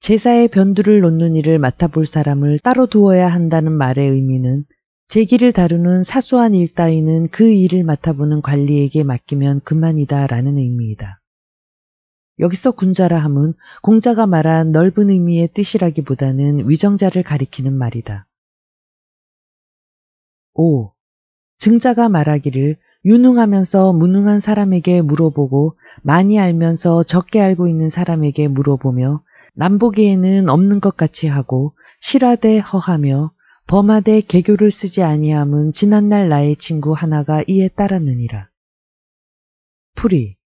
제사에 변두를 놓는 일을 맡아볼 사람을 따로 두어야 한다는 말의 의미는 제기를 다루는 사소한 일 따위는 그 일을 맡아보는 관리에게 맡기면 그만이다 라는 의미이다. 여기서 군자라 함은 공자가 말한 넓은 의미의 뜻이라기보다는 위정자를 가리키는 말이다. 5. 증자가 말하기를 유능하면서 무능한 사람에게 물어보고 많이 알면서 적게 알고 있는 사람에게 물어보며 남보기에는 없는 것 같이 하고 실하되 허하며 범하되 개교를 쓰지 아니함은 지난날 나의 친구 하나가 이에 따랐느니라. 풀이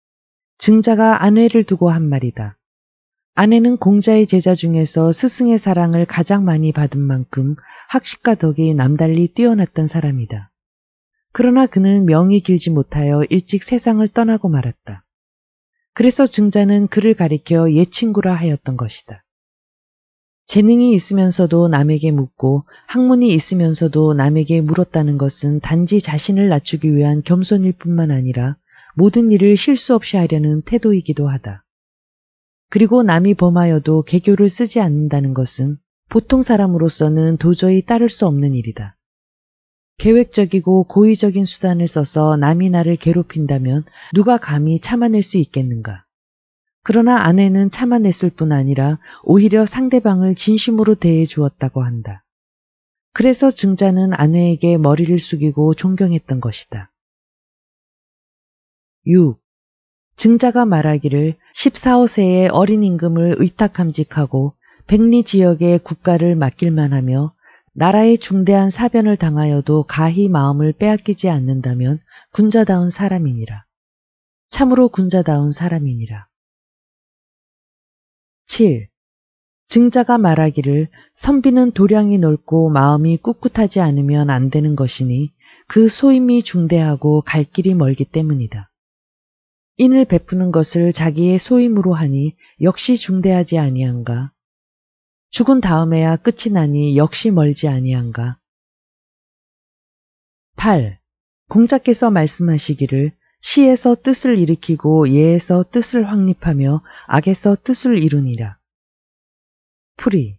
증자가 아내를 두고 한 말이다. 아내는 공자의 제자 중에서 스승의 사랑을 가장 많이 받은 만큼 학식과 덕이 남달리 뛰어났던 사람이다. 그러나 그는 명이 길지 못하여 일찍 세상을 떠나고 말았다. 그래서 증자는 그를 가리켜 옛 친구라 하였던 것이다. 재능이 있으면서도 남에게 묻고 학문이 있으면서도 남에게 물었다는 것은 단지 자신을 낮추기 위한 겸손일 뿐만 아니라 모든 일을 실수 없이 하려는 태도이기도 하다. 그리고 남이 범하여도 개교를 쓰지 않는다는 것은 보통 사람으로서는 도저히 따를 수 없는 일이다. 계획적이고 고의적인 수단을 써서 남이 나를 괴롭힌다면 누가 감히 참아낼 수 있겠는가? 그러나 아내는 참아냈을 뿐 아니라 오히려 상대방을 진심으로 대해 주었다고 한다. 그래서 증자는 아내에게 머리를 숙이고 존경했던 것이다. 6. 증자가 말하기를 14호세의 어린 임금을 의탁함직하고 백리 지역의 국가를 맡길만 하며 나라의 중대한 사변을 당하여도 가히 마음을 빼앗기지 않는다면 군자다운 사람이니라. 참으로 군자다운 사람이니라. 7. 증자가 말하기를 선비는 도량이 넓고 마음이 꿋꿋하지 않으면 안 되는 것이니 그 소임이 중대하고 갈 길이 멀기 때문이다. 인을 베푸는 것을 자기의 소임으로 하니 역시 중대하지 아니한가 죽은 다음에야 끝이 나니 역시 멀지 아니한가. 8. 공자께서 말씀하시기를 시에서 뜻을 일으키고 예에서 뜻을 확립하며 악에서 뜻을 이루니라. 풀이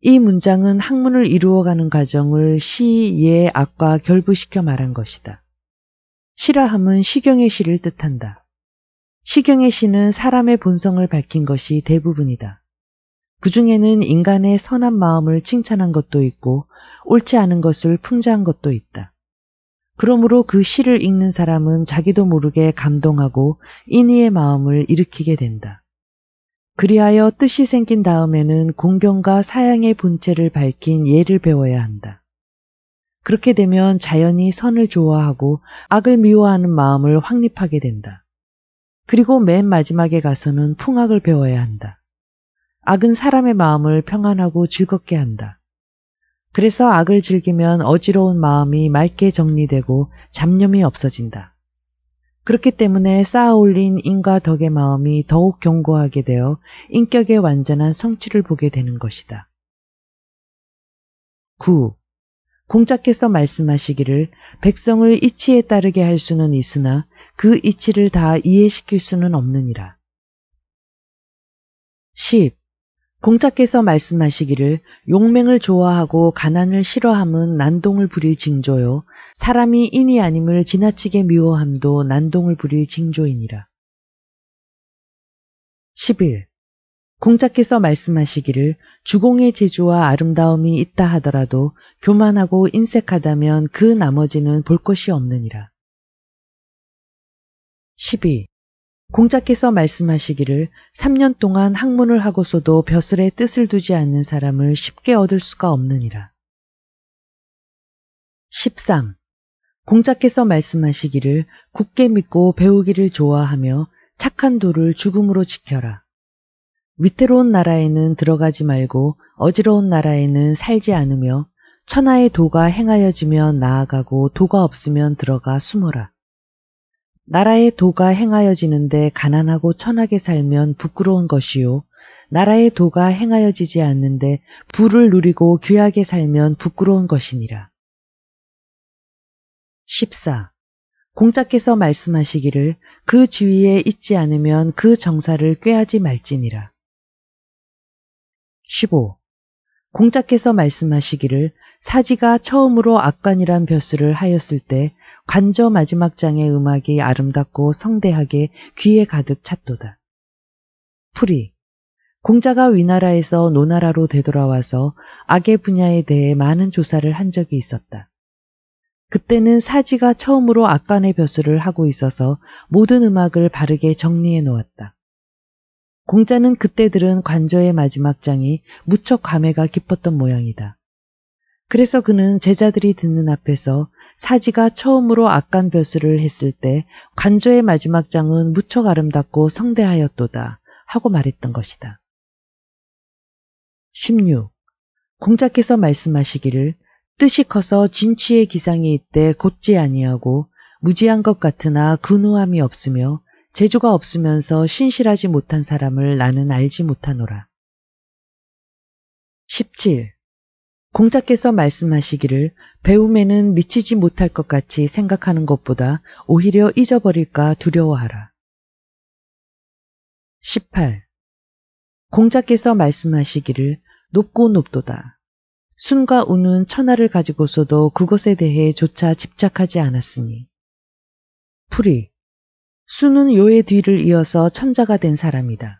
이 문장은 학문을 이루어가는 과정을 시, 예, 악과 결부시켜 말한 것이다. 시라함은 시경의 시를 뜻한다. 시경의 시는 사람의 본성을 밝힌 것이 대부분이다. 그 중에는 인간의 선한 마음을 칭찬한 것도 있고 옳지 않은 것을 풍자한 것도 있다. 그러므로 그 시를 읽는 사람은 자기도 모르게 감동하고 인의의 마음을 일으키게 된다. 그리하여 뜻이 생긴 다음에는 공경과 사양의 본체를 밝힌 예를 배워야 한다. 그렇게 되면 자연히 선을 좋아하고 악을 미워하는 마음을 확립하게 된다. 그리고 맨 마지막에 가서는 풍악을 배워야 한다. 악은 사람의 마음을 평안하고 즐겁게 한다. 그래서 악을 즐기면 어지러운 마음이 맑게 정리되고 잡념이 없어진다. 그렇기 때문에 쌓아올린 인과 덕의 마음이 더욱 견고하게 되어 인격의 완전한 성취를 보게 되는 것이다. 9. 공자께서 말씀하시기를 백성을 이치에 따르게 할 수는 있으나 그 이치를 다 이해시킬 수는 없느니라. 10. 공자께서 말씀하시기를 용맹을 좋아하고 가난을 싫어함은 난동을 부릴 징조요. 사람이 인이 아님을 지나치게 미워함도 난동을 부릴 징조이니라. 11. 공자께서 말씀하시기를 주공의 재주와 아름다움이 있다 하더라도 교만하고 인색하다면 그 나머지는 볼 것이 없느니라. 12. 공자께서 말씀하시기를 3년 동안 학문을 하고서도 벼슬에 뜻을 두지 않는 사람을 쉽게 얻을 수가 없느니라. 13. 공자께서 말씀하시기를 굳게 믿고 배우기를 좋아하며 착한 도를 죽음으로 지켜라. 위태로운 나라에는 들어가지 말고 어지러운 나라에는 살지 않으며 천하의 도가 행하여지면 나아가고 도가 없으면 들어가 숨어라. 나라의 도가 행하여지는데 가난하고 천하게 살면 부끄러운 것이요. 나라의 도가 행하여지지 않는데 부를 누리고 귀하게 살면 부끄러운 것이니라. 14. 공자께서 말씀하시기를 그 지위에 있지 않으면 그 정사를 꾀하지 말지니라. 15. 공자께서 말씀하시기를 사지가 처음으로 악관이란 벼슬을 하였을 때 관저 마지막 장의 음악이 아름답고 성대하게 귀에 가득 찼도다. 프리. 공자가 위나라에서 노나라로 되돌아와서 악의 분야에 대해 많은 조사를 한 적이 있었다. 그때는 사지가 처음으로 악간의 벼슬을 하고 있어서 모든 음악을 바르게 정리해 놓았다. 공자는 그때 들은 관저의 마지막 장이 무척 감회가 깊었던 모양이다. 그래서 그는 제자들이 듣는 앞에서 사지가 처음으로 악간벼슬을 했을 때 관저의 마지막 장은 무척 아름답고 성대하였도다 하고 말했던 것이다. 16. 공자께서 말씀하시기를 뜻이 커서 진취의 기상이 있되 곧지 아니하고 무지한 것 같으나 근우함이 없으며 재주가 없으면서 신실하지 못한 사람을 나는 알지 못하노라. 17. 공자께서 말씀하시기를 배움에는 미치지 못할 것 같이 생각하는 것보다 오히려 잊어버릴까 두려워하라. 18. 공자께서 말씀하시기를 높고 높도다. 순과 운은 천하를 가지고서도 그것에 대해 조차 집착하지 않았으니. 풀이. 순은 요의 뒤를 이어서 천자가 된 사람이다.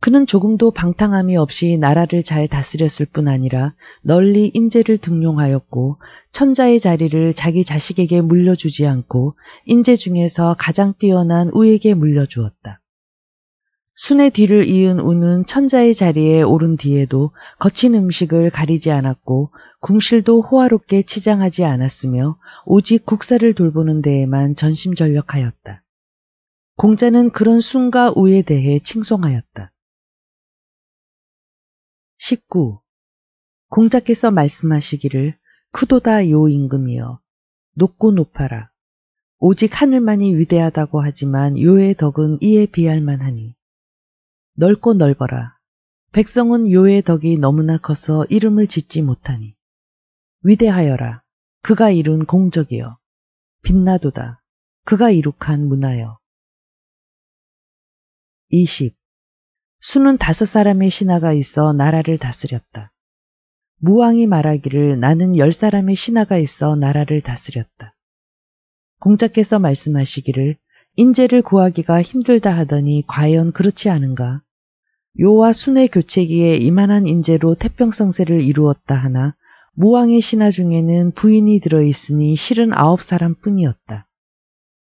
그는 조금도 방탕함이 없이 나라를 잘 다스렸을 뿐 아니라 널리 인재를 등용하였고 천자의 자리를 자기 자식에게 물려주지 않고 인재 중에서 가장 뛰어난 우에게 물려주었다. 순의 뒤를 이은 우는 천자의 자리에 오른 뒤에도 거친 음식을 가리지 않았고 궁실도 호화롭게 치장하지 않았으며 오직 국사를 돌보는 데에만 전심전력하였다. 공자는 그런 순과 우에 대해 칭송하였다. 19. 공자께서 말씀하시기를 크도다 요 임금이여 높고 높아라. 오직 하늘만이 위대하다고 하지만 요의 덕은 이에 비할 만하니. 넓고 넓어라. 백성은 요의 덕이 너무나 커서 이름을 짓지 못하니. 위대하여라. 그가 이룬 공적이여. 빛나도다. 그가 이룩한 문화여. 20. 수는 다섯 사람의 신하가 있어 나라를 다스렸다. 무왕이 말하기를 나는 열 사람의 신하가 있어 나라를 다스렸다. 공자께서 말씀하시기를 인재를 구하기가 힘들다 하더니 과연 그렇지 않은가? 요와 순의 교체기에 이만한 인재로 태평성세를 이루었다 하나 무왕의 신하 중에는 부인이 들어있으니 실은 아홉 사람뿐이었다.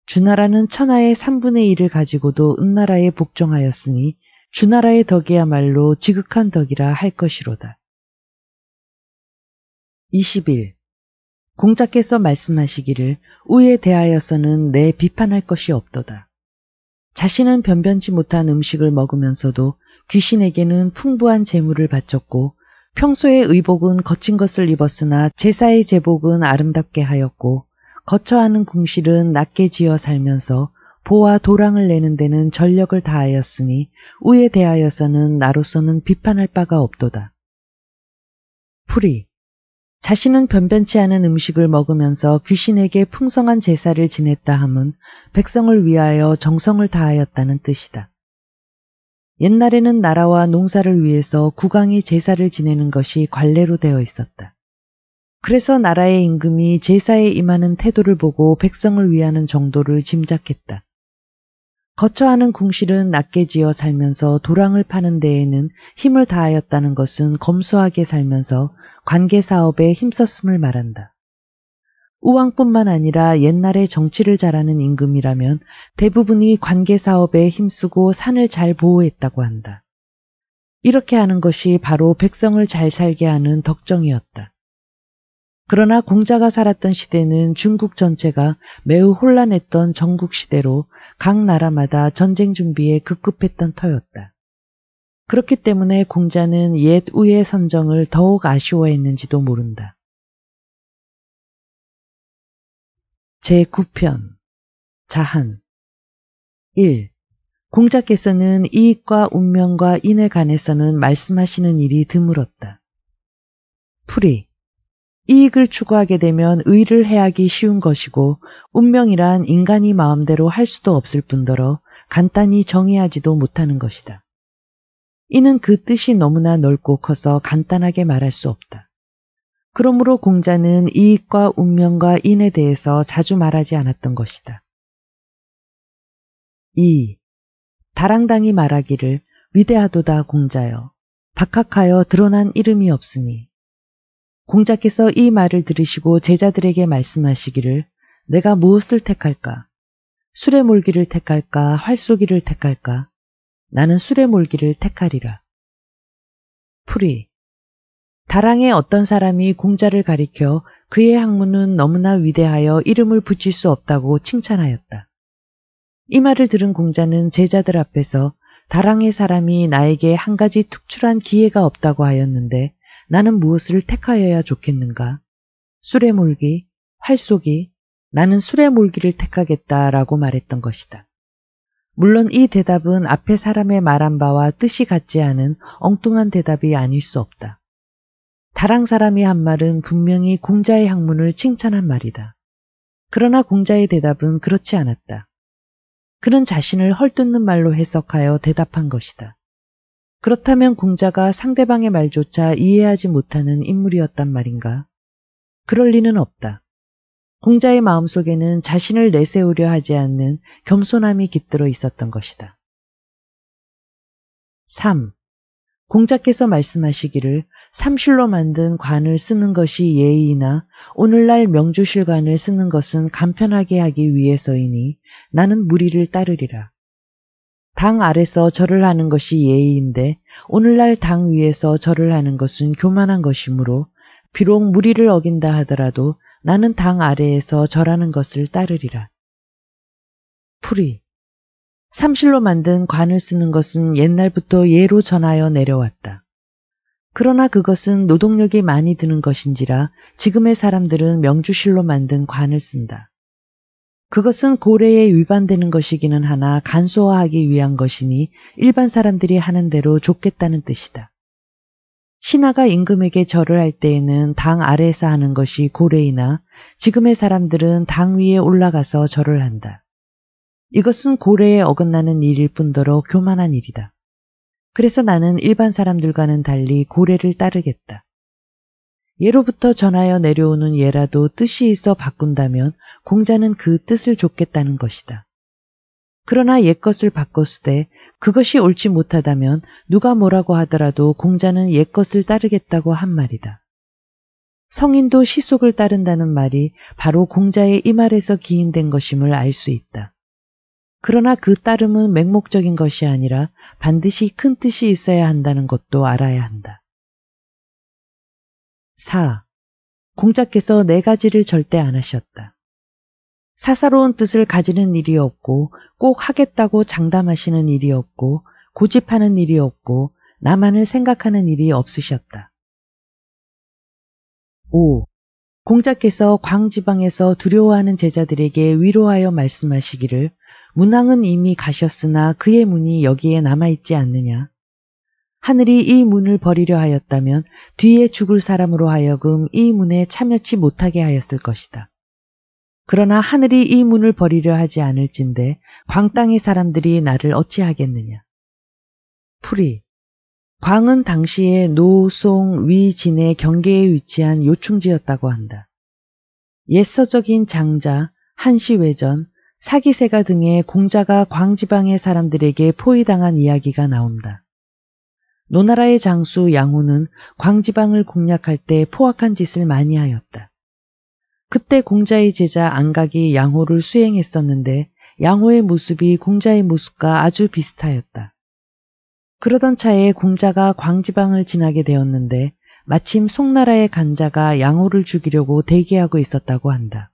주나라는 천하의 3분의 1을 가지고도 은나라에 복종하였으니 주나라의 덕이야말로 지극한 덕이라 할 것이로다. 21. 공자께서 말씀하시기를 우에 대하여서는 내 비판할 것이 없도다. 자신은 변변치 못한 음식을 먹으면서도 귀신에게는 풍부한 재물을 바쳤고 평소의 의복은 거친 것을 입었으나 제사의 제복은 아름답게 하였고 거처하는 궁실은 낮게 지어 살면서 보와 도랑을 내는 데는 전력을 다하였으니 우에 대하여서는 나로서는 비판할 바가 없도다. 풀이 자신은 변변치 않은 음식을 먹으면서 귀신에게 풍성한 제사를 지냈다 함은 백성을 위하여 정성을 다하였다는 뜻이다. 옛날에는 나라와 농사를 위해서 국왕이 제사를 지내는 것이 관례로 되어 있었다. 그래서 나라의 임금이 제사에 임하는 태도를 보고 백성을 위하는 정도를 짐작했다. 거처하는 궁실은 낮게 지어 살면서 도랑을 파는 데에는 힘을 다하였다는 것은 검소하게 살면서 관계 사업에 힘썼음을 말한다. 우왕뿐만 아니라 옛날에 정치를 잘하는 임금이라면 대부분이 관계 사업에 힘쓰고 산을 잘 보호했다고 한다. 이렇게 하는 것이 바로 백성을 잘 살게 하는 덕정이었다. 그러나 공자가 살았던 시대는 중국 전체가 매우 혼란했던 전국시대로 각 나라마다 전쟁 준비에 급급했던 터였다. 그렇기 때문에 공자는 옛 우의 선정을 더욱 아쉬워했는지도 모른다. 제9편 자한 1. 공자께서는 이익과 운명과 인에 관해서는 말씀하시는 일이 드물었다. 풀이 이익을 추구하게 되면 의를 해하기 쉬운 것이고 운명이란 인간이 마음대로 할 수도 없을 뿐더러 간단히 정의하지도 못하는 것이다. 이는 그 뜻이 너무나 넓고 커서 간단하게 말할 수 없다. 그러므로 공자는 이익과 운명과 인에 대해서 자주 말하지 않았던 것이다. 2. 다랑당이 말하기를 위대하도다 공자여 박학하여 드러난 이름이 없으니 공자께서 이 말을 들으시고 제자들에게 말씀하시기를 내가 무엇을 택할까? 술의 몰기를 택할까? 활쏘기를 택할까? 나는 술의 몰기를 택하리라. 풀이 다랑의 어떤 사람이 공자를 가리켜 그의 학문은 너무나 위대하여 이름을 붙일 수 없다고 칭찬하였다. 이 말을 들은 공자는 제자들 앞에서 다랑의 사람이 나에게 한 가지 특출한 기회가 없다고 하였는데 나는 무엇을 택하여야 좋겠는가? 술에 물기 활쏘기, 나는 술에 물기를 택하겠다라고 말했던 것이다. 물론 이 대답은 앞에 사람의 말한 바와 뜻이 같지 않은 엉뚱한 대답이 아닐 수 없다. 다랑 사람이 한 말은 분명히 공자의 학문을 칭찬한 말이다. 그러나 공자의 대답은 그렇지 않았다. 그는 자신을 헐뜯는 말로 해석하여 대답한 것이다. 그렇다면 공자가 상대방의 말조차 이해하지 못하는 인물이었단 말인가? 그럴 리는 없다. 공자의 마음속에는 자신을 내세우려 하지 않는 겸손함이 깃들어 있었던 것이다. 3. 공자께서 말씀하시기를 삼실로 만든 관을 쓰는 것이 예의이나 오늘날 명주실관을 쓰는 것은 간편하게 하기 위해서이니 나는 무리를 따르리라. 당 아래서 절을 하는 것이 예의인데 오늘날 당 위에서 절을 하는 것은 교만한 것이므로 비록 무리를 어긴다 하더라도 나는 당 아래에서 절하는 것을 따르리라. 풀이 삼실로 만든 관을 쓰는 것은 옛날부터 예로 전하여 내려왔다. 그러나 그것은 노동력이 많이 드는 것인지라 지금의 사람들은 명주실로 만든 관을 쓴다. 그것은 고래에 위반되는 것이기는 하나 간소화하기 위한 것이니 일반 사람들이 하는 대로 좋겠다는 뜻이다. 신하가 임금에게 절을 할 때에는 당 아래에서 하는 것이 고래이나 지금의 사람들은 당 위에 올라가서 절을 한다. 이것은 고래에 어긋나는 일일 뿐더러 교만한 일이다. 그래서 나는 일반 사람들과는 달리 고래를 따르겠다. 예로부터 전하여 내려오는 예라도 뜻이 있어 바꾼다면 공자는 그 뜻을 줬겠다는 것이다. 그러나 옛것을 바꿨을때 그것이 옳지 못하다면 누가 뭐라고 하더라도 공자는 옛것을 따르겠다고 한 말이다. 성인도 시속을 따른다는 말이 바로 공자의 이 말에서 기인된 것임을 알 수 있다. 그러나 그 따름은 맹목적인 것이 아니라 반드시 큰 뜻이 있어야 한다는 것도 알아야 한다. 4. 공자께서 네 가지를 절대 안 하셨다. 사사로운 뜻을 가지는 일이 없고 꼭 하겠다고 장담하시는 일이 없고 고집하는 일이 없고 나만을 생각하는 일이 없으셨다. 5. 공자께서 광지방에서 두려워하는 제자들에게 위로하여 말씀하시기를 문왕은 이미 가셨으나 그의 문이 여기에 남아있지 않느냐. 하늘이 이 문을 버리려 하였다면 뒤에 죽을 사람으로 하여금 이 문에 참여치 못하게 하였을 것이다. 그러나 하늘이 이 문을 버리려 하지 않을진데 광땅의 사람들이 나를 어찌하겠느냐. 풀이 광은 당시에 노송 위진의 경계에 위치한 요충지였다고 한다. 옛서적인 장자, 한시외전, 사기세가 등의 공자가 광지방의 사람들에게 포위당한 이야기가 나온다. 노나라의 장수 양호는 광지방을 공략할 때 포악한 짓을 많이 하였다. 그때 공자의 제자 안각이 양호를 수행했었는데 양호의 모습이 공자의 모습과 아주 비슷하였다. 그러던 차에 공자가 광지방을 지나게 되었는데 마침 송나라의 간자가 양호를 죽이려고 대기하고 있었다고 한다.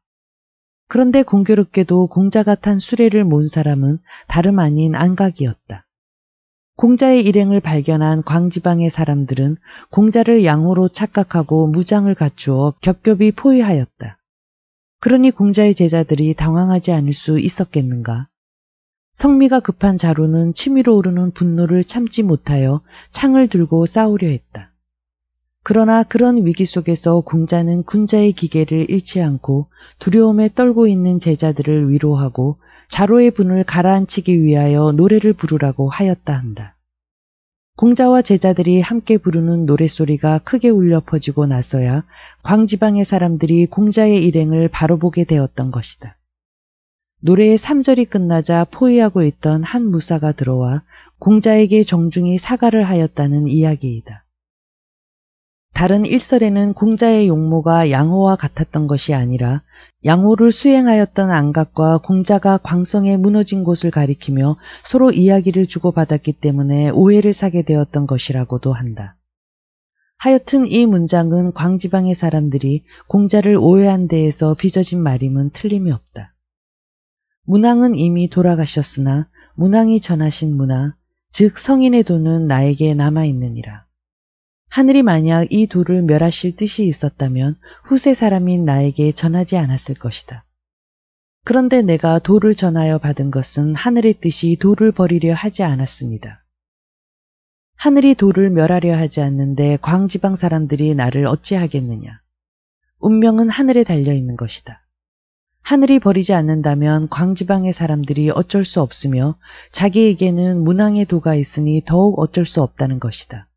그런데 공교롭게도 공자가 탄 수레를 몬 사람은 다름 아닌 안각이었다. 공자의 일행을 발견한 광지방의 사람들은 공자를 양호로 착각하고 무장을 갖추어 겹겹이 포위하였다. 그러니 공자의 제자들이 당황하지 않을 수 있었겠는가. 성미가 급한 자루는 치밀어 오르는 분노를 참지 못하여 창을 들고 싸우려 했다. 그러나 그런 위기 속에서 공자는 군자의 기계를 잃지 않고 두려움에 떨고 있는 제자들을 위로하고 자로의 분을 가라앉히기 위하여 노래를 부르라고 하였다 한다. 공자와 제자들이 함께 부르는 노랫소리가 크게 울려 퍼지고 나서야 광지방의 사람들이 공자의 일행을 바로 보게 되었던 것이다. 노래의 3절이 끝나자 포위하고 있던 한 무사가 들어와 공자에게 정중히 사과를 하였다는 이야기이다. 다른 일설에는 공자의 용모가 양호와 같았던 것이 아니라 양호를 수행하였던 안각과 공자가 광성에 무너진 곳을 가리키며 서로 이야기를 주고받았기 때문에 오해를 사게 되었던 것이라고도 한다. 하여튼 이 문장은 광지방의 사람들이 공자를 오해한 데에서 빚어진 말임은 틀림이 없다. 문왕은 이미 돌아가셨으나 문왕이 전하신 문화, 즉 성인의 도는 나에게 남아있느니라. 하늘이 만약 이 둘을 멸하실 뜻이 있었다면 후세 사람인 나에게 전하지 않았을 것이다. 그런데 내가 돌을 전하여 받은 것은 하늘의 뜻이 돌을 버리려 하지 않았습니다. 하늘이 돌을 멸하려 하지 않는데 광지방 사람들이 나를 어찌하겠느냐. 운명은 하늘에 달려 있는 것이다. 하늘이 버리지 않는다면 광지방의 사람들이 어쩔 수 없으며 자기에게는 문항의 도가 있으니 더욱 어쩔 수 없다는 것이다.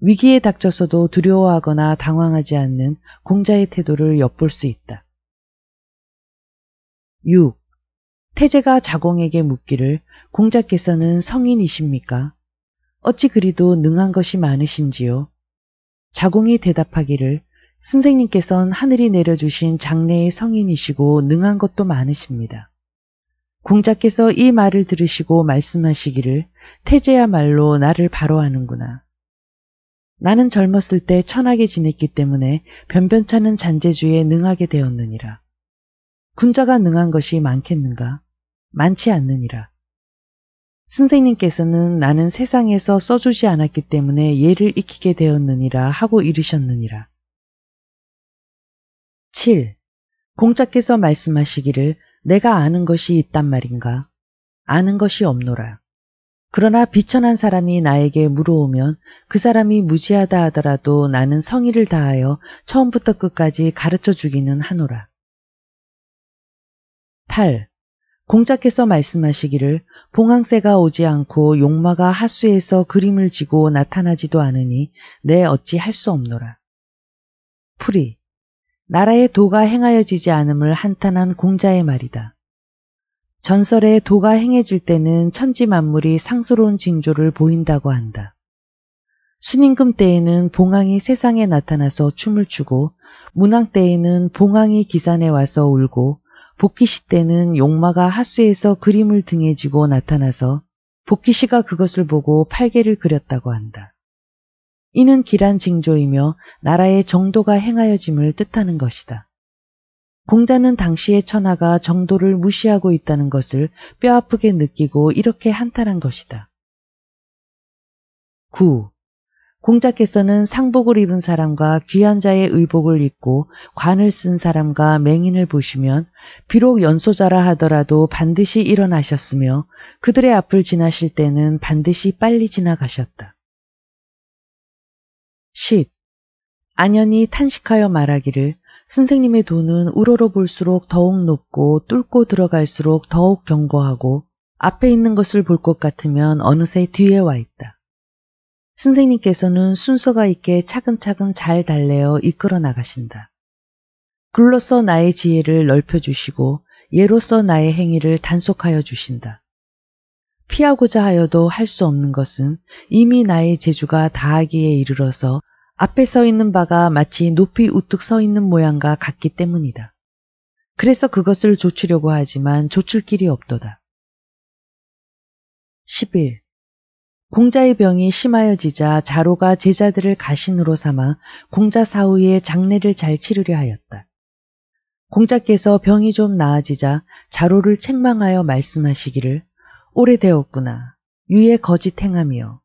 위기에 닥쳤어도 두려워하거나 당황하지 않는 공자의 태도를 엿볼 수 있다. 6. 태제가 자공에게 묻기를 공자께서는 성인이십니까? 어찌 그리도 능한 것이 많으신지요? 자공이 대답하기를 선생님께선 하늘이 내려주신 장래의 성인이시고 능한 것도 많으십니다. 공자께서 이 말을 들으시고 말씀하시기를 태제야말로 나를 바로하는구나. 나는 젊었을 때 천하게 지냈기 때문에 변변찮은 잔재주에 능하게 되었느니라. 군자가 능한 것이 많겠는가? 많지 않느니라. 선생님께서는 나는 세상에서 써주지 않았기 때문에 예를 익히게 되었느니라 하고 이르셨느니라. 7. 공자께서 말씀하시기를 내가 아는 것이 있단 말인가? 아는 것이 없노라. 그러나 비천한 사람이 나에게 물어오면 그 사람이 무지하다 하더라도 나는 성의를 다하여 처음부터 끝까지 가르쳐 주기는 하노라. 8. 공자께서 말씀하시기를 봉황새가 오지 않고 용마가 하수에서 그림을 지고 나타나지도 않으니 내 어찌 할 수 없노라. 풀이 나라의 도가 행하여지지 않음을 한탄한 공자의 말이다. 전설의 도가 행해질 때는 천지 만물이 상스러운 징조를 보인다고 한다. 순임금 때에는 봉황이 세상에 나타나서 춤을 추고 문왕 때에는 봉황이 기산에 와서 울고 복귀시 때는 용마가 하수에서 그림을 등에 지고 나타나서 복귀시가 그것을 보고 팔개를 그렸다고 한다. 이는 기란 징조이며 나라의 정도가 행하여짐을 뜻하는 것이다. 공자는 당시의 천하가 정도를 무시하고 있다는 것을 뼈아프게 느끼고 이렇게 한탄한 것이다. 9. 공자께서는 상복을 입은 사람과 귀한 자의 의복을 입고 관을 쓴 사람과 맹인을 보시면 비록 연소자라 하더라도 반드시 일어나셨으며 그들의 앞을 지나실 때는 반드시 빨리 지나가셨다. 10. 안연히 탄식하여 말하기를 선생님의 돈은 우러러 볼수록 더욱 높고 뚫고 들어갈수록 더욱 견고하고 앞에 있는 것을 볼 것 같으면 어느새 뒤에 와 있다. 선생님께서는 순서가 있게 차근차근 잘 달래어 이끌어 나가신다. 글로써 나의 지혜를 넓혀주시고 예로써 나의 행위를 단속하여 주신다. 피하고자 하여도 할 수 없는 것은 이미 나의 재주가 다하기에 이르러서 앞에 서 있는 바가 마치 높이 우뚝 서 있는 모양과 같기 때문이다. 그래서 그것을 조치려고 하지만 조출 길이 없도다. 11. 공자의 병이 심하여지자 자로가 제자들을 가신으로 삼아 공자 사후에 장례를 잘 치르려 하였다. 공자께서 병이 좀 나아지자 자로를 책망하여 말씀하시기를 오래되었구나. 유의 거짓 행함이여.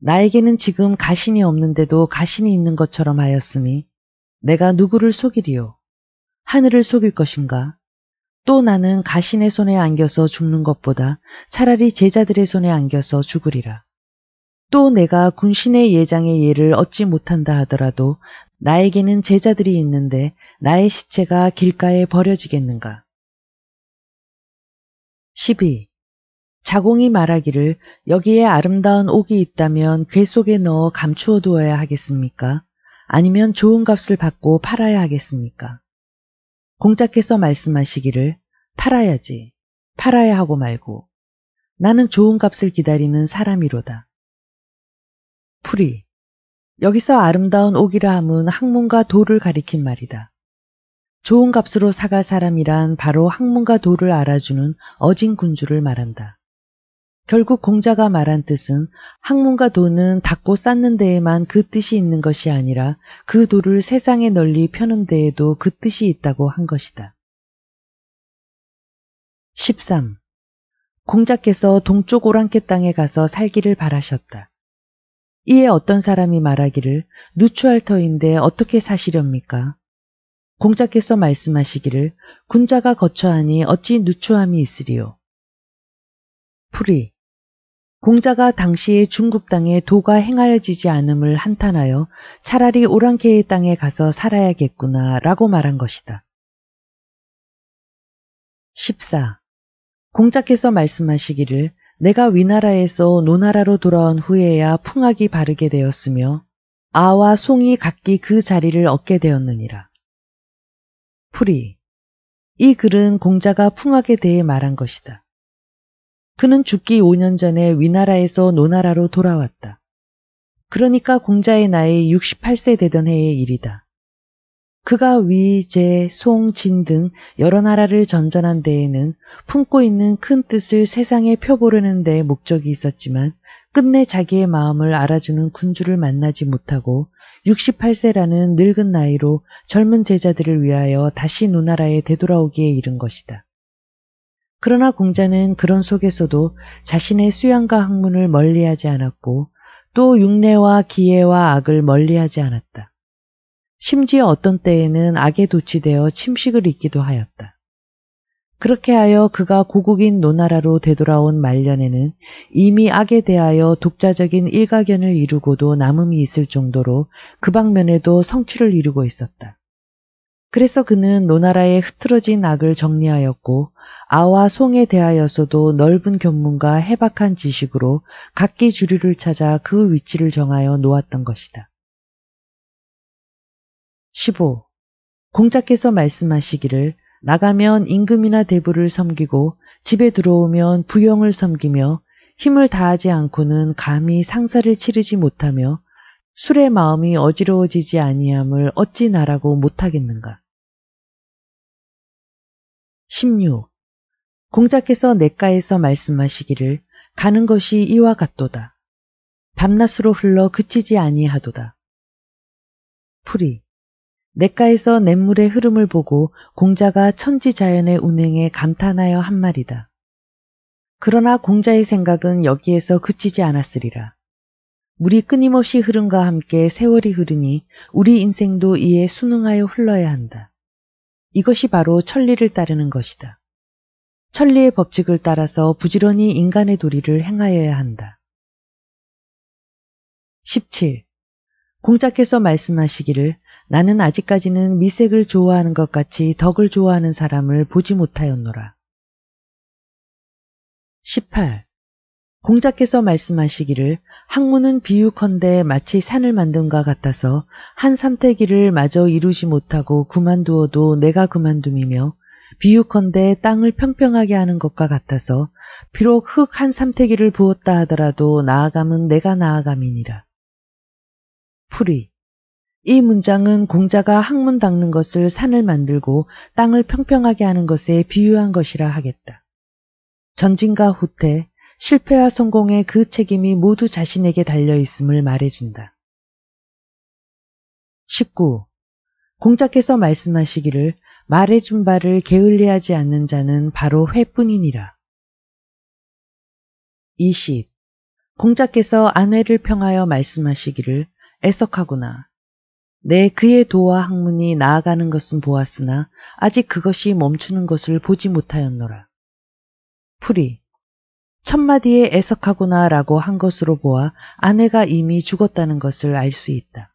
나에게는 지금 가신이 없는데도 가신이 있는 것처럼 하였으니 내가 누구를 속이리요? 하늘을 속일 것인가? 또 나는 가신의 손에 안겨서 죽는 것보다 차라리 제자들의 손에 안겨서 죽으리라. 또 내가 군신의 예장의 예를 얻지 못한다 하더라도 나에게는 제자들이 있는데 나의 시체가 길가에 버려지겠는가? 12. 자공이 말하기를 여기에 아름다운 옥이 있다면 괴 속에 넣어 감추어 두어야 하겠습니까? 아니면 좋은 값을 받고 팔아야 하겠습니까? 공자께서 말씀하시기를 팔아야지, 팔아야 하고 말고 나는 좋은 값을 기다리는 사람이로다. 풀이 여기서 아름다운 옥이라 함은 학문과 도를 가리킨 말이다. 좋은 값으로 사갈 사람이란 바로 학문과 도를 알아주는 어진 군주를 말한다. 결국 공자가 말한 뜻은 학문과 도는 닦고 쌓는 데에만 그 뜻이 있는 것이 아니라 그 도를 세상에 널리 펴는 데에도 그 뜻이 있다고 한 것이다. 13. 공자께서 동쪽 오랑캐 땅에 가서 살기를 바라셨다. 이에 어떤 사람이 말하기를 누추할 터인데 어떻게 사시렵니까? 공자께서 말씀하시기를 군자가 거처하니 어찌 누추함이 있으리요. 풀이 공자가 당시에 중국 땅에 도가 행하여지지 않음을 한탄하여 차라리 오랑캐의 땅에 가서 살아야겠구나 라고 말한 것이다. 14. 공자께서 말씀하시기를 내가 위나라에서 노나라로 돌아온 후에야 풍악이 바르게 되었으며 아와 송이 각기 그 자리를 얻게 되었느니라. 풀이 이 글은 공자가 풍악에 대해 말한 것이다. 그는 죽기 5년 전에 위나라에서 노나라로 돌아왔다. 그러니까 공자의 나이 68세 되던 해의 일이다. 그가 위, 제, 송, 진 등 여러 나라를 전전한 데에는 품고 있는 큰 뜻을 세상에 펴보르는 데 목적이 있었지만 끝내 자기의 마음을 알아주는 군주를 만나지 못하고 68세라는 늙은 나이로 젊은 제자들을 위하여 다시 노나라에 되돌아오기에 이른 것이다. 그러나 공자는 그런 속에서도 자신의 수양과 학문을 멀리하지 않았고 또 육례와 기예와 악을 멀리하지 않았다. 심지어 어떤 때에는 악에 도취되어 침식을 입기도 하였다. 그렇게 하여 그가 고국인 노나라로 되돌아온 말년에는 이미 악에 대하여 독자적인 일가견을 이루고도 남음이 있을 정도로 그 방면에도 성취를 이루고 있었다. 그래서 그는 노나라의 흐트러진 악을 정리하였고 아와 송에 대하여서도 넓은 견문과 해박한 지식으로 각기 주류를 찾아 그 위치를 정하여 놓았던 것이다. 15. 공자께서 말씀하시기를 나가면 임금이나 대부를 섬기고 집에 들어오면 부영을 섬기며 힘을 다하지 않고는 감히 상사를 치르지 못하며 술의 마음이 어지러워지지 아니함을 어찌 나라고 못하겠는가. 16. 공자께서 내가에서 말씀하시기를 가는 것이 이와 같도다. 밤낮으로 흘러 그치지 아니하도다. 풀이 내가에서 냇물의 흐름을 보고 공자가 천지자연의 운행에 감탄하여 한 말이다. 그러나 공자의 생각은 여기에서 그치지 않았으리라. 물이 끊임없이 흐름과 함께 세월이 흐르니 우리 인생도 이에 순응하여 흘러야 한다. 이것이 바로 천리를 따르는 것이다. 천리의 법칙을 따라서 부지런히 인간의 도리를 행하여야 한다. 17. 공자께서 말씀하시기를 나는 아직까지는 미색을 좋아하는 것 같이 덕을 좋아하는 사람을 보지 못하였노라. 18. 공자께서 말씀하시기를 학문은 비유컨대 마치 산을 만든과 같아서 한 삼태기를 마저 이루지 못하고 그만두어도 내가 그만둠이며 비유컨대 땅을 평평하게 하는 것과 같아서 비록 흙 한 삼태기를 부었다 하더라도 나아감은 내가 나아감이니라. 풀이 이 문장은 공자가 학문 닦는 것을 산을 만들고 땅을 평평하게 하는 것에 비유한 것이라 하겠다. 전진과 후퇴, 실패와 성공의 그 책임이 모두 자신에게 달려 있음을 말해준다. 19. 공자께서 말씀하시기를 말해준 바를 게을리하지 않는 자는 바로 회뿐이니라. 20. 공자께서 안회를 평하여 말씀하시기를 애석하구나. 내 그의 도와 학문이 나아가는 것은 보았으나 아직 그것이 멈추는 것을 보지 못하였노라. 풀이 첫마디에 애석하구나 라고 한 것으로 보아 아내가 이미 죽었다는 것을 알 수 있다.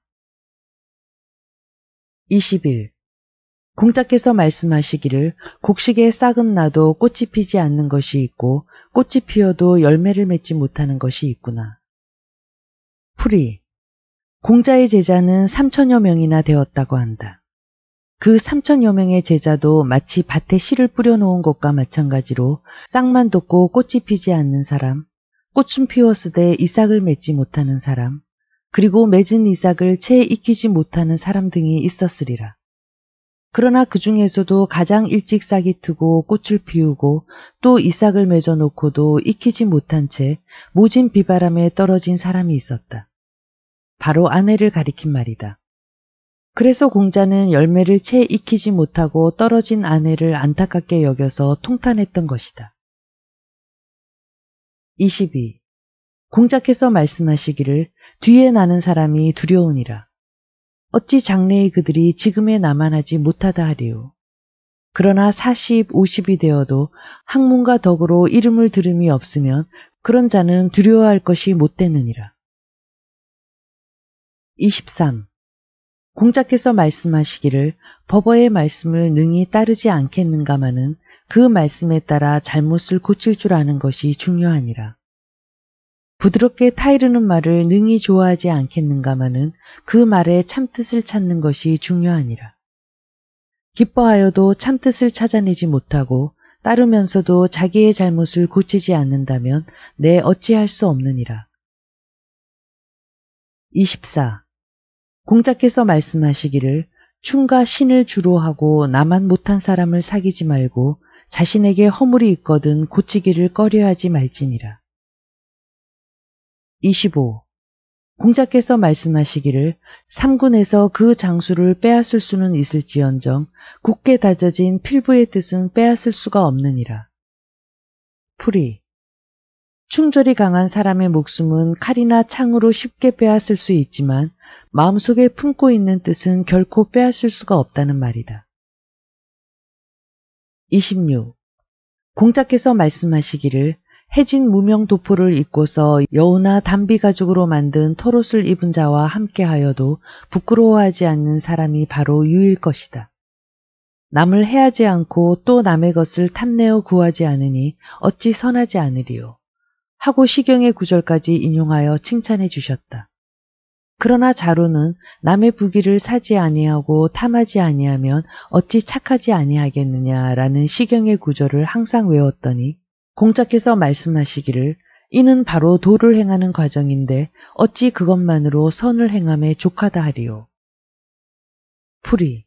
21. 공자께서 말씀하시기를 곡식에 싹은 나도 꽃이 피지 않는 것이 있고 꽃이 피어도 열매를 맺지 못하는 것이 있구나. 풀이 공자의 제자는 3천여 명이나 되었다고 한다. 그 3천여 명의 제자도 마치 밭에 씨를 뿌려놓은 것과 마찬가지로 싹만 돋고 꽃이 피지 않는 사람, 꽃은 피웠으되 이삭을 맺지 못하는 사람, 그리고 맺은 이삭을 채 익히지 못하는 사람 등이 있었으리라. 그러나 그 중에서도 가장 일찍 싹이 트고 꽃을 피우고 또 이삭을 맺어 놓고도 익히지 못한 채 모진 비바람에 떨어진 사람이 있었다. 바로 아내를 가리킨 말이다. 그래서 공자는 열매를 채 익히지 못하고 떨어진 아내를 안타깝게 여겨서 통탄했던 것이다. 22. 공자께서 말씀하시기를 뒤에 나는 사람이 두려우니라. 어찌 장래의 그들이 지금에 남만하지 못하다 하리요. 그러나 40, 50이 되어도 학문과 덕으로 이름을 들음이 없으면 그런 자는 두려워할 것이 못되느니라. 23. 공자께서 말씀하시기를 법어의 말씀을 능히 따르지 않겠는가마는 그 말씀에 따라 잘못을 고칠 줄 아는 것이 중요하니라. 부드럽게 타이르는 말을 능히 좋아하지 않겠는가마는 그말에 참뜻을 찾는 것이 중요하니라. 기뻐하여도 참뜻을 찾아내지 못하고 따르면서도 자기의 잘못을 고치지 않는다면 내 어찌할 수 없느니라. 24. 공자께서 말씀하시기를 충과 신을 주로 하고 나만 못한 사람을 사귀지 말고 자신에게 허물이 있거든 고치기를 꺼려하지 말지니라. 25. 공자께서 말씀하시기를 삼군에서 그 장수를 빼앗을 수는 있을지언정 굳게 다져진 필부의 뜻은 빼앗을 수가 없느니라. 풀이 충절이 강한 사람의 목숨은 칼이나 창으로 쉽게 빼앗을 수 있지만 마음속에 품고 있는 뜻은 결코 빼앗을 수가 없다는 말이다. 26. 공자께서 말씀하시기를 해진 무명 도포를 입고서 여우나 담비 가죽으로 만든 털옷을 입은 자와 함께하여도 부끄러워하지 않는 사람이 바로 유일 것이다. 남을 해하지 않고 또 남의 것을 탐내어 구하지 않으니 어찌 선하지 않으리요. 하고 시경의 구절까지 인용하여 칭찬해 주셨다. 그러나 자로는 남의 부귀를 사지 아니하고 탐하지 아니하면 어찌 착하지 아니하겠느냐라는 시경의 구절을 항상 외웠더니 공작께서 말씀하시기를 이는 바로 도를 행하는 과정인데 어찌 그것만으로 선을 행함에 족하다 하리요. 풀이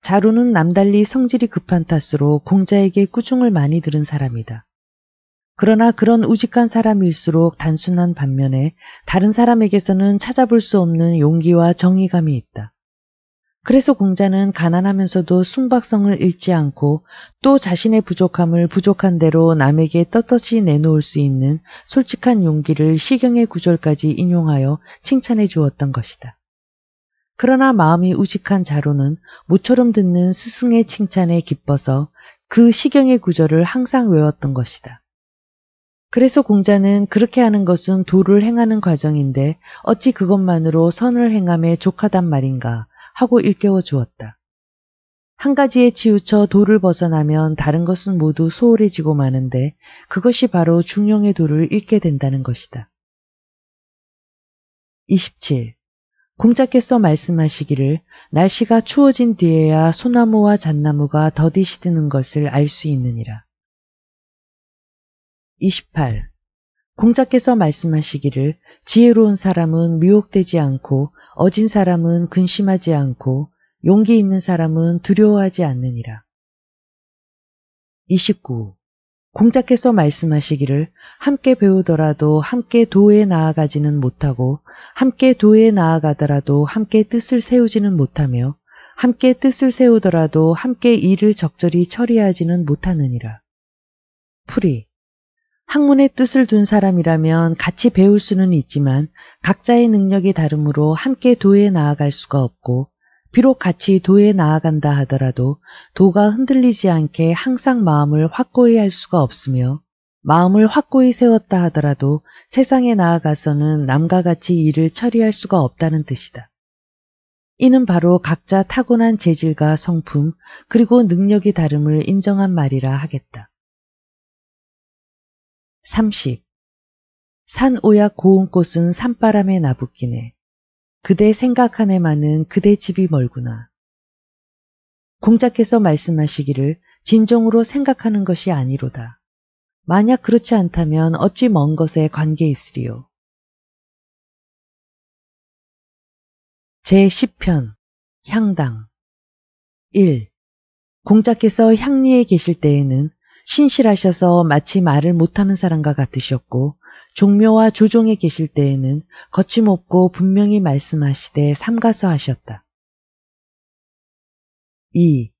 자루는 남달리 성질이 급한 탓으로 공자에게 꾸중을 많이 들은 사람이다. 그러나 그런 우직한 사람일수록 단순한 반면에 다른 사람에게서는 찾아볼 수 없는 용기와 정의감이 있다. 그래서 공자는 가난하면서도 순박성을 잃지 않고 또 자신의 부족함을 부족한 대로 남에게 떳떳이 내놓을 수 있는 솔직한 용기를 시경의 구절까지 인용하여 칭찬해 주었던 것이다. 그러나 마음이 우직한 자로는 모처럼 듣는 스승의 칭찬에 기뻐서 그 시경의 구절을 항상 외웠던 것이다. 그래서 공자는 그렇게 하는 것은 도를 행하는 과정인데 어찌 그것만으로 선을 행함에 족하단 말인가 하고 일깨워 주었다. 한 가지에 치우쳐 도를 벗어나면 다른 것은 모두 소홀해지고 마는데 그것이 바로 중용의 도를 잃게 된다는 것이다. 27. 공자께서 말씀하시기를 날씨가 추워진 뒤에야 소나무와 잣나무가 더디 시드는 것을 알 수 있느니라. 28. 공자께서 말씀하시기를 지혜로운 사람은 미혹되지 않고 어진 사람은 근심하지 않고 용기 있는 사람은 두려워하지 않느니라. 29. 공자께서 말씀하시기를 함께 배우더라도 함께 도에 나아가지는 못하고 함께 도에 나아가더라도 함께 뜻을 세우지는 못하며 함께 뜻을 세우더라도 함께 일을 적절히 처리하지는 못하느니라. 풀이 학문의 뜻을 둔 사람이라면 같이 배울 수는 있지만 각자의 능력이 다름으로 함께 도에 나아갈 수가 없고 비록 같이 도에 나아간다 하더라도 도가 흔들리지 않게 항상 마음을 확고히 할 수가 없으며 마음을 확고히 세웠다 하더라도 세상에 나아가서는 남과 같이 일을 처리할 수가 없다는 뜻이다. 이는 바로 각자 타고난 재질과 성품 그리고 능력이 다름을 인정한 말이라 하겠다. 30. 산오약 고운 꽃은 산바람에 나붓기네 그대 생각하네만은 그대 집이 멀구나. 공작께서 말씀하시기를 진정으로 생각하는 것이 아니로다. 만약 그렇지 않다면 어찌 먼 것에 관계 있으리요. 제10편 향당 1. 공작께서 향리에 계실 때에는 신실하셔서 마치 말을 못하는 사람과 같으셨고 종묘와 조종에 계실 때에는 거침없고 분명히 말씀하시되 삼가서 하셨다. 2.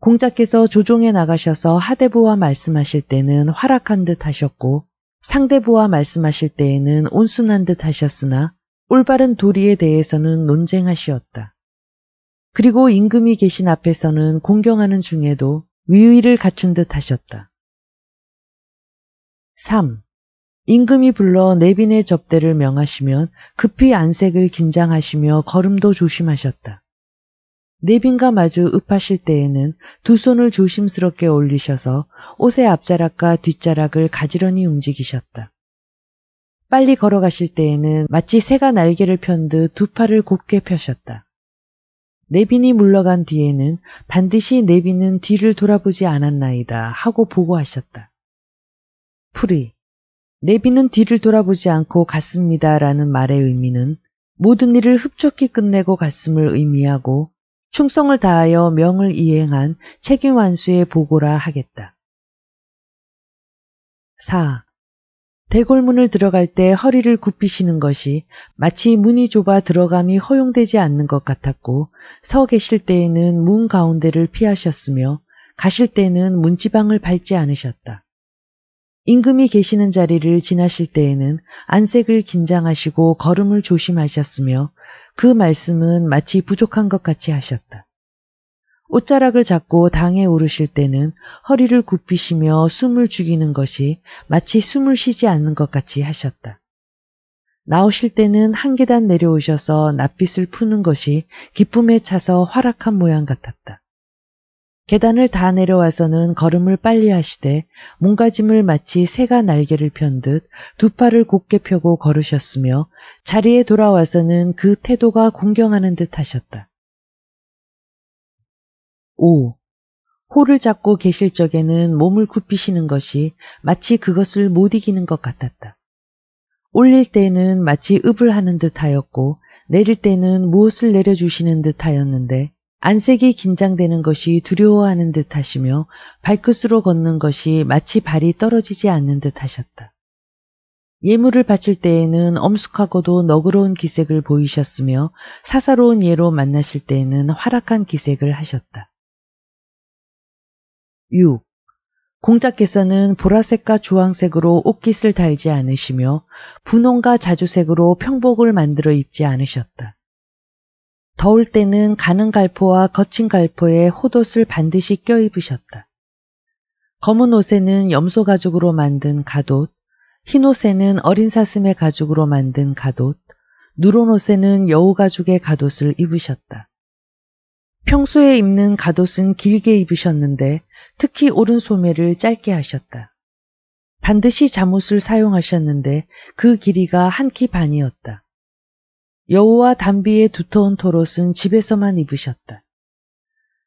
공자께서 조종에 나가셔서 하대부와 말씀하실 때는 활악한 듯 하셨고 상대부와 말씀하실 때에는 온순한 듯 하셨으나 올바른 도리에 대해서는 논쟁하시었다. 그리고 임금이 계신 앞에서는 공경하는 중에도 위위를 갖춘 듯 하셨다. 3. 임금이 불러 내빈의 접대를 명하시면 급히 안색을 긴장하시며 걸음도 조심하셨다. 내빈과 마주 읍하실 때에는 두 손을 조심스럽게 올리셔서 옷의 앞자락과 뒷자락을 가지런히 움직이셨다. 빨리 걸어가실 때에는 마치 새가 날개를 편듯 두 팔을 곱게 펴셨다. 네빈이 물러간 뒤에는 반드시 네빈은 뒤를 돌아보지 않았나이다 하고 보고하셨다. 풀리 네빈은 뒤를 돌아보지 않고 갔습니다라는 말의 의미는 모든 일을 흡족히 끝내고 갔음을 의미하고 충성을 다하여 명을 이행한 책임 완수의 보고라 하겠다. 4. 대골문을 들어갈 때 허리를 굽히시는 것이 마치 문이 좁아 들어감이 허용되지 않는 것 같았고 서 계실 때에는 문 가운데를 피하셨으며 가실 때는 문지방을 밟지 않으셨다. 임금이 계시는 자리를 지나실 때에는 안색을 긴장하시고 걸음을 조심하셨으며 그 말씀은 마치 부족한 것 같이 하셨다. 옷자락을 잡고 당에 오르실 때는 허리를 굽히시며 숨을 죽이는 것이 마치 숨을 쉬지 않는 것 같이 하셨다. 나오실 때는 한 계단 내려오셔서 낯빛을 푸는 것이 기쁨에 차서 활락한 모양 같았다. 계단을 다 내려와서는 걸음을 빨리 하시되 몸가짐을 마치 새가 날개를 편듯 두 팔을 곧게 펴고 걸으셨으며 자리에 돌아와서는 그 태도가 공경하는 듯 하셨다. 5. 호를 잡고 계실 적에는 몸을 굽히시는 것이 마치 그것을 못 이기는 것 같았다. 올릴 때는 마치 읍을 하는 듯 하였고 내릴 때는 무엇을 내려주시는 듯 하였는데 안색이 긴장되는 것이 두려워하는 듯 하시며 발끝으로 걷는 것이 마치 발이 떨어지지 않는 듯 하셨다. 예물을 바칠 때에는 엄숙하고도 너그러운 기색을 보이셨으며 사사로운 예로 만나실 때에는 활악한 기색을 하셨다. 6. 공자께서는 보라색과 주황색으로 옷깃을 달지 않으시며 분홍과 자주색으로 평복을 만들어 입지 않으셨다. 더울 때는 가는 갈포와 거친 갈포에 호옷을 반드시 껴입으셨다. 검은 옷에는 염소 가죽으로 만든 갓옷, 흰 옷에는 어린 사슴의 가죽으로 만든 갓옷, 누런 옷에는 여우 가죽의 갓옷을 입으셨다. 평소에 입는 갓옷은 길게 입으셨는데 특히 오른소매를 짧게 하셨다. 반드시 잠옷을 사용하셨는데 그 길이가 한 키 반이었다. 여우와 담비의 두터운 토롯은 집에서만 입으셨다.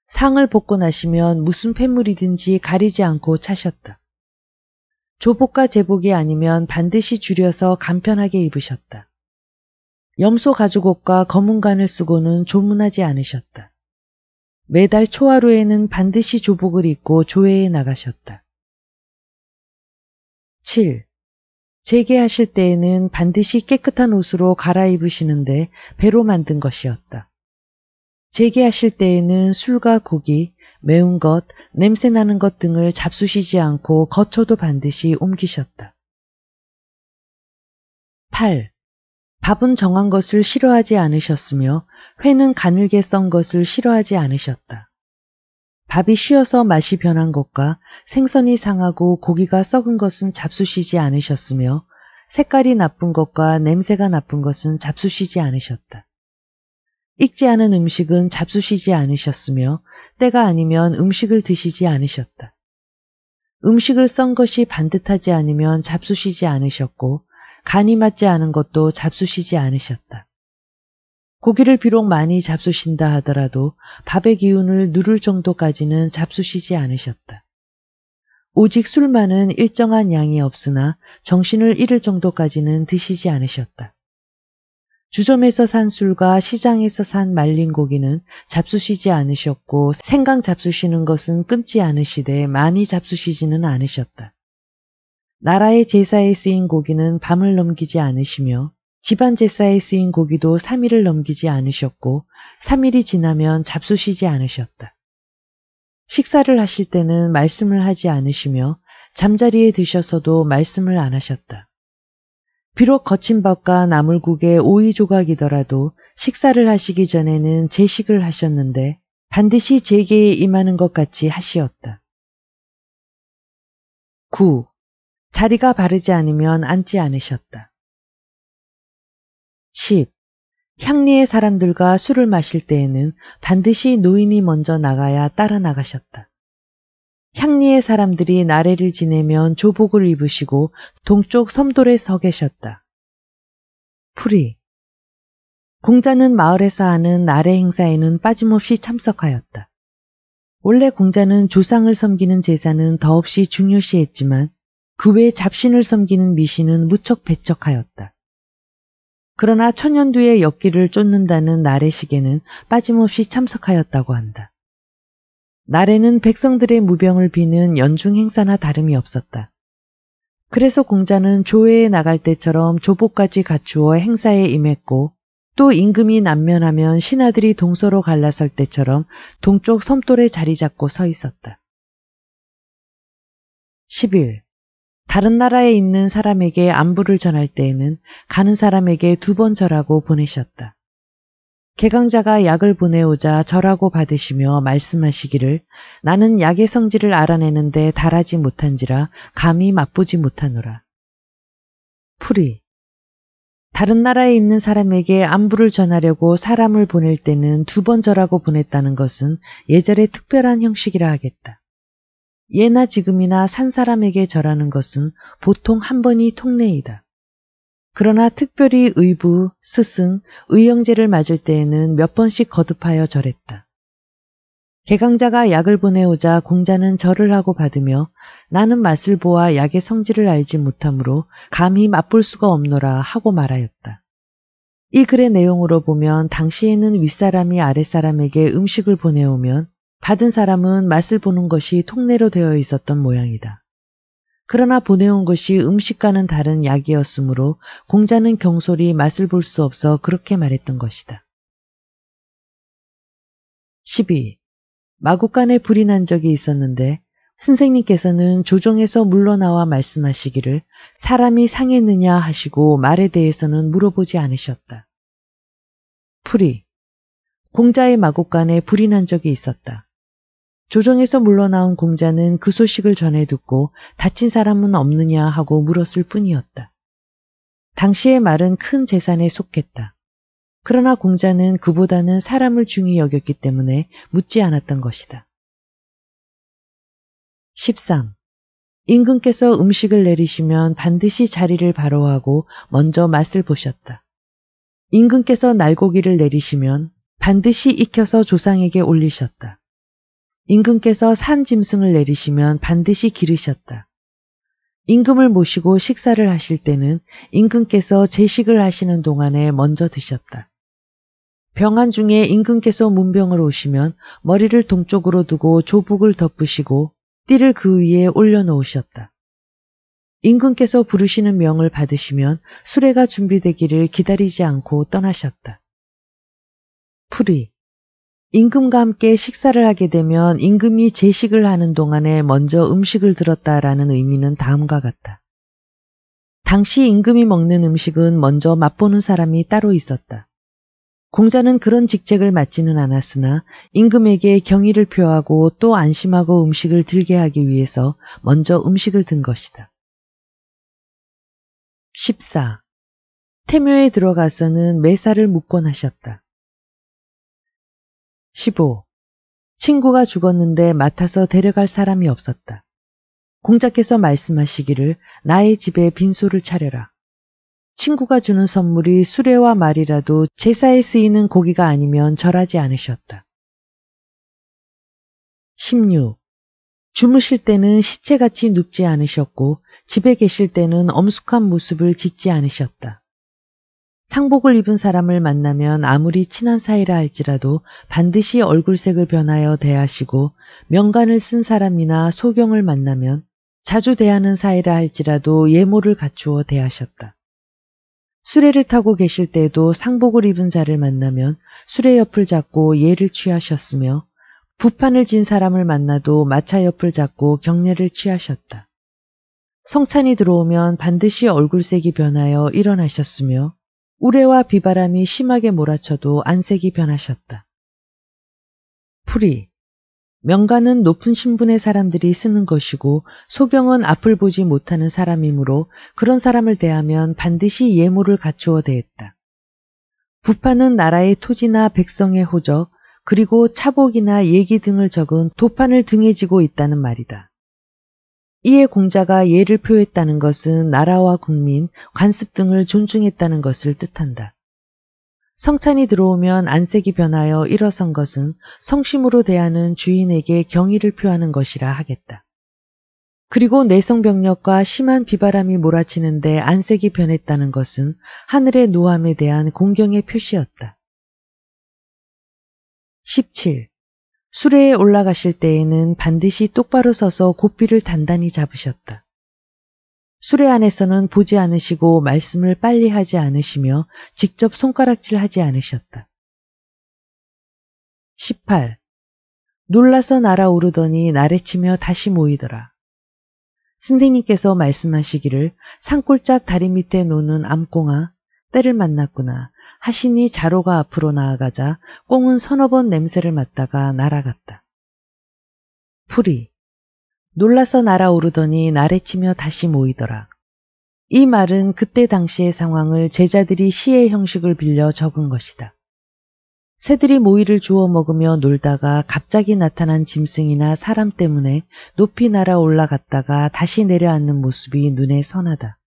상을 벗고 나시면 무슨 폐물이든지 가리지 않고 차셨다. 조복과 제복이 아니면 반드시 줄여서 간편하게 입으셨다. 염소 가죽옷과 검은간을 쓰고는 조문하지 않으셨다. 매달 초하루에는 반드시 조복을 입고 조회에 나가셨다. 7. 재계하실 때에는 반드시 깨끗한 옷으로 갈아입으시는데 배로 만든 것이었다. 재계하실 때에는 술과 고기, 매운 것, 냄새 나는 것 등을 잡수시지 않고 거처도 반드시 옮기셨다. 8. 밥은 정한 것을 싫어하지 않으셨으며 회는 가늘게 썬 것을 싫어하지 않으셨다. 밥이 쉬어서 맛이 변한 것과 생선이 상하고 고기가 썩은 것은 잡수시지 않으셨으며 색깔이 나쁜 것과 냄새가 나쁜 것은 잡수시지 않으셨다. 익지 않은 음식은 잡수시지 않으셨으며 때가 아니면 음식을 드시지 않으셨다. 음식을 썬 것이 반듯하지 않으면 잡수시지 않으셨고 간이 맞지 않은 것도 잡수시지 않으셨다. 고기를 비록 많이 잡수신다 하더라도 밥의 기운을 누를 정도까지는 잡수시지 않으셨다. 오직 술만은 일정한 양이 없으나 정신을 잃을 정도까지는 드시지 않으셨다. 주점에서 산 술과 시장에서 산 말린 고기는 잡수시지 않으셨고 생강 잡수시는 것은 끊지 않으시되 많이 잡수시지는 않으셨다. 나라의 제사에 쓰인 고기는 밤을 넘기지 않으시며 집안 제사에 쓰인 고기도 3일을 넘기지 않으셨고 3일이 지나면 잡수시지 않으셨다. 식사를 하실 때는 말씀을 하지 않으시며 잠자리에 드셔서도 말씀을 안 하셨다. 비록 거친 밥과 나물국의 오이 조각이더라도 식사를 하시기 전에는 제식을 하셨는데 반드시 제게 임하는 것 같이 하시었다. 9. 자리가 바르지 않으면 앉지 않으셨다. 10. 향리의 사람들과 술을 마실 때에는 반드시 노인이 먼저 나가야 따라 나가셨다. 향리의 사람들이 나래를 지내면 조복을 입으시고 동쪽 섬돌에 서 계셨다. 프리 공자는 마을에서 하는 나래 행사에는 빠짐없이 참석하였다. 원래 공자는 조상을 섬기는 제사는 더없이 중요시했지만 그외 잡신을 섬기는 미신은 무척 배척하였다. 그러나 천연두의 엽기를 쫓는다는 나래식에는 빠짐없이 참석하였다고 한다. 나래는 백성들의 무병을 비는 연중 행사나 다름이 없었다. 그래서 공자는 조회에 나갈 때처럼 조복까지 갖추어 행사에 임했고 또 임금이 난면하면 신하들이 동서로 갈라설 때처럼 동쪽 섬돌에 자리 잡고 서 있었다. 1 1 다른 나라에 있는 사람에게 안부를 전할 때에는 가는 사람에게 두 번 절하고 보내셨다. 개강자가 약을 보내오자 절하고 받으시며 말씀하시기를 나는 약의 성질을 알아내는데 달하지 못한지라 감히 맛보지 못하노라. 풀이 다른 나라에 있는 사람에게 안부를 전하려고 사람을 보낼 때는 두 번 절하고 보냈다는 것은 예절의 특별한 형식이라 하겠다. 예나 지금이나 산 사람에게 절하는 것은 보통 한 번이 통례이다. 그러나 특별히 의부, 스승, 의형제를 맞을 때에는 몇 번씩 거듭하여 절했다. 개강자가 약을 보내오자 공자는 절을 하고 받으며 나는 맛을 보아 약의 성질을 알지 못하므로 감히 맛볼 수가 없노라 하고 말하였다. 이 글의 내용으로 보면 당시에는 윗사람이 아랫사람에게 음식을 보내오면 받은 사람은 맛을 보는 것이 통례로 되어 있었던 모양이다. 그러나 보내온 것이 음식과는 다른 약이었으므로 공자는 경솔히 맛을 볼 수 없어 그렇게 말했던 것이다. 12. 마곡간에 불이 난 적이 있었는데 선생님께서는 조정에서 물러나와 말씀하시기를 사람이 상했느냐 하시고 말에 대해서는 물어보지 않으셨다. 풀이 공자의 마곡간에 불이 난 적이 있었다. 조정에서 물러나온 공자는 그 소식을 전해 듣고 다친 사람은 없느냐 하고 물었을 뿐이었다. 당시의 말은 큰 재산에 속했다. 그러나 공자는 그보다는 사람을 중히 여겼기 때문에 묻지 않았던 것이다. 13. 임금께서 음식을 내리시면 반드시 자리를 바로하고 먼저 맛을 보셨다. 임금께서 날고기를 내리시면 반드시 익혀서 조상에게 올리셨다. 임금께서 산 짐승을 내리시면 반드시 기르셨다. 임금을 모시고 식사를 하실 때는 임금께서 제식을 하시는 동안에 먼저 드셨다. 병안 중에 임금께서 문병을 오시면 머리를 동쪽으로 두고 조복을 덮으시고 띠를 그 위에 올려놓으셨다. 임금께서 부르시는 명을 받으시면 수레가 준비되기를 기다리지 않고 떠나셨다. 풀이 임금과 함께 식사를 하게 되면 임금이 제식을 하는 동안에 먼저 음식을 들었다라는 의미는 다음과 같다. 당시 임금이 먹는 음식은 먼저 맛보는 사람이 따로 있었다. 공자는 그런 직책을 맡지는 않았으나 임금에게 경의를 표하고 또 안심하고 음식을 들게 하기 위해서 먼저 음식을 든 것이다. 14. 태묘에 들어가서는 매사를 묵권 하셨다. 15. 친구가 죽었는데 맡아서 데려갈 사람이 없었다. 공자께서 말씀하시기를 나의 집에 빈소를 차려라. 친구가 주는 선물이 수레와 말이라도 제사에 쓰이는 고기가 아니면 절하지 않으셨다. 16. 주무실 때는 시체같이 눕지 않으셨고 집에 계실 때는 엄숙한 모습을 짓지 않으셨다. 상복을 입은 사람을 만나면 아무리 친한 사이라 할지라도 반드시 얼굴색을 변하여 대하시고 명간을 쓴 사람이나 소경을 만나면 자주 대하는 사이라 할지라도 예모를 갖추어 대하셨다. 수레를 타고 계실 때에도 상복을 입은 자를 만나면 수레 옆을 잡고 예를 취하셨으며 부판을 진 사람을 만나도 마차 옆을 잡고 경례를 취하셨다. 성찬이 들어오면 반드시 얼굴색이 변하여 일어나셨으며 우레와 비바람이 심하게 몰아쳐도 안색이 변하셨다. 풀이 명가는 높은 신분의 사람들이 쓰는 것이고 소경은 앞을 보지 못하는 사람이므로 그런 사람을 대하면 반드시 예물을 갖추어 대했다. 부파는 나라의 토지나 백성의 호적 그리고 차복이나 예기 등을 적은 도판을 등에 지고 있다는 말이다. 이에 공자가 예를 표했다는 것은 나라와 국민, 관습 등을 존중했다는 것을 뜻한다. 성찬이 들어오면 안색이 변하여 일어선 것은 성심으로 대하는 주인에게 경의를 표하는 것이라 하겠다. 그리고 내성병력과 심한 비바람이 몰아치는데 안색이 변했다는 것은 하늘의 노함에 대한 공경의 표시였다. 17. 수레에 올라가실 때에는 반드시 똑바로 서서 고삐를 단단히 잡으셨다. 수레 안에서는 보지 않으시고 말씀을 빨리 하지 않으시며 직접 손가락질 하지 않으셨다. 18. 놀라서 날아오르더니 나래치며 다시 모이더라. 선생님께서 말씀하시기를 산골짝 다리 밑에 노는 암꽁아 때를 만났구나. 하신이 자로가 앞으로 나아가자 꽁은 서너 번 냄새를 맡다가 날아갔다. 풀이 놀라서 날아오르더니 날에치며 다시 모이더라. 이 말은 그때 당시의 상황을 제자들이 시의 형식을 빌려 적은 것이다. 새들이 모이를 주워 먹으며 놀다가 갑자기 나타난 짐승이나 사람 때문에 높이 날아 올라갔다가 다시 내려앉는 모습이 눈에 선하다.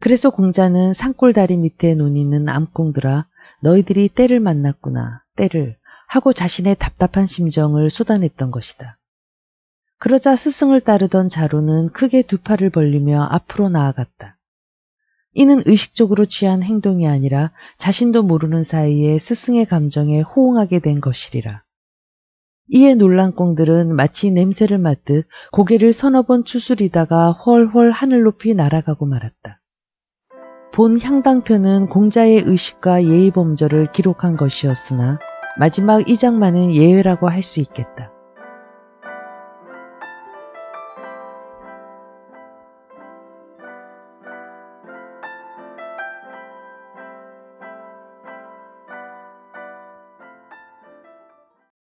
그래서 공자는 산골다리 밑에 논이는 암콩들아 너희들이 때를 만났구나 때를 하고 자신의 답답한 심정을 쏟아냈던 것이다. 그러자 스승을 따르던 자로는 크게 두 팔을 벌리며 앞으로 나아갔다. 이는 의식적으로 취한 행동이 아니라 자신도 모르는 사이에 스승의 감정에 호응하게 된 것이리라. 이에 놀란 꽁들은 마치 냄새를 맡듯 고개를 서너 번 추스리다가 훨훨 하늘 높이 날아가고 말았다. 본 향당편은 공자의 의식과 예의 범절을 기록한 것이었으나 마지막 이장만은 예외라고 할 수 있겠다.